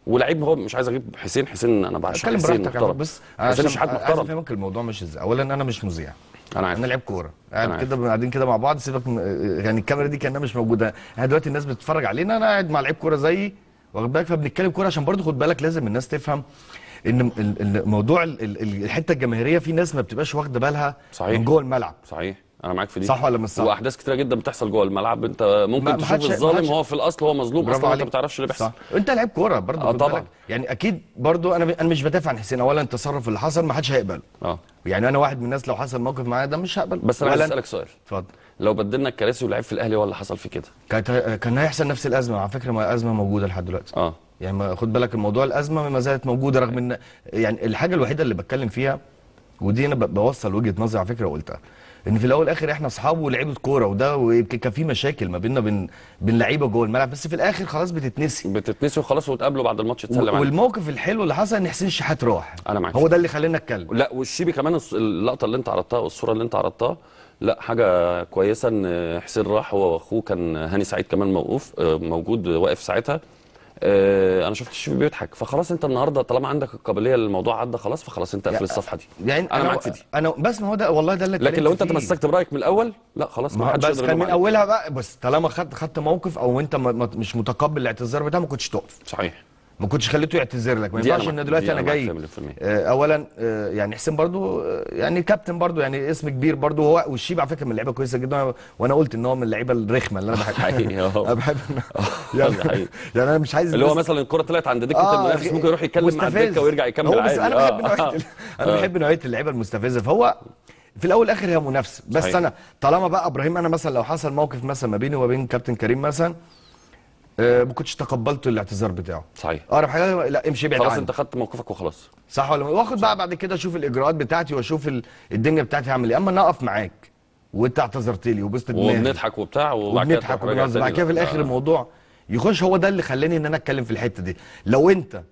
ولعيب هو مش عايز اجيب حسين حسين انا بعشق حسين براحتك محترم بس عشان مش حد محترم فاهمك الموضوع مش ازاي اولا انا مش مذيع انا عارف انا لعيب كوره قاعد كده قاعدين كده مع بعض سيبك يعني الكاميرا دي كانها مش موجوده انا دلوقتي الناس بتتفرج علينا انا قاعد مع لعيب كوره زيي واخد بالك فبنتكلم كوره عشان برضه خد بالك لازم الناس تفهم ان موضوع الحته الجماهيريه في ناس ما بتبقاش واخده بالها صحيح. من جوه الملعب صحيح انا معاك في دي صح ولا مش صح واحداث كتيره جدا بتحصل جوه الملعب انت ممكن تشوف الظالم هو في الاصل هو مظلوم اصلا انت ما بتعرفش اللي بيحصل انت لعيب كوره برضه آه طبعا يعني اكيد برضه انا انا مش بدافع عن حسين اولا التصرف اللي حصل ما حدش هيقبله اه يعني انا واحد من الناس لو حصل موقف معايا ده مش هقبله بس انا عايز اسالك سؤال اتفضل لو بدلنا الكراسي ولعب في الاهلي هو اللي حصل في كده كانت كان هيحصل نفس الازمه على فكره ما الازمه موجوده لحد دلوقتي اه يعني خد بالك الموضوع الازمه ما زالت موجوده رغم ان يعني الحاجه الوحيده اللي بتكلم فيها ودي انا بوصل وجهه نظري على فكره وقلتها ان في الاول والاخر احنا اصحاب ولعيبه كوره وده ويمكن كان في مشاكل ما بيننا بين بين لعيبه جوه الملعب بس في الاخر خلاص بتتنسي بتتنسي وخلاص وتقابلوا بعد الماتش تسلم والموقف الحلو اللي حصل ان حسين الشحات راح انا معاك هو ده اللي خلينا نتكلم لا والشيبي كمان اللقطه اللي انت عرضتها والصوره اللي انت عرضتها لا حاجه كويسه ان حسين راح هو واخوه كان هاني سعيد كمان موقوف آه، موجود واقف ساعتها آه، انا شفت الشيف بيضحك فخلاص انت النهارده طالما عندك القابليه للموضوع عدى خلاص فخلاص انت قفل الصفحه دي يعني انا, أنا معاك في دي انا بس ما هو ده والله ده اللي لكن لو انت تمسكت برايك من الاول لا خلاص ما حدش بس كان من اولها بقى بس طالما خدت خدت موقف او انت مش متقبل الاعتذار بتاعه ما كنتش تقف صحيح ما كنتش خليته يعتذر لك ما ينفعش ان دلوقتي انا جاي آه، اولا آه، يعني حسين برضو آه، يعني كابتن برضو يعني اسم كبير برضو هو والشيب على فكره من اللعيبه كويسه جدا وانا قلت ان هو من اللعيبه الرخمه اللي انا بحبها انا بحب يعني, يعني انا مش عايز اللي هو مثلا الكره طلعت عند دكه آه المنافس ممكن يروح يتكلم مع الدكه ويرجع يكمل عادي انا بحب نوعيه انا بحب نوعيه اللعيبه المستفزه فهو في الاول والاخر هي منافسه بس انا طالما بقى ابراهيم انا مثلا لو حصل موقف مثلا ما بيني وما بين كابتن كريم مثلا آه، ما كنتش تقبلت الاعتذار بتاعه صحيح اقرب حاجه لا امشي بعيد خلاص انت خدت موقفك وخلاص صح ولا واخد بقى بعد كده اشوف الاجراءات بتاعتي واشوف الدنيا بتاعتي هعمل ايه اما انا اقف معاك وانت اعتذرت لي وبست دماغي وبنضحك وبتاع وبنضحك كده وبعد كده في الاخر آه. الموضوع يخش هو ده اللي خلاني ان انا اتكلم في الحته دي لو انت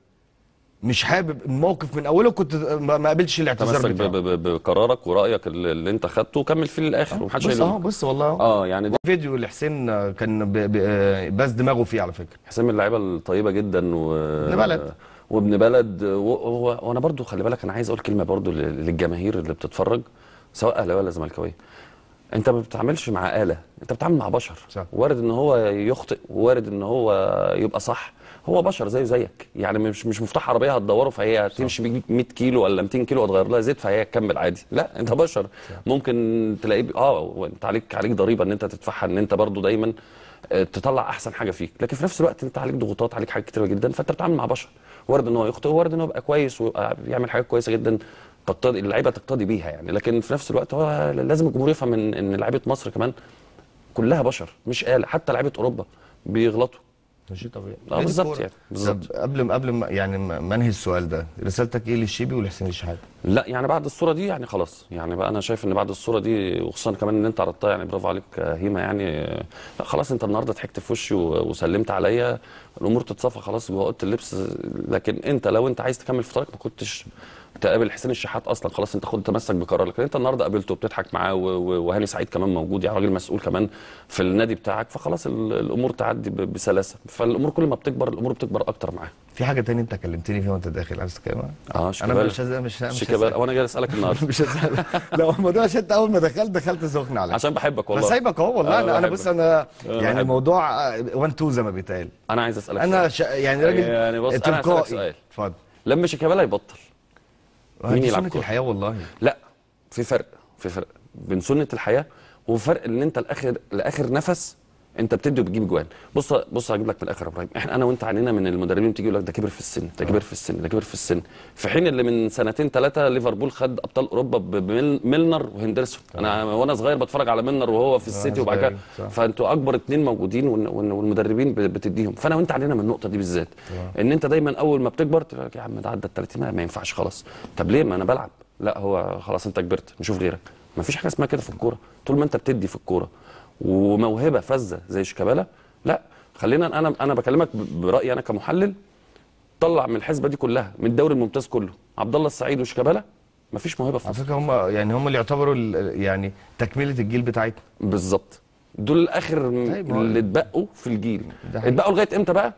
مش حابب الموقف من اوله كنت ما قابلتش الاعتذار بتاعه بقرارك ورايك اللي انت خدته كمل فيه للاخر آه، ومحدش بص اه بص والله اه يعني ده فيديو لحسين كان باس آه، دماغه فيه على فكره حسين من اللعيبه الطيبه جدا و ابن بلد وابن بلد وانا برضو خلي بالك انا عايز اقول كلمه برضو للجماهير اللي بتتفرج سواء اهلاويه ولا زملكاويه انت ما بتتعاملش مع اله انت بتتعامل مع بشر صح. وارد ان هو يخطئ وارد ان هو يبقى صح هو بشر زيه زيك يعني مش مش مفتاح عربيه هتدوره فهي تمشي بيك 100 كيلو ولا 200 كيلو هتغير لها زيت فهي تكمل عادي لا انت بشر ممكن تلاقيه اه وانت عليك عليك ضريبه ان انت تدفعها ان انت برضو دايما آه، تطلع احسن حاجه فيك لكن في نفس الوقت انت عليك ضغوطات عليك حاجات كتيره جدا فانت بتتعامل مع بشر وارد ان هو يخطئ وارد ان هو يبقى كويس ويعمل حاجات كويسه جدا تقتضي اللعيبه تقتضي بيها يعني لكن في نفس الوقت هو لازم الجمهور يفهم ان ان لعيبه مصر كمان كلها بشر مش آلة حتى لعيبه اوروبا بيغلطوا شيء طبيعي بالظبط يعني بالظبط يعني، قبل ما قبل ما يعني ما انهي السؤال ده رسالتك ايه للشيبي ولحسين الشحات؟ لا يعني بعد الصوره دي يعني خلاص يعني بقى انا شايف ان بعد الصوره دي وخصوصا كمان ان انت عرضتها يعني برافو عليك هيما يعني لا خلاص انت النهارده ضحكت في وشي وسلمت عليا الامور تتصفى خلاص جوه اوضه اللبس لكن انت لو انت عايز تكمل في طريقك ما كنتش تقابل حسين الشحات اصلا خلاص انت خد تمسك بقرارك لكن انت النهارده قابلته وبتضحك معاه وهاني سعيد كمان موجود يعني راجل مسؤول كمان في النادي بتاعك فخلاص الامور تعدي بسلاسه فالامور كل ما بتكبر الامور بتكبر اكتر معاه في حاجه تانية انت كلمتني فيها وانت داخل عايز تتكلم اه شكرا انا مش هزق مش مش وانا جاي اسالك النهارده مش هزق. لا الموضوع عشان انت اول ما دخلت دخلت سخن عليك عشان بحبك والله سايبك اهو والله آه، انا, أنا بص انا آه، يعني الموضوع وان تو زي ما بيتقال انا عايز اسالك انا يعني راجل يعني بص انا اسالك سؤال اتفضل لما شيكابالا يبطل مين يلعب سنه الحياه والله لا في فرق في فرق بين سنه الحياه وفرق ان انت لاخر لاخر نفس انت بتدي وبتجيب جوان بص بص هجيب لك في الاخر يا ابراهيم احنا انا وانت عانينا من المدربين تيجي يقول لك ده كبر في السن ده كبر في السن ده كبر في السن في حين اللي من سنتين ثلاثه ليفربول خد ابطال اوروبا بميلنر وهندرسون انا وانا صغير بتفرج على ميلنر وهو في آه، السيتي وبعد كده فانتوا اكبر اثنين موجودين والمدربين بتديهم فانا وانت عانينا من النقطه دي بالذات ان انت دايما اول ما بتكبر تقول لك يا عم ده عدى ال 30 ما ينفعش خلاص طب ليه ما انا بلعب لا هو خلاص انت كبرت نشوف غيرك مفيش حاجه اسمها كده في الكوره طول ما انت بتدي في الكوره وموهبه فذه زي شيكابالا لا خلينا انا انا بكلمك برايي انا كمحلل طلع من الحسبه دي كلها من الدوري الممتاز كله عبد الله السعيد وشيكابالا مفيش موهبه في مصر على فكره هم يعني هم اللي يعتبروا يعني تكمله الجيل بتاعتنا بالظبط دول اخر طيب اللي اتبقوا في الجيل اتبقوا لغايه امتى بقى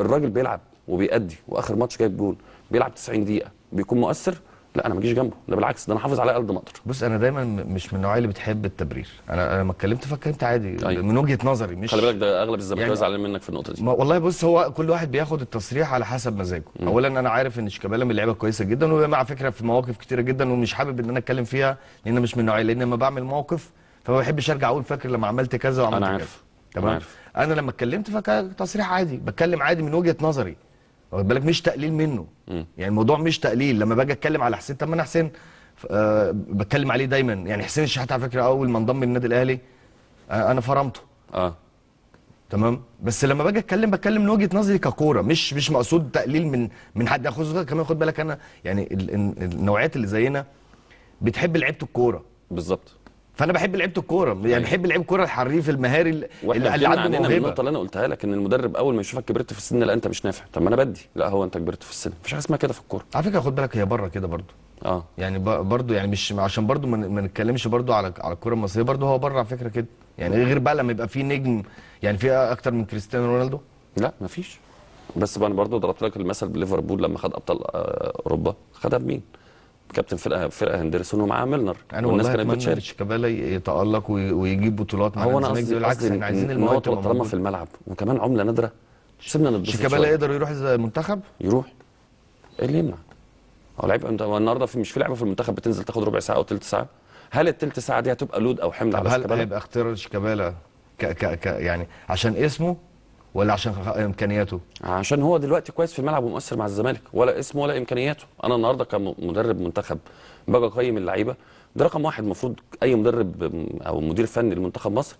الراجل بيلعب وبيأدي واخر ماتش جايب جول بيلعب 90 دقيقه بيكون مؤثر لا انا ما اجيش جنبه ده بالعكس ده انا حافظ على قد ما اقدر بص انا دايما مش من النوعيه اللي بتحب التبرير انا لما اتكلمت فكرت عادي أيوة. من وجهه نظري مش خلي بالك ده اغلب الزملكاويه يعني زعلانين منك في النقطه دي والله بص هو كل واحد بياخد التصريح على حسب مزاجه مم. اولا انا عارف ان شيكابالا من اللعيبه كويسه جدا مع فكره في مواقف كتيره جدا ومش حابب ان انا اتكلم فيها لان مش من النوعيه لان لما بعمل موقف فما بحبش ارجع اقول فاكر لما عملت كذا وعملت كذا تمام انا لما اتكلمت فكان تصريح عادي بتكلم عادي من وجهه نظري واخد بالك مش تقليل منه م. يعني الموضوع مش تقليل لما باجي اتكلم على حسين طب ما انا حسين أه بتكلم عليه دايما يعني حسين الشحات على فكره اول ما انضم للنادي الاهلي أه انا فرمته اه تمام بس لما باجي اتكلم بتكلم من وجهه نظري ككوره مش مش مقصود تقليل من من حد خصوصا كمان خد بالك انا يعني النوعيات اللي زينا بتحب لعيبه الكوره بالظبط فانا بحب لعيبه الكوره يعني أيوة. بحب لعيب الكوره الحريف المهاري اللي, اللي عنده موهبه النقطه اللي انا قلتها لك ان المدرب اول ما يشوفك كبرت في السن لا انت مش نافع طب ما انا بدي لا هو انت كبرت في السن مفيش حاجه اسمها كده في الكوره على فكره خد بالك هي بره كده برضه اه يعني برضه يعني مش عشان برضه ما نتكلمش برضه على على الكوره المصريه برضه هو بره على فكره كده يعني إيه غير بقى لما يبقى في نجم يعني في اكتر من كريستيانو رونالدو لا مفيش بس انا برضه ضربت لك المثل بليفربول لما خد ابطال آه، اوروبا خدها بمين؟ كابتن فرقه فرقه هندرسون ومعاه ميلنر يعني والناس كانت بتشارك شيكابالا يتالق ويجيب بطولات مع هو انا قصدي بالعكس احنا عايزين المواد طالما في الملعب وكمان عمله نادره سيبنا نتبسط شيكابالا يقدر يروح المنتخب يروح ايه اللي يمنع هو لعيب النهارده مش في لعبه في المنتخب بتنزل تاخد ربع ساعه او ثلث ساعه هل الثلث ساعه دي هتبقى لود او حمل على شيكابالا هل هيبقى اختيار شيكابالا ك ك ك يعني عشان اسمه ولا عشان امكانياته عشان هو دلوقتي كويس في الملعب ومؤثر مع الزمالك ولا اسمه ولا امكانياته انا النهارده كمدرب منتخب باجي اقيم اللعيبه ده رقم واحد المفروض اي مدرب او مدير فني لمنتخب مصر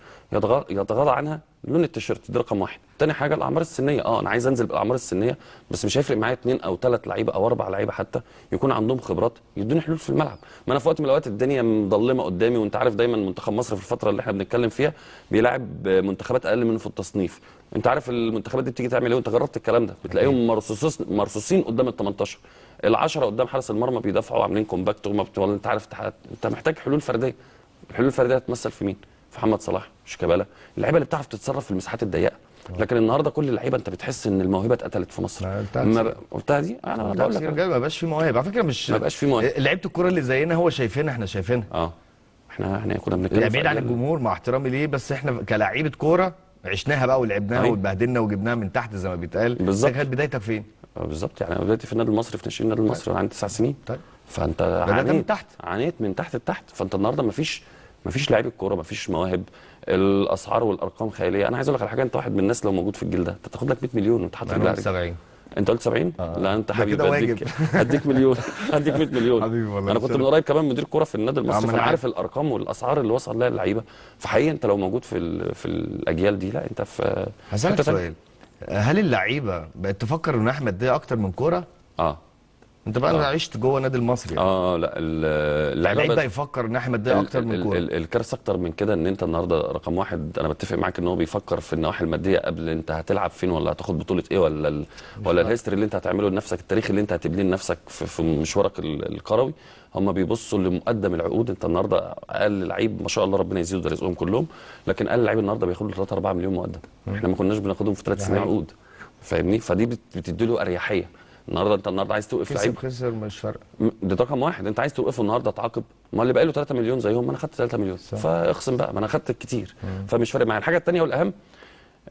يتغاضى عنها لون التيشيرت ده رقم واحد تاني حاجه الاعمار السنيه اه انا عايز انزل بالاعمار السنيه بس مش هيفرق معايا اثنين او ثلاث لعيبه او اربع لعيبه حتى يكون عندهم خبرات يدوني حلول في الملعب ما انا في وقت من الاوقات الدنيا مظلمه قدامي وانت عارف دايما منتخب مصر في الفتره اللي احنا بنتكلم فيها بيلعب منتخبات اقل منه في التصنيف انت عارف المنتخبات دي بتيجي تعمل ايه وانت جربت الكلام ده بتلاقيهم مرصوصين مرصوصين قدام ال 18 ال10 قدام حارس المرمى بيدافعوا عاملين كومباكت وما بتقول انت عارف تحت... انت محتاج حلول فرديه الحلول الفرديه هتمثل في مين؟ في محمد صلاح شيكابالا اللعيبه اللي بتعرف تتصرف في المساحات الضيقه آه. لكن النهارده كل اللعيبه انت بتحس ان الموهبه اتقتلت في مصر قلتها دي آه، انا بقول لك ما بقاش في مواهب على فكره مش ما بقاش في مواهب آه، لعيبه الكوره اللي زينا هو شايفينها احنا شايفينها اه احنا احنا كنا بنتكلم بعيد عن الجمهور مع احترامي ليه بس احنا كلاعيبه كوره عشناها بقى ولعبناها أيوة. واتبهدلنا وجبناها من تحت زي ما بيتقال بالظبط كانت بدايتك فين؟ آه، بالظبط يعني انا بدايتي في النادي المصري في ناشئين النادي المصري طيب. انا عندي تسع سنين طيب فانت عانيت من تحت عانيت من تحت لتحت فانت النهارده مفيش مفيش لعيب الكوره مفيش مواهب الاسعار والارقام خياليه انا عايز اقول لك على حاجه انت واحد من الناس لو موجود في الجيل ده انت تاخد لك 100 مليون وتحط في 70 انت قلت 70 آه. لا انت حبيبي اديك اديك مليون اديك 100 مليون حبيبي والله انا كنت من قريب كمان مدير كوره في النادي المصري فانا عارف الارقام والاسعار اللي وصل لها اللعيبه فحقيقي انت لو موجود في في الاجيال دي لا انت في هسالك سؤال هل اللعيبه بقت تفكر ان احمد ده اكتر من كوره؟ اه انت بقى انا آه. عشت جوه نادي المصري يعني. اه لا اللعيب بقى يفكر ان احمد ده اكتر من كوره الكارثه اكتر من كده ان انت النهارده رقم واحد انا بتفق معاك ان هو بيفكر في النواحي الماديه قبل انت هتلعب فين ولا هتاخد بطوله ايه ولا ال... ولا الهيستوري اللي انت هتعمله لنفسك التاريخ اللي انت هتبنيه لنفسك في, في مشوارك الكروي هم بيبصوا لمقدم العقود انت النهارده اقل لعيب ما شاء الله ربنا يزيده رزقهم كلهم لكن اقل لعيب النهارده بياخد له 3 4 مليون مقدم احنا ما كناش بناخدهم في 3 سنين عقود فاهمني فدي بتدي له اريحيه النهارده انت النهارده عايز توقف لعيب خسر مش فارقه ده رقم واحد انت عايز توقفه النهارده تعاقب ما اللي بقى له 3 مليون زيهم ما انا خدت 3 مليون صح. فاخصم بقى ما انا خدت كتير مم. فمش فارق معايا الحاجه الثانيه والاهم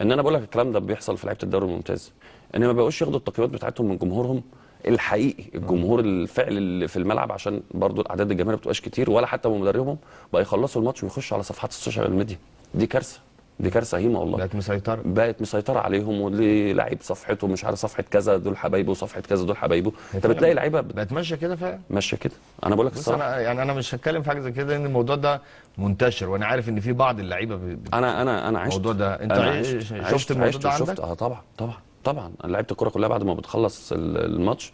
ان انا بقول لك الكلام ده بيحصل في لعيبه الدوري الممتاز ان ما بقوش ياخدوا التقييمات بتاعتهم من جمهورهم الحقيقي الجمهور الفعلي اللي في الملعب عشان برضو الاعداد الجماهيريه ما بتبقاش كتير ولا حتى مدربهم بقى يخلصوا الماتش ويخشوا على صفحات السوشيال ميديا دي كارثه دي كارثه هيمه والله بقت مسيطره بقت مسيطره عليهم واللي لعيب صفحته مش عارف صفحه كذا دول حبايبه وصفحه كذا دول حبايبه انت بتلاقي لعيبه بقت ماشيه كده فعلا ماشيه كده انا بقول لك الصراحه أنا يعني انا مش هتكلم في حاجه زي كده لان الموضوع ده منتشر وانا عارف ان في بعض اللعيبه انا انا انا عشت الموضوع ده انت إيه- عشت, إيه، عشت شفت الموضوع ده عندك؟ شفت اه طبعا طبعا طبعا لعيبه الكوره كلها بعد ما بتخلص الماتش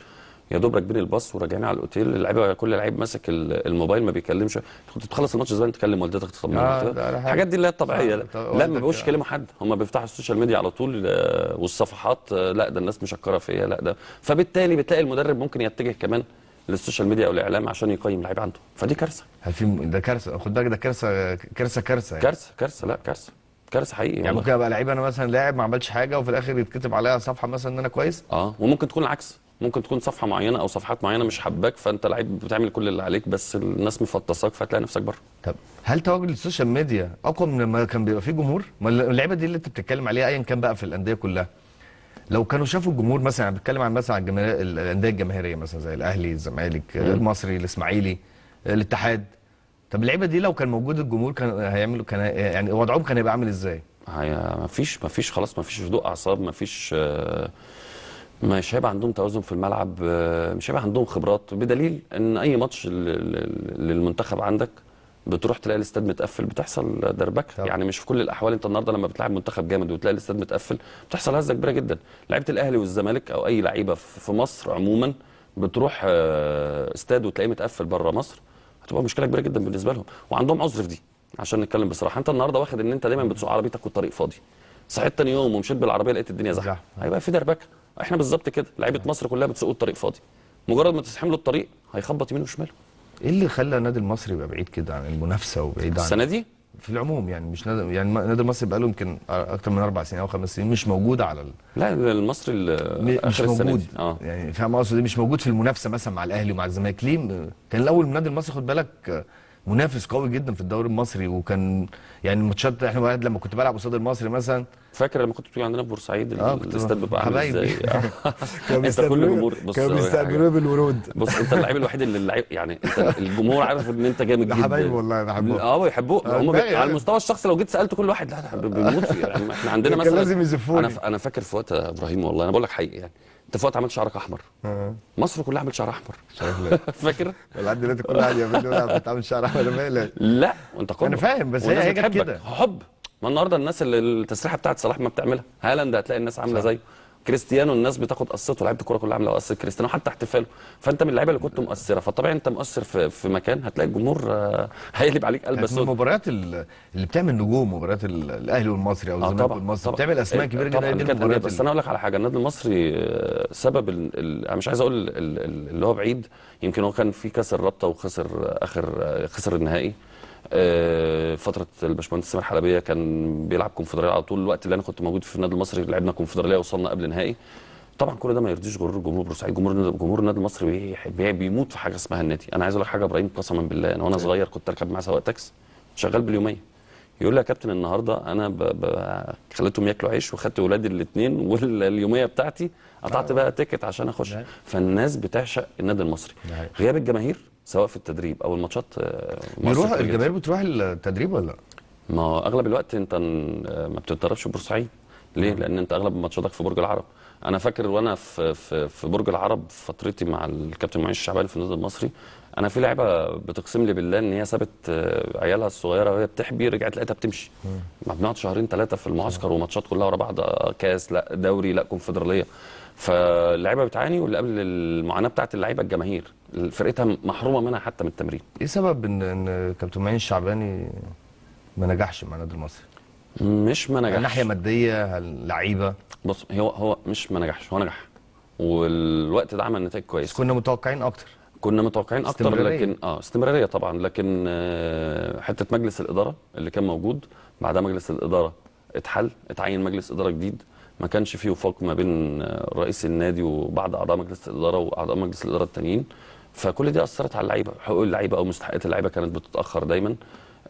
يا دوب راكبين الباص وراجعين على الاوتيل اللعيبه كل لعيب ماسك الموبايل ما بيكلمش كنت تخلص الماتش زمان تكلم والدتك تطمن آه، الحاجات دي اللي هي الطبيعيه آه، لا ما بيبقوش يكلموا آه. حد هم بيفتحوا السوشيال ميديا على طول والصفحات لا ده الناس مشكره فيا لا ده فبالتالي بتلاقي المدرب ممكن يتجه كمان للسوشيال ميديا او الاعلام عشان يقيم لعيب عنده فدي كارثه هل في ده كارثه خد بالك ده كارثه كارثه كارثه يعني. كارثه كارثه لا كارثه كارثه حقيقي يعني ممكن ابقى لعيب انا مثلا لاعب ما عملش حاجه وفي الاخر يتكتب عليها صفحه مثلا ان انا كويس اه وممكن تكون العكس ممكن تكون صفحه معينه او صفحات معينه مش حباك فانت لعيب بتعمل كل اللي عليك بس الناس مفطساك فهتلاقي نفسك بره طب هل تواجد السوشيال ميديا اقوى من لما كان بيبقى فيه جمهور ما اللعيبه دي اللي انت بتتكلم عليها ايا كان بقى في الانديه كلها لو كانوا شافوا الجمهور مثلا انا بتكلم عن مثلا عن الانديه الجماهيريه مثلا زي الاهلي الزمالك المصري الاسماعيلي الاتحاد طب اللعيبه دي لو كان موجود الجمهور كان هيعملوا كان يعني وضعهم كان هيبقى عامل ازاي؟ ما فيش ما فيش خلاص ما فيش هدوء اعصاب ما فيش آه مش هيبقى عندهم توازن في الملعب آه، مش هيبقى عندهم خبرات بدليل ان اي ماتش للمنتخب عندك بتروح تلاقي الاستاد متقفل بتحصل دربكه يعني مش في كل الاحوال انت النهارده لما بتلعب منتخب جامد وتلاقي الاستاد متقفل بتحصل هزه كبيره جدا لعيبه الاهلي والزمالك او اي لعيبه في مصر عموما بتروح آه، استاد وتلاقيه متقفل بره مصر هتبقى مشكله كبيره جدا بالنسبه لهم وعندهم عذر في دي عشان نتكلم بصراحه انت النهارده واخد ان انت دايما بتسوق عربيتك والطريق فاضي صحيت تاني يوم ومشيت بالعربيه لقيت الدنيا زحمه هيبقى في دربكه احنا بالظبط كده لعيبه مصر كلها بتسوق الطريق فاضي مجرد ما تسحم له الطريق هيخبط يمين وشمال ايه اللي خلى النادي المصري يبقى بعيد كده عن المنافسه وبعيد عن السنه دي في العموم يعني مش ناد... يعني النادي المصري بقاله يمكن اكتر من اربع سنين او خمس سنين مش موجود على ال... لا المصري مش موجود آه. يعني فاهم اقصد إيه؟ مش موجود في المنافسه مثلا مع الاهلي ومع الزمالك ليه كان الاول النادي المصري خد بالك منافس قوي جدا في الدوري المصري وكان يعني الماتشات احنا واحد لما كنت بلعب قصاد المصري مثلا فاكر لما كنت بتيجي عندنا في بورسعيد آه الاستاد بيبقى عامل ازاي آه. كانوا بيستقبلوه كانوا يعني بيستقبلوه بالورود بص انت اللعيب الوحيد اللي اللعيب يعني انت الجمهور عارف ان انت جامد جدا حبايبي والله بحبهم اه بيحبوك آه، هم على يعني. المستوى الشخصي لو جيت سالت كل واحد لا بيموت فيه يعني احنا عندنا مثلا لازم يزفوني انا انا فاكر في وقت ابراهيم والله انا بقول لك حقيقي يعني انت في وقت عملت شعرك احمر آه. مصر كلها عملت شعر احمر فاكر؟ لحد دلوقتي كل واحد يعمل لي شعر احمر مالك لا وانت قوي انا فاهم بس هي هي كده حب ما النهارده الناس اللي التسريحه بتاعت صلاح ما بتعملها هالاند هتلاقي الناس عامله زيه كريستيانو الناس بتاخد قصته لعيبه الكوره كلها عامله قصه كريستيانو حتى احتفاله فانت من اللعيبه اللي كنت مؤثره فطبيعي انت مؤثر في, في مكان هتلاقي الجمهور آه، هيقلب عليك قلب سود المباريات اللي بتعمل نجوم مباريات الاهلي والمصري او آه، الزمالك والمصري بتعمل اسماء إيه، كبيره جدا جدا إيه بس انا اقول لك على حاجه النادي المصري آه، سبب انا ال مش عايز اقول اللي هو بعيد يمكن هو كان في كسر رابطه وخسر اخر خسر النهائي آه، فتره الباشمهندس سامر حلبيه كان بيلعب كونفدراليه على طول الوقت اللي انا كنت موجود في النادي المصري لعبنا كونفدراليه وصلنا قبل نهائي طبعا كل ده ما يرضيش غرور جمهور بورسعيد جمهور جمهور النادي المصري بيموت في حاجه اسمها النادي انا عايز اقول لك حاجه ابراهيم قسما بالله انا وانا إيه؟ صغير كنت اركب معاه سواق تاكسي شغال باليوميه يقول لي يا كابتن النهارده انا ب... ب... خليتهم ياكلوا عيش وخدت ولادي الاثنين واليوميه بتاعتي قطعت آه. بقى تيكت عشان اخش نعم. فالناس بتعشق النادي المصري نعم. غياب الجماهير سواء في التدريب او الماتشات آه، بيروح الجماهير بتروح التدريب ولا لا؟ ما اغلب الوقت انت آه، ما بتتدربش في بورسعيد ليه؟ لان انت اغلب ماتشاتك في برج العرب انا فاكر وانا في في في برج العرب فترتي مع الكابتن معين الشعباني في النادي المصري انا في لعيبه بتقسم لي بالله ان هي سابت آه، عيالها الصغيره وهي بتحبي رجعت لقيتها بتمشي ما بنقعد شهرين ثلاثه في المعسكر وماتشات كلها ورا بعض كاس لا دوري لا كونفدراليه فاللعيبه بتعاني واللي قبل المعاناه بتاعت اللعيبه الجماهير فرقتها محرومه منها حتى من التمرين ايه سبب ان ان كابتن معين الشعباني ما نجحش مع النادي المصري مش ما نجحش ناحيه ماديه لعيبه بص هو هو مش ما نجحش هو نجح والوقت ده عمل نتائج كويسه كنا متوقعين اكتر كنا متوقعين اكتر لكن اه استمراريه طبعا لكن آه حته مجلس الاداره اللي كان موجود بعدها مجلس الاداره اتحل اتعين مجلس اداره جديد ما كانش فيه وفاق ما بين آه، رئيس النادي وبعض اعضاء مجلس الاداره واعضاء مجلس الاداره التانيين فكل دي اثرت على اللعيبه حقوق اللعيبه او مستحقات اللعيبه كانت بتتاخر دايما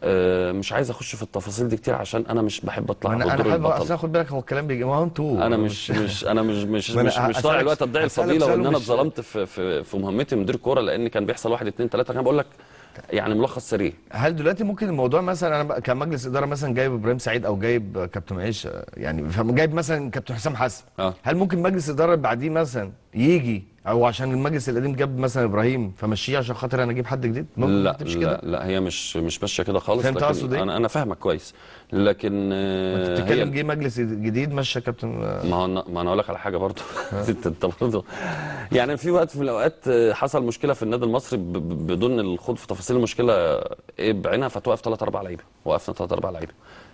آه، مش عايز اخش في التفاصيل دي كتير عشان انا مش بحب اطلع انا انا بحب اصل خد بالك هو الكلام بيجي ما هو انتوا انا مش مش انا مش مش مش, مش طالع الوقت ادعي الفضيله وان انا اتظلمت في في في مهمتي مدير كوره لان كان بيحصل واحد اثنين ثلاثه انا بقول لك يعني ملخص سريع هل دلوقتي ممكن الموضوع مثلا انا كان مجلس اداره مثلا جايب ابراهيم سعيد او جايب كابتن عيش يعني جايب مثلا كابتن حسام حسن أه. هل ممكن مجلس اداره بعديه مثلا يجي او عشان المجلس القديم جاب مثلا ابراهيم فمشيه عشان خاطر انا اجيب حد جديد لا مش لا كده؟ لا هي مش مش ماشيه كده خالص فهمت قصدي إيه؟ انا انا فاهمك كويس لكن آه، انت بتتكلم جه مجلس جديد مشى كابتن ما هو ما انا اقول لك على حاجه برضه انت برضه يعني في وقت في الاوقات آه، حصل مشكله في النادي المصري بدون الخوض في تفاصيل المشكله ايه بعينها فتوقف ثلاث اربع لعيبه وقفنا ثلاث اربع لعيبه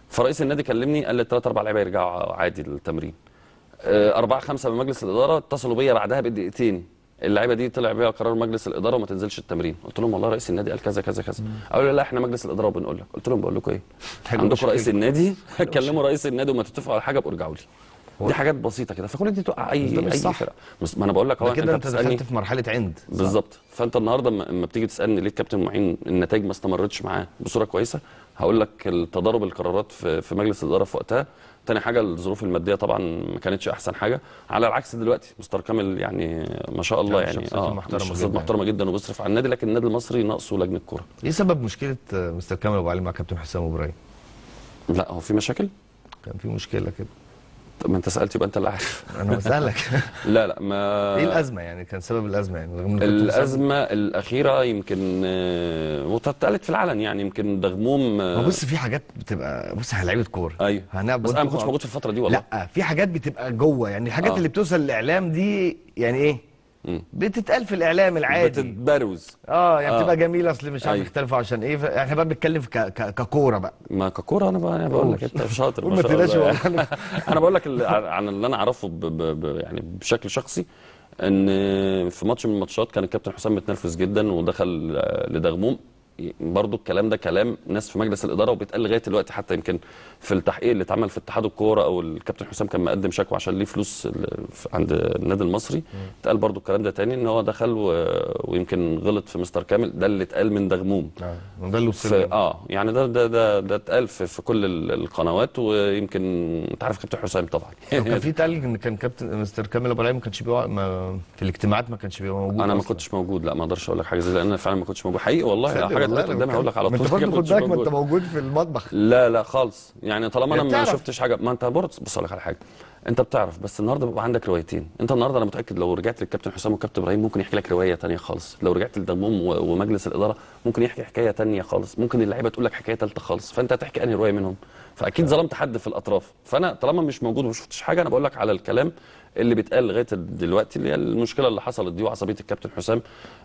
فرئيس النادي كلمني قال لي ثلاث اربع لعيبه يرجعوا عادي للتمرين 4 آه، 5 بمجلس الاداره اتصلوا بيا بعدها بدقيقتين اللعيبه دي طلع بيها قرار مجلس الاداره وما تنزلش التمرين قلت لهم والله رئيس النادي قال كذا كذا كذا قالوا لي لا احنا مجلس الاداره بنقول لك قلت لهم بقول لكم ايه عندكم رئيس النادي كلموا رئيس النادي وما تتفقوا على حاجه ارجعوا لي دي حاجات بسيطه كده فكل دي توقع اي اي فرقه ما انا بقول لك اهو كده انت دخلت في مرحله عند بالظبط فانت النهارده لما بتيجي تسالني ليه الكابتن معين النتائج ما استمرتش معاه بصوره كويسه هقول لك التضارب القرارات في, في مجلس الاداره في وقتها تاني حاجه الظروف الماديه طبعا ما كانتش احسن حاجه على العكس دلوقتي مستر كامل يعني ما شاء الله يعني شخصية اه محترمه جدا جدا وبيصرف على النادي لكن النادي المصري ناقصه لجنه كوره ايه سبب مشكله آه، مستر كامل ابو علي مع كابتن حسام ابراهيم لا هو في مشاكل كان في مشكله كده طب ما انت سالت يبقى انت اللي عارف انا بسالك لا لا ما ايه الازمه يعني كان سبب الازمه يعني رغم الازمه الاخيره يمكن آه، واتقالت في العلن يعني يمكن دغموم آه، ما بص في حاجات بتبقى بص احنا لعيبه كوره ايوه بس انا ما كنتش موجود في الفتره دي والله لا في حاجات بتبقى جوه يعني الحاجات آه. اللي بتوصل للاعلام دي يعني ايه بتتقال في الاعلام العادي بتتبروز اه يعني آه. بتبقى جميله اصل مش عارف أيوه. يختلفوا عشان ايه احنا يعني بقى بنتكلم ككوره بقى ما ككوره انا بقى انا بقول لك انت شاطر ما شاء الله انا بقول لك عن اللي انا اعرفه ب... ب... ب... يعني بشكل شخصي ان في ماتش من الماتشات كان الكابتن حسام متنرفز جدا ودخل آه، لدغموم برضو الكلام ده كلام ناس في مجلس الاداره وبيتقال لغايه دلوقتي حتى يمكن في التحقيق اللي اتعمل في اتحاد الكوره او الكابتن حسام كان مقدم شكوى عشان ليه فلوس عند النادي المصري اتقال برضو الكلام ده تاني ان هو دخل ويمكن غلط في مستر كامل ده اللي اتقال من دغموم آه. ده اللي وصل اه يعني ده ده ده ده اتقال في, في كل القنوات ويمكن انت عارف كابتن حسام طبعا كان في تقال ان كان كابتن مستر كامل ابو ما كانش بيقع في الاجتماعات ما كانش بيبقى موجود انا ما كنتش موجود لا ما اقدرش اقول لك حاجه زي لان انا فعلا ما كنتش موجود حقيقي والله حاجه دلوقتي قدامي هقول لك على طول انت خد بالك ما انت موجود في المطبخ لا لا خالص يعني طالما انا ما شفتش حاجه ما انت برضه بص لك على حاجه انت بتعرف بس النهارده بيبقى عندك روايتين انت النهارده انا متاكد لو رجعت للكابتن حسام والكابتن ابراهيم ممكن يحكي لك روايه ثانيه خالص لو رجعت لدموم ومجلس الاداره ممكن يحكي حكايه ثانيه خالص ممكن اللعيبه تقول لك حكايه ثالثه خالص فانت هتحكي انهي روايه منهم فاكيد ظلمت حد في الاطراف فانا طالما مش موجود وما شفتش حاجه انا بقول لك على الكلام اللي بيتقال لغايه دلوقتي اللي هي المشكله اللي حصلت دي وعصبيه الكابتن حسام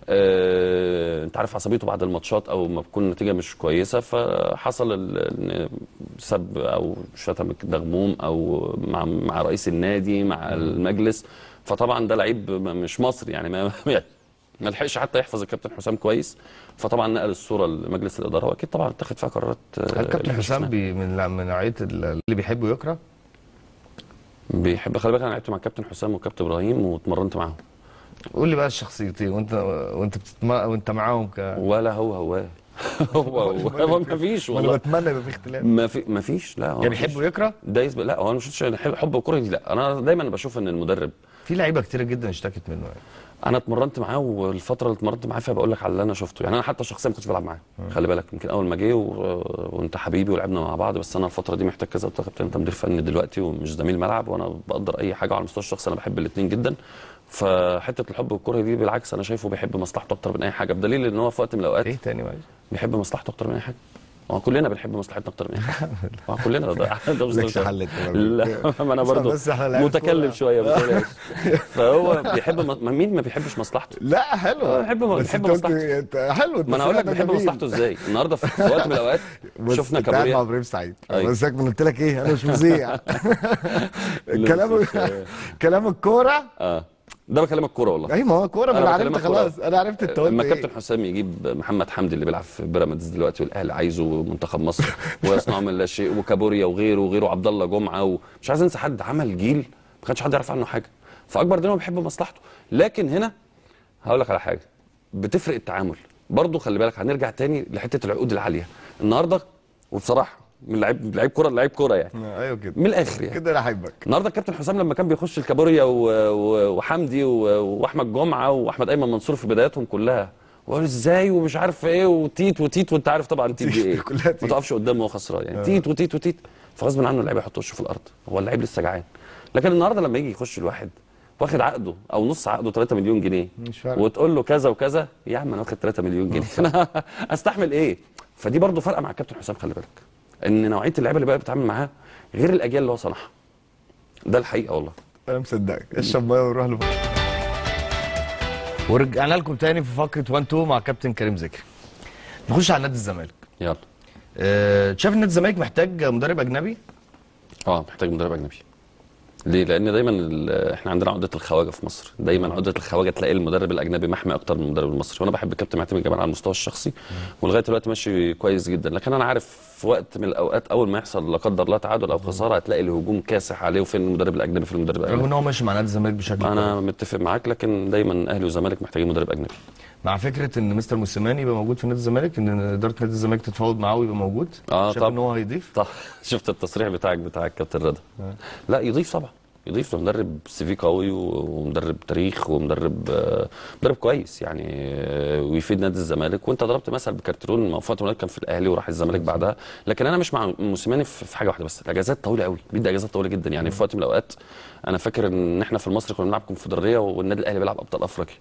آه انت عارف عصبيته بعد الماتشات او ما بتكون النتيجه مش كويسه فحصل سب او شتم دغموم او مع, مع رئيس النادي مع المجلس فطبعا ده لعيب مش مصري يعني ما ما لحقش حتى يحفظ الكابتن حسام كويس فطبعا نقل الصوره لمجلس الاداره واكيد طبعا اتخذ فيها قرارات آه، الكابتن حسام من من نوعيه اللي بيحبه يكره بيحب خلي بالك انا لعبت مع كابتن حسام وكابتن ابراهيم واتمرنت معاهم قول لي بقى الشخصيتين وانت وانت بتتم... وانت معاهم ك ولا هو هو هو هو ما فيش والله انا بتمنى يبقى في اختلاف ما في ما فيش لا يعني بيحب ويكره ده يسبق لا هو انا مش حب وكره دي لا انا دايما بشوف ان المدرب في لعيبه كتيره جدا اشتكت منه يعني انا اتمرنت معاه والفتره اللي اتمرنت معاه فيها بقول لك على اللي انا شفته يعني انا حتى شخصيا ما كنتش بلعب معاه خلي بالك يمكن اول ما جه و... وانت حبيبي ولعبنا مع بعض بس انا الفتره دي محتاج كذا وتاخد انت مدير فني دلوقتي ومش زميل ملعب وانا بقدر اي حاجه على المستوى الشخصي انا بحب الاثنين جدا فحته الحب والكره دي بالعكس انا شايفه بيحب مصلحته اكتر من اي حاجه بدليل ان هو في وقت من الاوقات ايه تاني بيحب مصلحته اكتر من اي حاجه ما كلنا بنحب مصلحتنا اكتر من ما كلنا ده مش حل لا ما انا برضه متكلم شويه فهو بيحب مين ما بيحبش مصلحته لا حلو بيحب بيحب مصلحته حلو ما انا اقول لك بيحب مصلحته ازاي النهارده في وقت من الاوقات شفنا كابوريا مع ابراهيم سعيد طيب. بس انا قلت لك ايه انا مش مذيع كلام كلام الكوره اه ده بكلمك كوره والله ايوه ما هو كوره انا عرفت خلاص انا عرفت التوتر لما كابتن إيه. حسام يجيب محمد حمدي اللي بيلعب في بيراميدز دلوقتي والاهلي عايزه منتخب مصر ويصنع من لا شيء وكابوريا وغيره وغيره عبد الله جمعه ومش عايز انسى حد عمل جيل ما كانش حد يعرف عنه حاجه فاكبر دينه هو بيحب مصلحته لكن هنا هقول لك على حاجه بتفرق التعامل برضه خلي بالك هنرجع تاني لحته العقود العاليه النهارده وبصراحه من لعيب لعيب كوره لعيب كوره يعني آه، ايوه كده من الاخر يعني كده انا احبك النهارده الكابتن حسام لما كان بيخش الكابوريا وحمدي واحمد جمعه واحمد ايمن منصور في بداياتهم كلها وقالوا ازاي ومش عارف ايه وتيت وتيت وانت عارف طبعا تيت دي ايه ما تقفش قدامه وهو خسران يعني آه. تيت وتيت وتيت فغصب عنه اللعيب يحط وشه في الارض هو اللعيب لسه جعان لكن النهارده لما يجي يخش الواحد واخد عقده او نص عقده 3 مليون جنيه وتقول له كذا وكذا يا عم انا واخد 3 مليون جنيه آه. انا استحمل ايه فدي برضه فارقه مع الكابتن حسام خلي بالك ان نوعيه اللعيبه اللي بقى بتتعامل معاها غير الاجيال اللي هو صنعها ده الحقيقه والله انا مصدقك اشرب ميه ونروح له ورجعنا لكم تاني في فقره 1 2 مع كابتن كريم زكي نخش على نادي الزمالك يلا أه شايف نادي الزمالك محتاج مدرب اجنبي اه محتاج مدرب اجنبي ليه؟ لان دايما احنا عندنا عقده الخواجه في مصر، دايما آه. عقده الخواجه تلاقي المدرب الاجنبي محمي اكتر من المدرب المصري، وانا بحب الكابتن معتمد جمال على المستوى الشخصي ولغايه دلوقتي ماشي كويس جدا، لكن انا عارف في وقت من الاوقات اول ما يحصل لا قدر الله تعادل او خساره هتلاقي الهجوم كاسح عليه وفين المدرب الاجنبي في المدرب الاجنبي رغم ان هو ماشي مع نادي الزمالك بشكل انا متفق معاك لكن دايما اهلي والزمالك محتاجين مدرب اجنبي مع فكره ان مستر موسيماني يبقى موجود في نادي الزمالك ان اداره نادي الزمالك تتفاوض معاه ويبقى موجود اه طب ان هو هيضيف طب شفت التصريح بتاعك بتاع الكابتن رضا آه. لا يضيف طبعا يضيف مدرب سي في قوي ومدرب تاريخ ومدرب آه، مدرب كويس يعني آه، ويفيد نادي الزمالك وانت ضربت مثل بكارترون فتره كان في الاهلي وراح الزمالك بعدها لكن انا مش مع موسيماني في حاجه واحده بس الاجازات طويله قوي بيدي اجازات طويله جدا يعني في وقت من الاوقات انا فاكر ان احنا في المصري كنا بنلعب كونفدراليه والنادي الاهلي بيلعب ابطال افريقيا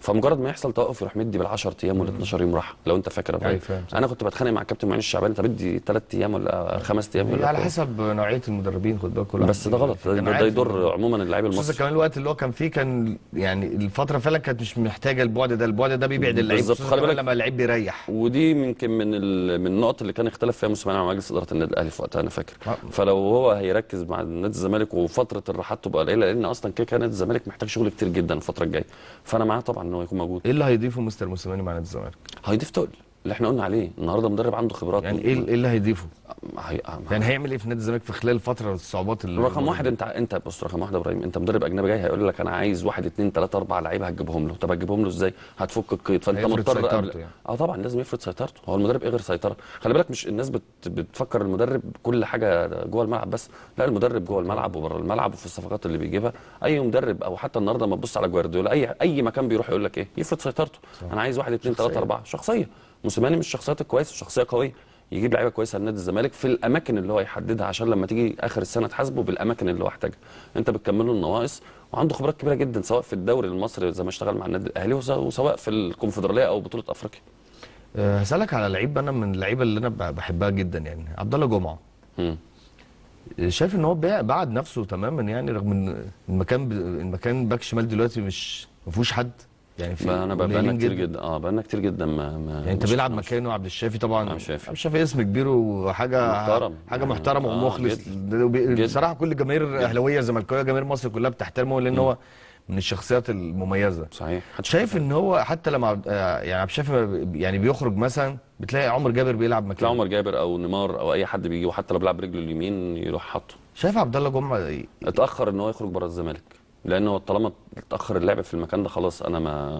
فمجرد ما يحصل توقف يروح مدي بال10 ايام ولا 12 يوم راحه لو انت فاكر أيوة انا كنت بتخانق مع الكابتن معين الشعباني انت بدي 3 ايام ولا 5 ايام على حسب نوعيه المدربين خد بالك كل بس ده غلط ده, يضر عموما اللعيب المصري كمان الوقت اللي هو كان فيه كان يعني الفتره فعلا كانت مش محتاجه البعد ده البعد ده بيبعد اللعيب بالظبط خلي بالك لما اللعيب بيريح ودي يمكن من من النقط اللي كان اختلف فيها موسيماني مع مجلس اداره النادي الاهلي في وقتها انا فاكر آه. فلو هو هيركز مع نادي الزمالك وفتره الراحات تبقى قليله لان اصلا كده كان نادي الزمالك محتاج شغل كتير جدا الفتره الجايه فانا معاه طبعا ان هو يكون موجود ايه اللي هيضيفه مستر موسيماني مع نادي الزمالك؟ هيضيف تقل اللي احنا قلنا عليه النهارده مدرب عنده خبرات يعني ايه, إيه اللي هيضيفه؟ هي... آه، يعني هيعمل ايه في نادي الزمالك في خلال فتره الصعوبات اللي رقم واحد انت انت بص رقم واحد يا ابراهيم انت مدرب اجنبي جاي هيقول لك انا عايز واحد اثنين ثلاثه اربع لعيبه هتجيبهم له طب هتجيبهم له ازاي؟ هتفك القيد فانت مضطر قبل... يعني. اه طبعا لازم يفرض سيطرته هو المدرب ايه غير سيطره؟ خلي بالك مش الناس بت... بتفكر المدرب كل حاجه جوه الملعب بس لا المدرب جوه الملعب وبره الملعب وفي الصفقات اللي بيجيبها اي مدرب او حتى النهارده ما تبص على جوارديولا اي اي مكان بيروح يقول لك ايه؟ يفرض سيطرته صح. انا عايز واحد اثنين ثلاثه اربعه شخصيه موسيماني مش الشخصيات الكويسه شخصيه قويه يجيب لعيبه كويسه لنادي الزمالك في الاماكن اللي هو يحددها عشان لما تيجي اخر السنه تحاسبه بالاماكن اللي هو احتاجها انت بتكمله النواقص وعنده خبرات كبيره جدا سواء في الدوري المصري زي ما اشتغل مع النادي الاهلي وسواء في الكونفدراليه او بطوله افريقيا أه، هسالك على لعيب انا من اللعيبه اللي انا بحبها جدا يعني عبد الله جمعه أه، شايف ان هو بعد نفسه تماما يعني رغم ان المكان المكان باك شمال دلوقتي مش ما فيهوش حد يعني في انا بقالنا كتير جدا, اه بقالنا كتير جدا ما, ما يعني انت بيلعب مكانه عبد الشافي طبعا عبد الشافي عبد الشافي اسم كبير وحاجه محترم حاجه يعني محترمه آه ومخلص بصراحه كل الجماهير اهلاويه زملكاويه جماهير مصر كلها بتحترمه لان هو من الشخصيات المميزه صحيح شايف ان هو حتى لما آه، يعني عبد الشافي يعني بيخرج مثلا بتلاقي عمر جابر بيلعب مكانه عمر جابر او نيمار او اي حد بيجي وحتى لو بيلعب برجله اليمين يروح حاطه شايف عبد الله جمعه اتاخر ان هو يخرج بره الزمالك لانه طالما اتاخر اللعب في المكان ده خلاص انا ما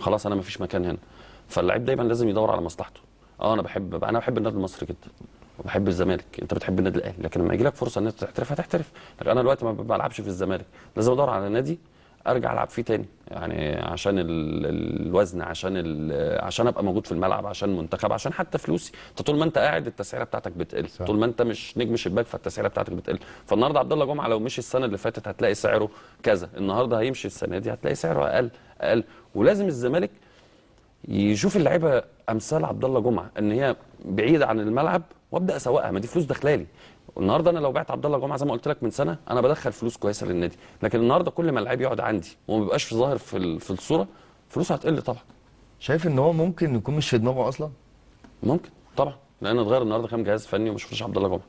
خلاص انا ما فيش مكان هنا فاللعيب دايما لازم يدور على مصلحته اه انا بحب انا بحب النادي المصري جدا وبحب الزمالك انت بتحب النادي الاهلي لكن لما يجي لك فرصه ان انت تحترف هتحترف لكن انا دلوقتي ما بلعبش في الزمالك لازم ادور على نادي ارجع العب فيه تاني يعني عشان الوزن عشان عشان ابقى موجود في الملعب عشان منتخب عشان حتى فلوسي انت طول ما انت قاعد التسعيره بتاعتك بتقل صح. طول ما انت مش نجم شباك فالتسعيره بتاعتك بتقل فالنهارده عبد الله جمعه لو مشي السنه اللي فاتت هتلاقي سعره كذا النهارده هيمشي السنه دي هتلاقي سعره اقل اقل ولازم الزمالك يشوف اللعيبه امثال عبد الله جمعه ان هي بعيده عن الملعب وابدا اسوقها ما دي فلوس داخلالي النهارده انا لو بعت عبد الله جمعه زي ما قلت لك من سنه انا بدخل فلوس كويسه للنادي لكن النهارده كل ما اللعيب يقعد عندي وما بيبقاش ظاهر في في الصوره فلوسه هتقل طبعا شايف ان هو ممكن يكون مش في دماغه اصلا ممكن طبعا لان اتغير النهارده كام جهاز فني وما شفتش عبد الله جمعه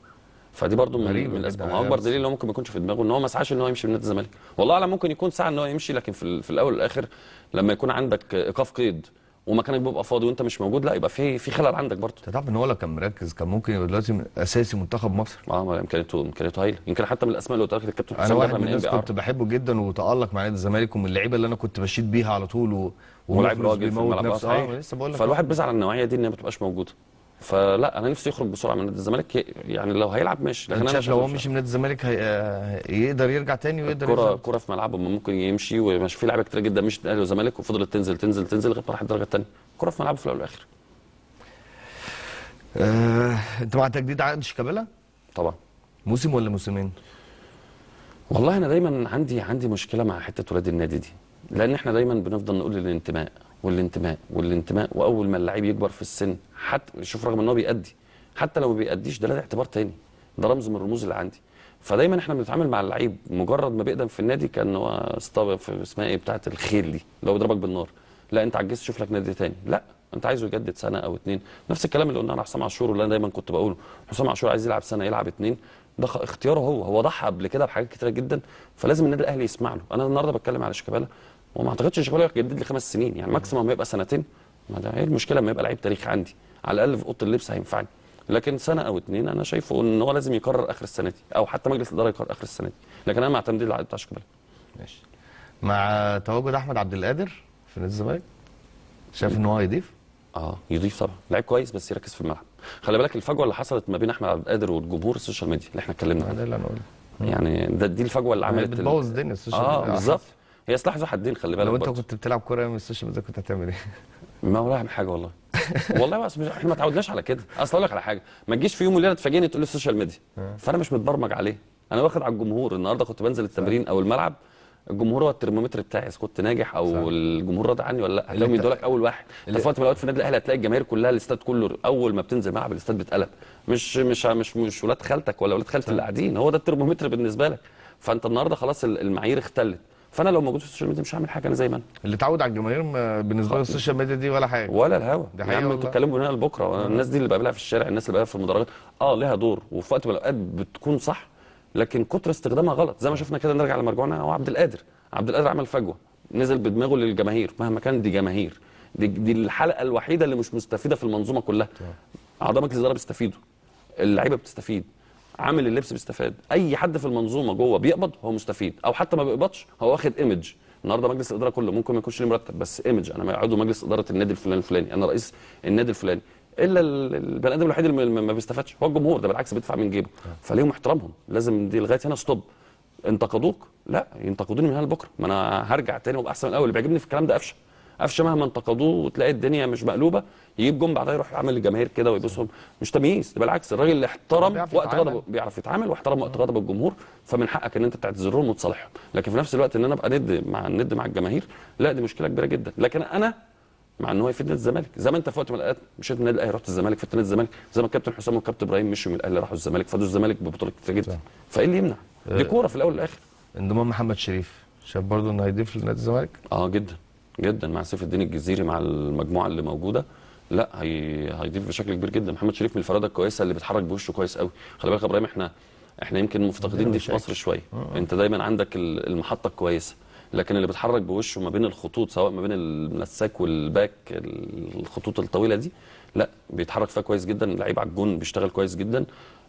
فدي برضو من من الاسباب اكبر دليل ان هو ممكن ما يكونش في دماغه ان هو ما سعاش ان هو يمشي من نادي الزمالك والله اعلم ممكن يكون سعى ان هو يمشي لكن في, في الاول والاخر لما يكون عندك ايقاف قيد ومكانك بيبقى فاضي وانت مش موجود لا يبقى في في خلل عندك برضه انت تعرف ان هو لو كان مركز كان ممكن يبقى دلوقتي اساسي منتخب مصر اه امكانياته امكانياته هايله يمكن حتى من الاسماء اللي قلت لك الكابتن حسام انا واحد من الناس كنت بحبه جدا وتالق مع نادي الزمالك ومن اللعيبه اللي انا كنت بشيد بيها على طول و... ولاعب راجل في الملعب أيوه. آه، لك فالواحد آه. بيزعل على النوعيه دي ان هي ما بتبقاش موجوده فلا انا نفسي يخرج بسرعه من نادي الزمالك يعني لو هيلعب ماشي لكن انا شايف لو هو مشي من نادي الزمالك آه، يقدر يرجع تاني ويقدر الكره الكره في ملعبه ممكن يمشي ومش في لعبة كتير جدا مش الاهلي والزمالك وفضلت تنزل تنزل تنزل لغايه ما راحت الدرجه الثانيه الكره في ملعبه في الاول والاخر آه، انت مع تجديد عقد شيكابالا؟ طبعا موسم ولا موسمين؟ والله انا دايما عندي عندي مشكله مع حته ولاد النادي دي لان احنا دايما بنفضل نقول الانتماء والانتماء والانتماء واول ما اللعيب يكبر في السن حتى شوف رغم ان هو بيأدي حتى لو ما بيأديش ده له اعتبار تاني ده رمز من الرموز اللي عندي فدايما احنا بنتعامل مع اللعيب مجرد ما بيقدم في النادي كان هو اسمها ايه بتاعه الخيل دي اللي هو بيضربك بالنار لا انت عجزت شوف لك نادي تاني لا انت عايزه يجدد سنه او اتنين نفس الكلام اللي قلناه على حسام عاشور واللي انا دايما كنت بقوله حسام عاشور عايز يلعب سنه يلعب اتنين ده اختياره هو هو ضحى قبل كده بحاجات كتيره جدا فلازم النادي الاهلي يسمع له انا النهارده بتكلم على شيكابالا وما اعتقدش شيكابالا هيجدد لي خمس سنين يعني ماكسيموم هيبقى سنتين ما ده ايه المشكله لما يبقى لعيب تاريخ عندي على الاقل في اوضه اللبس هينفعني لكن سنه او اتنين انا شايفه ان هو لازم يقرر اخر السنه دي او حتى مجلس الاداره يقرر اخر السنه دي لكن انا مع تمديد العقد بتاع شيكابالا ماشي مع تواجد احمد عبد القادر في نادي الزمالك شايف ان هو هيضيف اه يضيف طبعا لعيب كويس بس يركز في الملعب خلي بالك الفجوه اللي حصلت ما بين احمد عبد القادر والجمهور السوشيال ميديا اللي احنا اتكلمنا عنها يعني ده دي الفجوه اللي يعني عملت بتبوظ الدنيا السوشيال آه، ميديا اه بالظبط هي سلاح ذو حدين خلي بالك لو انت برضه. كنت بتلعب كوره من السوشيال ميديا كنت هتعمل ايه؟ ما هو اعمل حاجه والله والله بس مش احنا ما تعودناش على كده اصل اقول لك على حاجه ما تجيش في يوم وليله تفاجئني تقول لي السوشيال ميديا اه. فانا مش متبرمج عليه انا واخد على الجمهور النهارده كنت بنزل التمرين او الملعب الجمهور هو الترمومتر بتاعي اذا كنت ناجح او صح. الجمهور راضي عني ولا لا هتلاقيهم هم يدولك اول واحد انت في وقت من الاوقات في النادي الاهلي هتلاقي الجماهير كلها الاستاد كله اول ما بتنزل ملعب الاستاد بيتقلب مش مش مش مش ولاد خالتك ولا ولاد خالتي اللي قاعدين هو ده الترمومتر بالنسبه لك فانت النهارده خلاص المعايير اختلت فانا لو موجود في السوشيال ميديا مش هعمل حاجه انا زي ما انا اللي اتعود على الجماهير بالنسبه للسوشيال ميديا دي ولا حاجه ولا الهوا ده حقيقه انتوا بتتكلموا بناء لبكره آه. الناس دي اللي بقابلها في الشارع الناس اللي بقابلها في المدرجات اه ليها دور وفي وقت من الاوقات بتكون صح لكن كتر استخدامها غلط زي ما شفنا كده نرجع لمرجوعنا هو عبد القادر عبد القادر عمل فجوه نزل بدماغه للجماهير مهما كان دي جماهير دي, دي الحلقه الوحيده اللي مش مستفيده في المنظومه كلها اعضاء طيب. مجلس الاداره بيستفيدوا اللعيبه بتستفيد عامل اللبس بيستفاد اي حد في المنظومه جوه بيقبض هو مستفيد او حتى ما بيقبضش هو واخد ايمج النهارده مجلس الاداره كله ممكن ما يكونش ليه مرتب بس ايمج انا عضو مجلس اداره النادي الفلاني الفلاني انا رئيس النادي الفلاني الا البني ادم الوحيد اللي ما بيستفادش هو الجمهور ده بالعكس بيدفع من جيبه فليهم احترامهم لازم دي لغايه هنا ستوب انتقدوك لا ينتقدوني من هنا لبكره ما انا هرجع تاني وابقى احسن من الاول اللي بيعجبني في الكلام ده قفشه قفشه مهما انتقدوه وتلاقي الدنيا مش مقلوبه يجيب جون بعدها يروح يعمل الجماهير كده ويبصهم مش تمييز بالعكس الراجل اللي احترم وقت غضبه بيعرف يتعامل واحترم وقت غضب الجمهور فمن حقك ان انت تعتذر لهم وتصالحهم لكن في نفس الوقت ان انا ابقى ند مع الند مع الجماهير لا دي مشكله كبيره جدا لكن انا مع ان هو يفيد نادي الزمالك زي ما انت في وقت من الاوقات مشيت من النادي الاهلي رحت الزمالك فدت نادي الزمالك زي ما الكابتن حسام والكابتن ابراهيم مشوا من الاهلي راحوا الزمالك فادوا الزمالك ببطوله كتير جدا فايه اللي يمنع؟ دي آه. كوره في الاول والاخر انضمام محمد شريف شايف برضه انه هيضيف لنادي الزمالك؟ اه جدا جدا مع سيف الدين الجزيري مع المجموعه اللي موجوده لا هي هيضيف بشكل كبير جدا محمد شريف من الفرادة الكويسه اللي بيتحرك بوشه كويس قوي خلي بالك يا ابراهيم احنا احنا يمكن مفتقدين دي في مصر شويه آه. انت دايما عندك المحطه الكويسه لكن اللي بيتحرك بوشه ما بين الخطوط سواء ما بين المساك والباك الخطوط الطويله دي لا بيتحرك فيها كويس جدا لعيب على الجون بيشتغل كويس جدا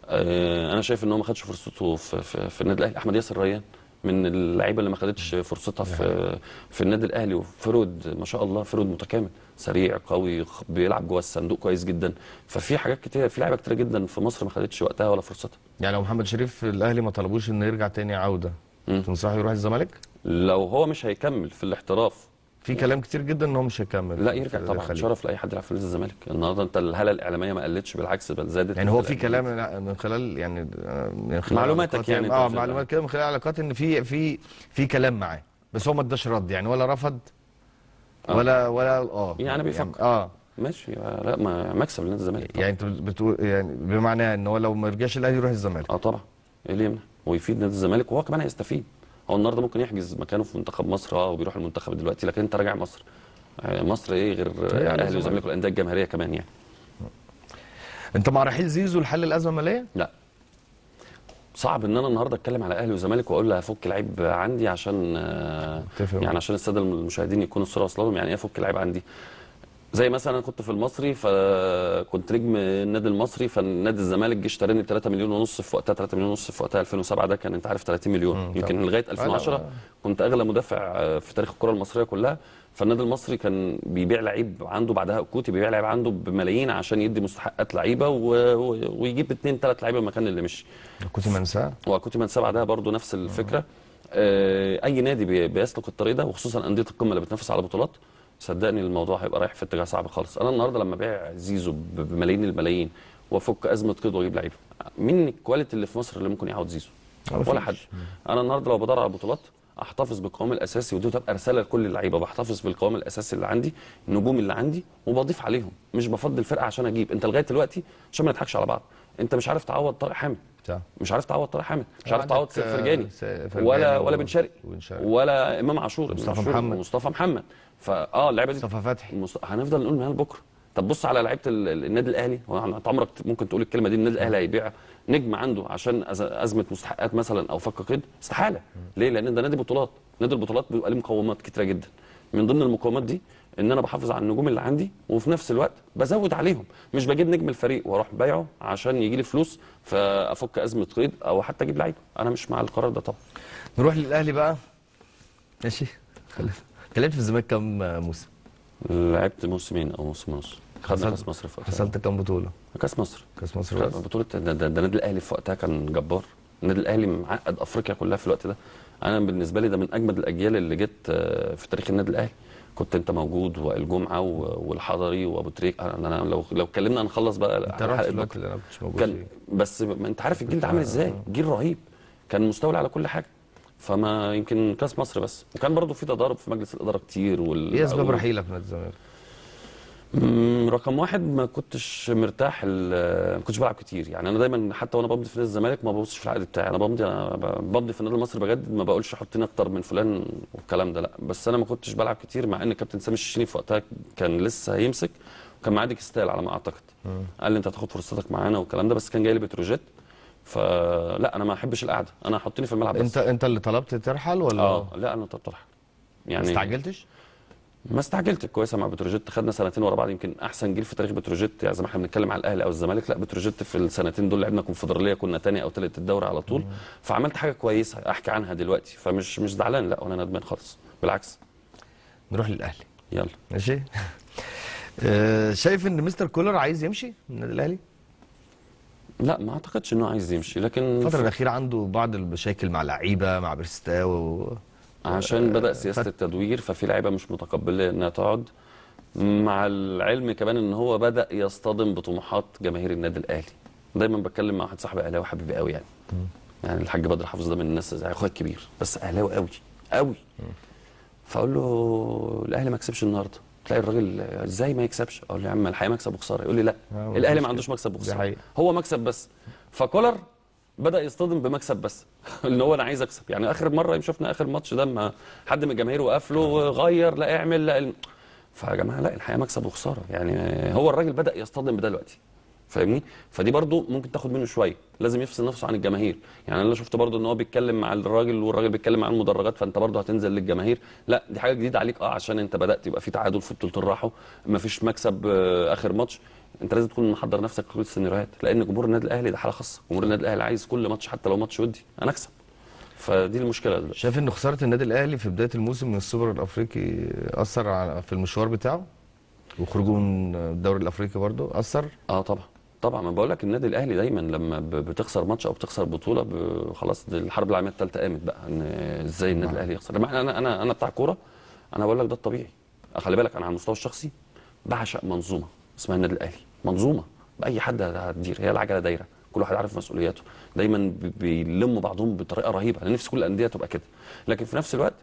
آه، انا شايف ان هو ما خدش فرصته في النادي الاهلي احمد ياسر ريان من اللعيبه اللي ما خدتش فرصتها في نعم. في النادي الاهلي وفرود ما شاء الله فرود متكامل سريع قوي بيلعب جوه الصندوق كويس جدا ففي حاجات كتير في لعيبه كتير جدا في مصر ما خدتش وقتها ولا فرصتها يعني لو محمد شريف الاهلي ما طلبوش انه يرجع تاني عوده تنصحه يروح الزمالك لو هو مش هيكمل في الاحتراف في كلام كتير جدا ان هو مش هيكمل لا يرجع طبعا الخليج. شرف لاي حد يلعب في نادي الزمالك النهارده انت الهاله الاعلاميه ما قلتش بالعكس بل زادت يعني هو في كلام من خلال يعني آه، من خلال معلوماتك يعني, يعني، اه معلومات كده من خلال علاقات ان في في في كلام معاه بس هو ما اداش رد يعني ولا رفض آه. ولا آه. ولا اه يعني, يعني بيفكر يعني اه ماشي آه، لا ما مكسب لنادي الزمالك يعني انت بتقول يعني بمعنى ان هو لو ما رجعش الاهلي يروح الزمالك اه طبعا ايه اللي يمنع ويفيد نادي الزمالك وهو كمان هيستفيد هو النهارده ممكن يحجز مكانه في منتخب مصر اه وبيروح المنتخب دلوقتي لكن انت راجع مصر آه، مصر ايه غير طيب، يعني الاهلي والزمالك والانديه الجماهيريه كمان يعني انت مع رحيل زيزو لحل الازمه الماليه؟ لا صعب ان انا النهارده اتكلم على اهلي وزمالك واقول له هفك لعيب عندي عشان آه، يعني عشان الساده المشاهدين يكونوا الصوره واصله لهم يعني ايه افك لعيب عندي زي مثلا انا كنت في المصري فكنت نجم النادي المصري فنادي الزمالك جه اشتراني 3 مليون ونص في وقتها 3 مليون ونص في وقتها 2007 ده كان انت عارف 30 مليون يمكن لغايه 2010 آه. كنت اغلى مدافع آه، في تاريخ الكره المصريه كلها فالنادي المصري كان بيبيع لعيب عنده بعدها كوتي بيبيع لعيب عنده بملايين عشان يدي مستحقات لعيبه و... و... ويجيب اثنين ثلاث لعيبه مكان اللي مشي كوتي منساه وكوتي منساه بعدها برضه نفس الفكره آه، اي نادي بيسلك الطريق ده وخصوصا انديه القمه اللي بتنافس على بطولات صدقني الموضوع هيبقى رايح في اتجاه صعب خالص انا النهارده لما بيع زيزو بملايين الملايين وافك ازمه قيد واجيب لعيبه مين الكواليتي اللي في مصر اللي ممكن يعوض زيزو ولا حد انا النهارده لو بدور على بطولات احتفظ بالقوام الاساسي ودي تبقى رساله لكل اللعيبه بحتفظ بالقوام الاساسي اللي عندي النجوم اللي عندي وبضيف عليهم مش بفضل فرقه عشان اجيب انت لغايه دلوقتي عشان ما نضحكش على بعض انت مش عارف تعوض طارق حامد مش عارف تعوض طارق حامد مش عارف تعوض آه، سيف فرجاني ولا ولا بن شرقي ولا امام عاشور مصطفى محمد مصطفى محمد فاه اللعيبه دي مصطفى فتحي هنفضل نقول من بكره طب بص على لعيبه النادي الاهلي هو عمرك ممكن تقول الكلمه دي النادي الاهلي هيبيع نجم عنده عشان ازمه مستحقات مثلا او فك قيد استحاله ليه لان ده نادي بطولات نادي البطولات بيبقى ليه مقومات كتيره جدا من ضمن المقومات دي ان انا بحافظ على النجوم اللي عندي وفي نفس الوقت بزود عليهم مش بجيب نجم الفريق واروح بايعه عشان يجي لي فلوس فافك ازمه قيد او حتى اجيب لعيبه انا مش مع القرار ده طبعا نروح للاهلي بقى ماشي خلينا اتكلمت في الزمالك كام موسم؟ لعبت موسمين او موسم ونص خدنا كاس مصر في حصلت كام بطوله؟ كاس مصر كاس مصر بس بطوله ده, ده, ده النادي الاهلي في وقتها كان جبار النادي الاهلي معقد افريقيا كلها في الوقت ده انا بالنسبه لي ده من اجمد الاجيال اللي جت آه، في تاريخ النادي الاهلي كنت انت موجود وائل جمعه والحضري وابو تريك انا لو لو اتكلمنا هنخلص بقى انت رحت الوقت اللي انا كنت موجود كان بس ما انت عارف الجيل ده عامل ازاي جيل رهيب كان مستولي على كل حاجه فما يمكن كاس مصر بس وكان برضه في تضارب في مجلس الاداره كتير وال ايه اسباب رحيلك من الزمالك؟ رقم واحد ما كنتش مرتاح ما كنتش بلعب كتير يعني انا دايما حتى وانا بمضي في نادي الزمالك ما ببصش في العقد بتاعي انا بمضي انا بمضي في النادي المصري بجد ما بقولش حطني اكتر من فلان والكلام ده لا بس انا ما كنتش بلعب كتير مع ان كابتن سامي الشيشيني في وقتها كان لسه هيمسك وكان معاه ديكستال على ما اعتقد قال لي انت هتاخد فرصتك معانا والكلام ده بس كان جاي لي بتروجيت فلا انا ما احبش القعده انا حطني في الملعب بس انت انت اللي طلبت ترحل ولا اه لا انا طلبت ارحل يعني ما استعجلتش ما استعجلت كويسه مع بتروجيت خدنا سنتين ورا بعض يمكن احسن جيل في تاريخ بتروجيت يعني زي ما احنا بنتكلم على الاهلي او الزمالك لا بتروجيت في السنتين دول لعبنا كونفدراليه كنا تاني او تالت الدوري على طول فعملت حاجه كويسه احكي عنها دلوقتي فمش مش زعلان لا وانا ندمان خالص بالعكس نروح للاهلي يلا ماشي آه، شايف ان مستر كولر عايز يمشي من النادي الاهلي لا ما اعتقدش انه عايز يمشي لكن الفتره الاخيره عنده بعض المشاكل مع لعيبه مع بيرستاو و... عشان بدا سياسه فت... التدوير ففي لعيبه مش متقبله انها تقعد مع العلم كمان ان هو بدا يصطدم بطموحات جماهير النادي الاهلي دايما بتكلم مع واحد صاحبي اهلاوي حبيبي قوي يعني م. يعني الحاج بدر حافظ ده من الناس يعني اخويا الكبير بس اهلاوي قوي قوي فاقول له الاهلي ما كسبش النهارده تلاقي الراجل ازاي ما يكسبش اقول له يا عم الحقيقه مكسب وخساره يقول لي لا الاهلي ما عندوش مكسب وخساره هو مكسب بس فكولر بدا يصطدم بمكسب بس ان هو انا عايز اكسب يعني اخر مره شفنا اخر ماتش ده ما حد من الجماهير وقف له غير لا اعمل لا فيا جماعه لا الحقيقه مكسب وخساره يعني هو الراجل بدا يصطدم بده دلوقتي فاهمني فدي برضو ممكن تاخد منه شويه لازم يفصل نفسه عن الجماهير يعني انا شفت برضو ان هو بيتكلم مع الراجل والراجل بيتكلم مع المدرجات فانت برضو هتنزل للجماهير لا دي حاجه جديده عليك اه عشان انت بدات يبقى في تعادل في بطوله الراحه مفيش مكسب آه، اخر ماتش انت لازم تكون محضر نفسك لكل السيناريوهات لان جمهور النادي الاهلي ده حاله خاصه جمهور النادي الاهلي عايز كل ماتش حتى لو ماتش ودي انا اكسب فدي المشكله دلوقتي شايف ان خساره النادي الاهلي في بدايه الموسم من السوبر الافريقي اثر على في المشوار بتاعه وخروجه من الدوري الافريقي برضه اثر اه طبعا طبعا ما بقول لك النادي الاهلي دايما لما بتخسر ماتش او بتخسر بطوله خلاص الحرب العالميه الثالثه قامت بقى ان ازاي النادي نعم. الاهلي يخسر انا انا انا بتاع كوره انا بقول لك ده الطبيعي خلي بالك انا على المستوى الشخصي بعشق منظومه اسمها النادي الاهلي منظومه باي حد هتدير هي العجله دايره كل واحد عارف مسؤولياته دايما بيلموا بعضهم بطريقه رهيبه انا نفسي كل الانديه تبقى كده لكن في نفس الوقت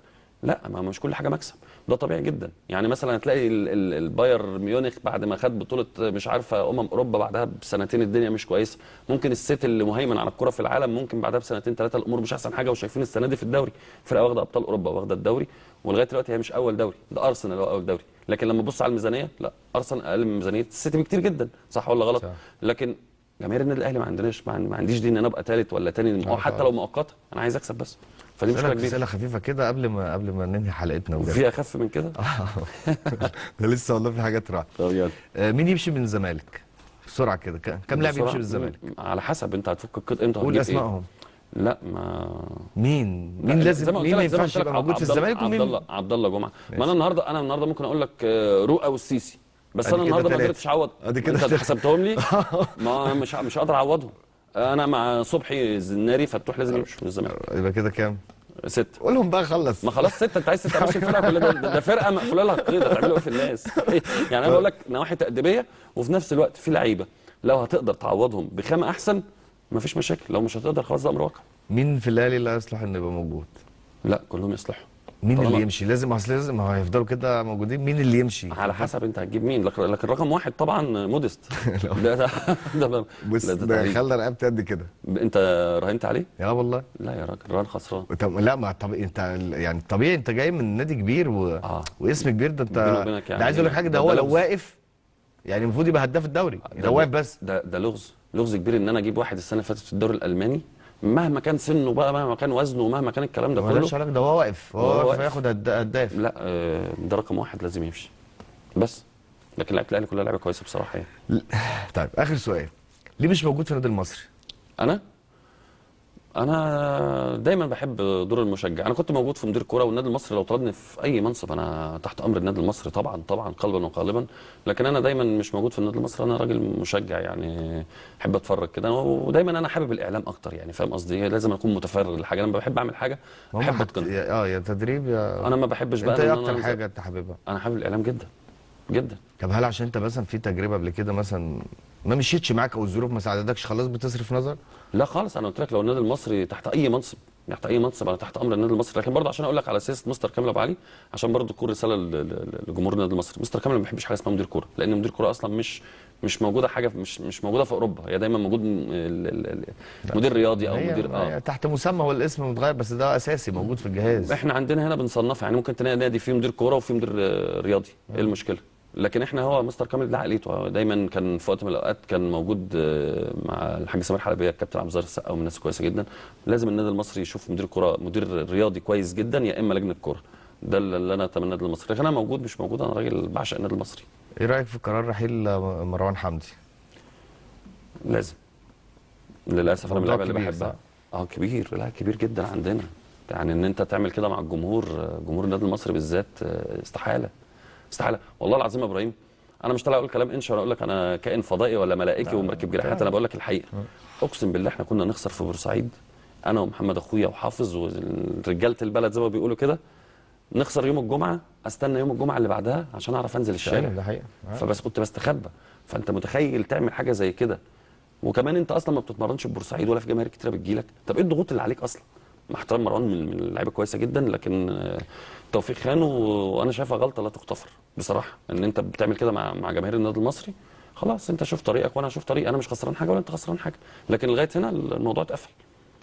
لا ما مش كل حاجه مكسب ده طبيعي جدا يعني مثلا هتلاقي الباير ميونخ بعد ما خد بطوله مش عارفه امم اوروبا بعدها بسنتين الدنيا مش كويسه ممكن السيت اللي مهيمن على الكره في العالم ممكن بعدها بسنتين ثلاثه الامور مش احسن حاجه وشايفين السنه دي في الدوري فرقه واخده ابطال اوروبا واخده الدوري ولغايه دلوقتي هي مش اول دوري ده ارسنال هو اول دوري لكن لما تبص على الميزانيه لا ارسنال اقل من ميزانيه السيتي بكتير جدا صح ولا غلط لكن جماهير النادي الاهلي ما عندناش ما عنديش دي ان انا ابقى ثالث ولا ثاني حتى لو مؤقتا انا عايز اكسب بس فدي مشكله كبيره رساله خفيفه كده قبل ما قبل ما ننهي حلقتنا بجد في اخف من كده؟ اه ده لسه والله في حاجات راح طب يلا آه، مين يمشي من الزمالك؟ بسرعه كده كم لاعب يمشي من الزمالك؟ على حسب انت هتفك القطع انت قول إيه؟ اسمائهم لا ما مين مين لا لازم مين ما ينفعش يبقى موجود في الزمالك ومين عبد الله عبد الله جمعه ما انا النهارده انا النهارده ممكن اقول لك آه، رؤى والسيسي بس انا النهارده ما قدرتش اعوض ادي كده انت حسبتهم لي ما مش مش هقدر اعوضهم انا مع صبحي الناري فتوح لازم يمشي من الزمالك آه، يبقى كده كام؟ ستة قولهم بقى خلص ما خلاص ستة انت عايز ماشي الفرقة كلها ده, ده فرقة مقفولة لها القيد هتعملوا ايه في الناس؟ يعني انا بقول لك نواحي تأديبية وفي نفس الوقت في لعيبة لو هتقدر تعوضهم بخامة احسن مفيش مشاكل لو مش هتقدر خلاص ده امر واقع مين في الاهلي اللي هيصلح انه يبقى موجود؟ لا كلهم يصلحوا مين اللي يمشي لازم اصل لازم هيفضلوا كده موجودين مين اللي يمشي على حسب انت هتجيب مين لكن رقم واحد طبعا مودست لا ده ده بس خلى رقبتي قد كده انت راهنت عليه يا والله لا يا راجل الراهن خسران طب لا ما طب انت يعني طبيعي انت جاي من نادي كبير و... آه. واسم كبير ده انت يعني ده عايز اقول لك حاجه ده هو لو واقف يعني المفروض يبقى هداف الدوري لو آه، واقف بس ده ده لغز لغز كبير ان انا اجيب واحد السنه اللي فاتت في الدوري الالماني مهما كان سنه بقى مهما كان وزنه مهما كان الكلام ده كله مالوش علاقه ده هو واقف هو واقف هياخد هداف لا آه، ده رقم واحد لازم يمشي بس لكن لعيبه الاهلي كلها لعيبه كويسه بصراحه يعني طيب اخر سؤال ليه مش موجود في النادي المصري؟ انا؟ انا دايما بحب دور المشجع انا كنت موجود في مدير كوره والنادي المصري لو طردني في اي منصب انا تحت امر النادي المصري طبعا طبعا قلبا وقالبا لكن انا دايما مش موجود في النادي المصري انا راجل مشجع يعني احب اتفرج كده ودايما انا حابب الاعلام اكتر يعني فاهم قصدي إيه؟ لازم اكون متفرغ للحاجه لما بحب اعمل حاجه احب اتقن اه يا تدريب يا انا ما بحبش بقى انت ايه اكتر حاجه انت حاببها انا حابب الاعلام جدا جدا طب هل عشان انت مثلا في تجربه قبل كده مثلا ما مشيتش معاك او الظروف ما ساعدتكش خلاص بتصرف نظر لا خالص انا قلت لك لو النادي المصري تحت اي منصب يعني تحت اي منصب انا تحت امر النادي المصري لكن برضه عشان اقول لك على سياسه مستر كامل ابو علي عشان برضه تكون رساله لجمهور النادي المصري مستر كامل ما بيحبش حاجه اسمها مدير كوره لان مدير كوره اصلا مش مش موجوده حاجه مش مش موجوده في اوروبا هي دايما موجود مدير رياضي او مدير اه تحت مسمى والاسم متغير بس ده اساسي موجود في الجهاز احنا عندنا هنا بنصنفه يعني ممكن تلاقي نادي فيه مدير كوره وفيه مدير آه، رياضي ايه المشكله لكن احنا هو مستر كامل ده عقليته دايما كان في وقت من الاوقات كان موجود آه، مع الحاج سمير حلبيه الكابتن عبد الظاهر السقا ومن الناس كويسه جدا لازم النادي المصري يشوف مدير كره مدير رياضي كويس جدا يا اما لجنه كره ده اللي انا اتمنى النادي المصري انا موجود مش موجود انا راجل بعشق النادي المصري ايه رايك في قرار رحيل آه، مروان حمدي لازم للاسف انا من اللعيبه اللي بحبها اه كبير لا كبير جدا عندنا يعني ان انت تعمل كده مع الجمهور آه، جمهور النادي المصري بالذات استحاله استحاله والله العظيم يا ابراهيم انا مش طالع اقول كلام انشر اقول لك انا كائن فضائي ولا ملائكي ومركب جراحات انا بقول لك الحقيقه اقسم بالله احنا كنا نخسر في بورسعيد انا ومحمد اخويا وحافظ ورجاله البلد زي ما بيقولوا كده نخسر يوم الجمعه استنى يوم الجمعه اللي بعدها عشان اعرف انزل الشارع أيوة، ده حقيقه أيوة. فبس كنت بستخبى فانت متخيل تعمل حاجه زي كده وكمان انت اصلا ما بتتمرنش في بورسعيد ولا في جماهير كتيره بتجيلك طب ايه الضغوط اللي عليك اصلا مع احترام مروان من من اللعيبه كويسه جدا لكن آه، توفيق خان وانا شايفها غلطه لا تغتفر بصراحه ان انت بتعمل كده مع مع جماهير النادي المصري خلاص انت شوف طريقك وانا اشوف طريقي انا مش خسران حاجه ولا انت خسران حاجه لكن لغايه هنا الموضوع اتقفل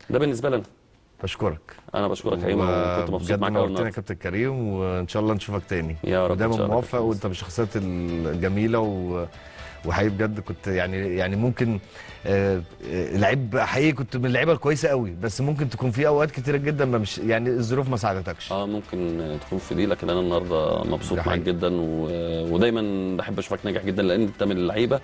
ده بالنسبه لنا بشكرك انا بشكرك يا ايمن كنت مبسوط معاك قوي يا كابتن كريم وان شاء الله نشوفك تاني يا رب دايما موفق وانت بالشخصيات الجميله و... وحقيقي بجد كنت يعني يعني ممكن آه، آه، لعيب حقيقي كنت من اللعيبه الكويسه قوي بس ممكن تكون في اوقات كتيره جدا ما مش يعني الظروف ما ساعدتكش اه ممكن تكون في دي لكن انا النهارده مبسوط معاك جدا و... ودايما بحب اشوفك ناجح جدا لان انت من اللعيبه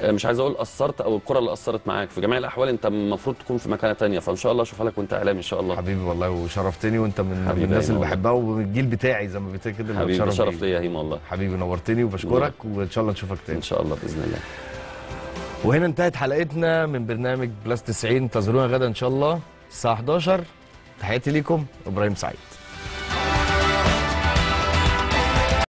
آه، مش عايز اقول اثرت او الكره اللي اثرت معاك في جميع الاحوال انت المفروض تكون في مكانه ثانيه فان شاء الله اشوفها لك وانت اعلامي ان شاء الله حبيبي والله وشرفتني وانت من, من الناس اللي بحبها ومن الجيل بتاعي زي ما بتقول كده حبيبي شرف ليا يا هيما والله حبيبي نورتني وبشكرك وان شاء الله نشوفك تاني ان شاء الله باذن الله وهنا انتهت حلقتنا من برنامج بلاس 90 انتظرونا غدا ان شاء الله الساعه 11 تحياتي ليكم ابراهيم سعيد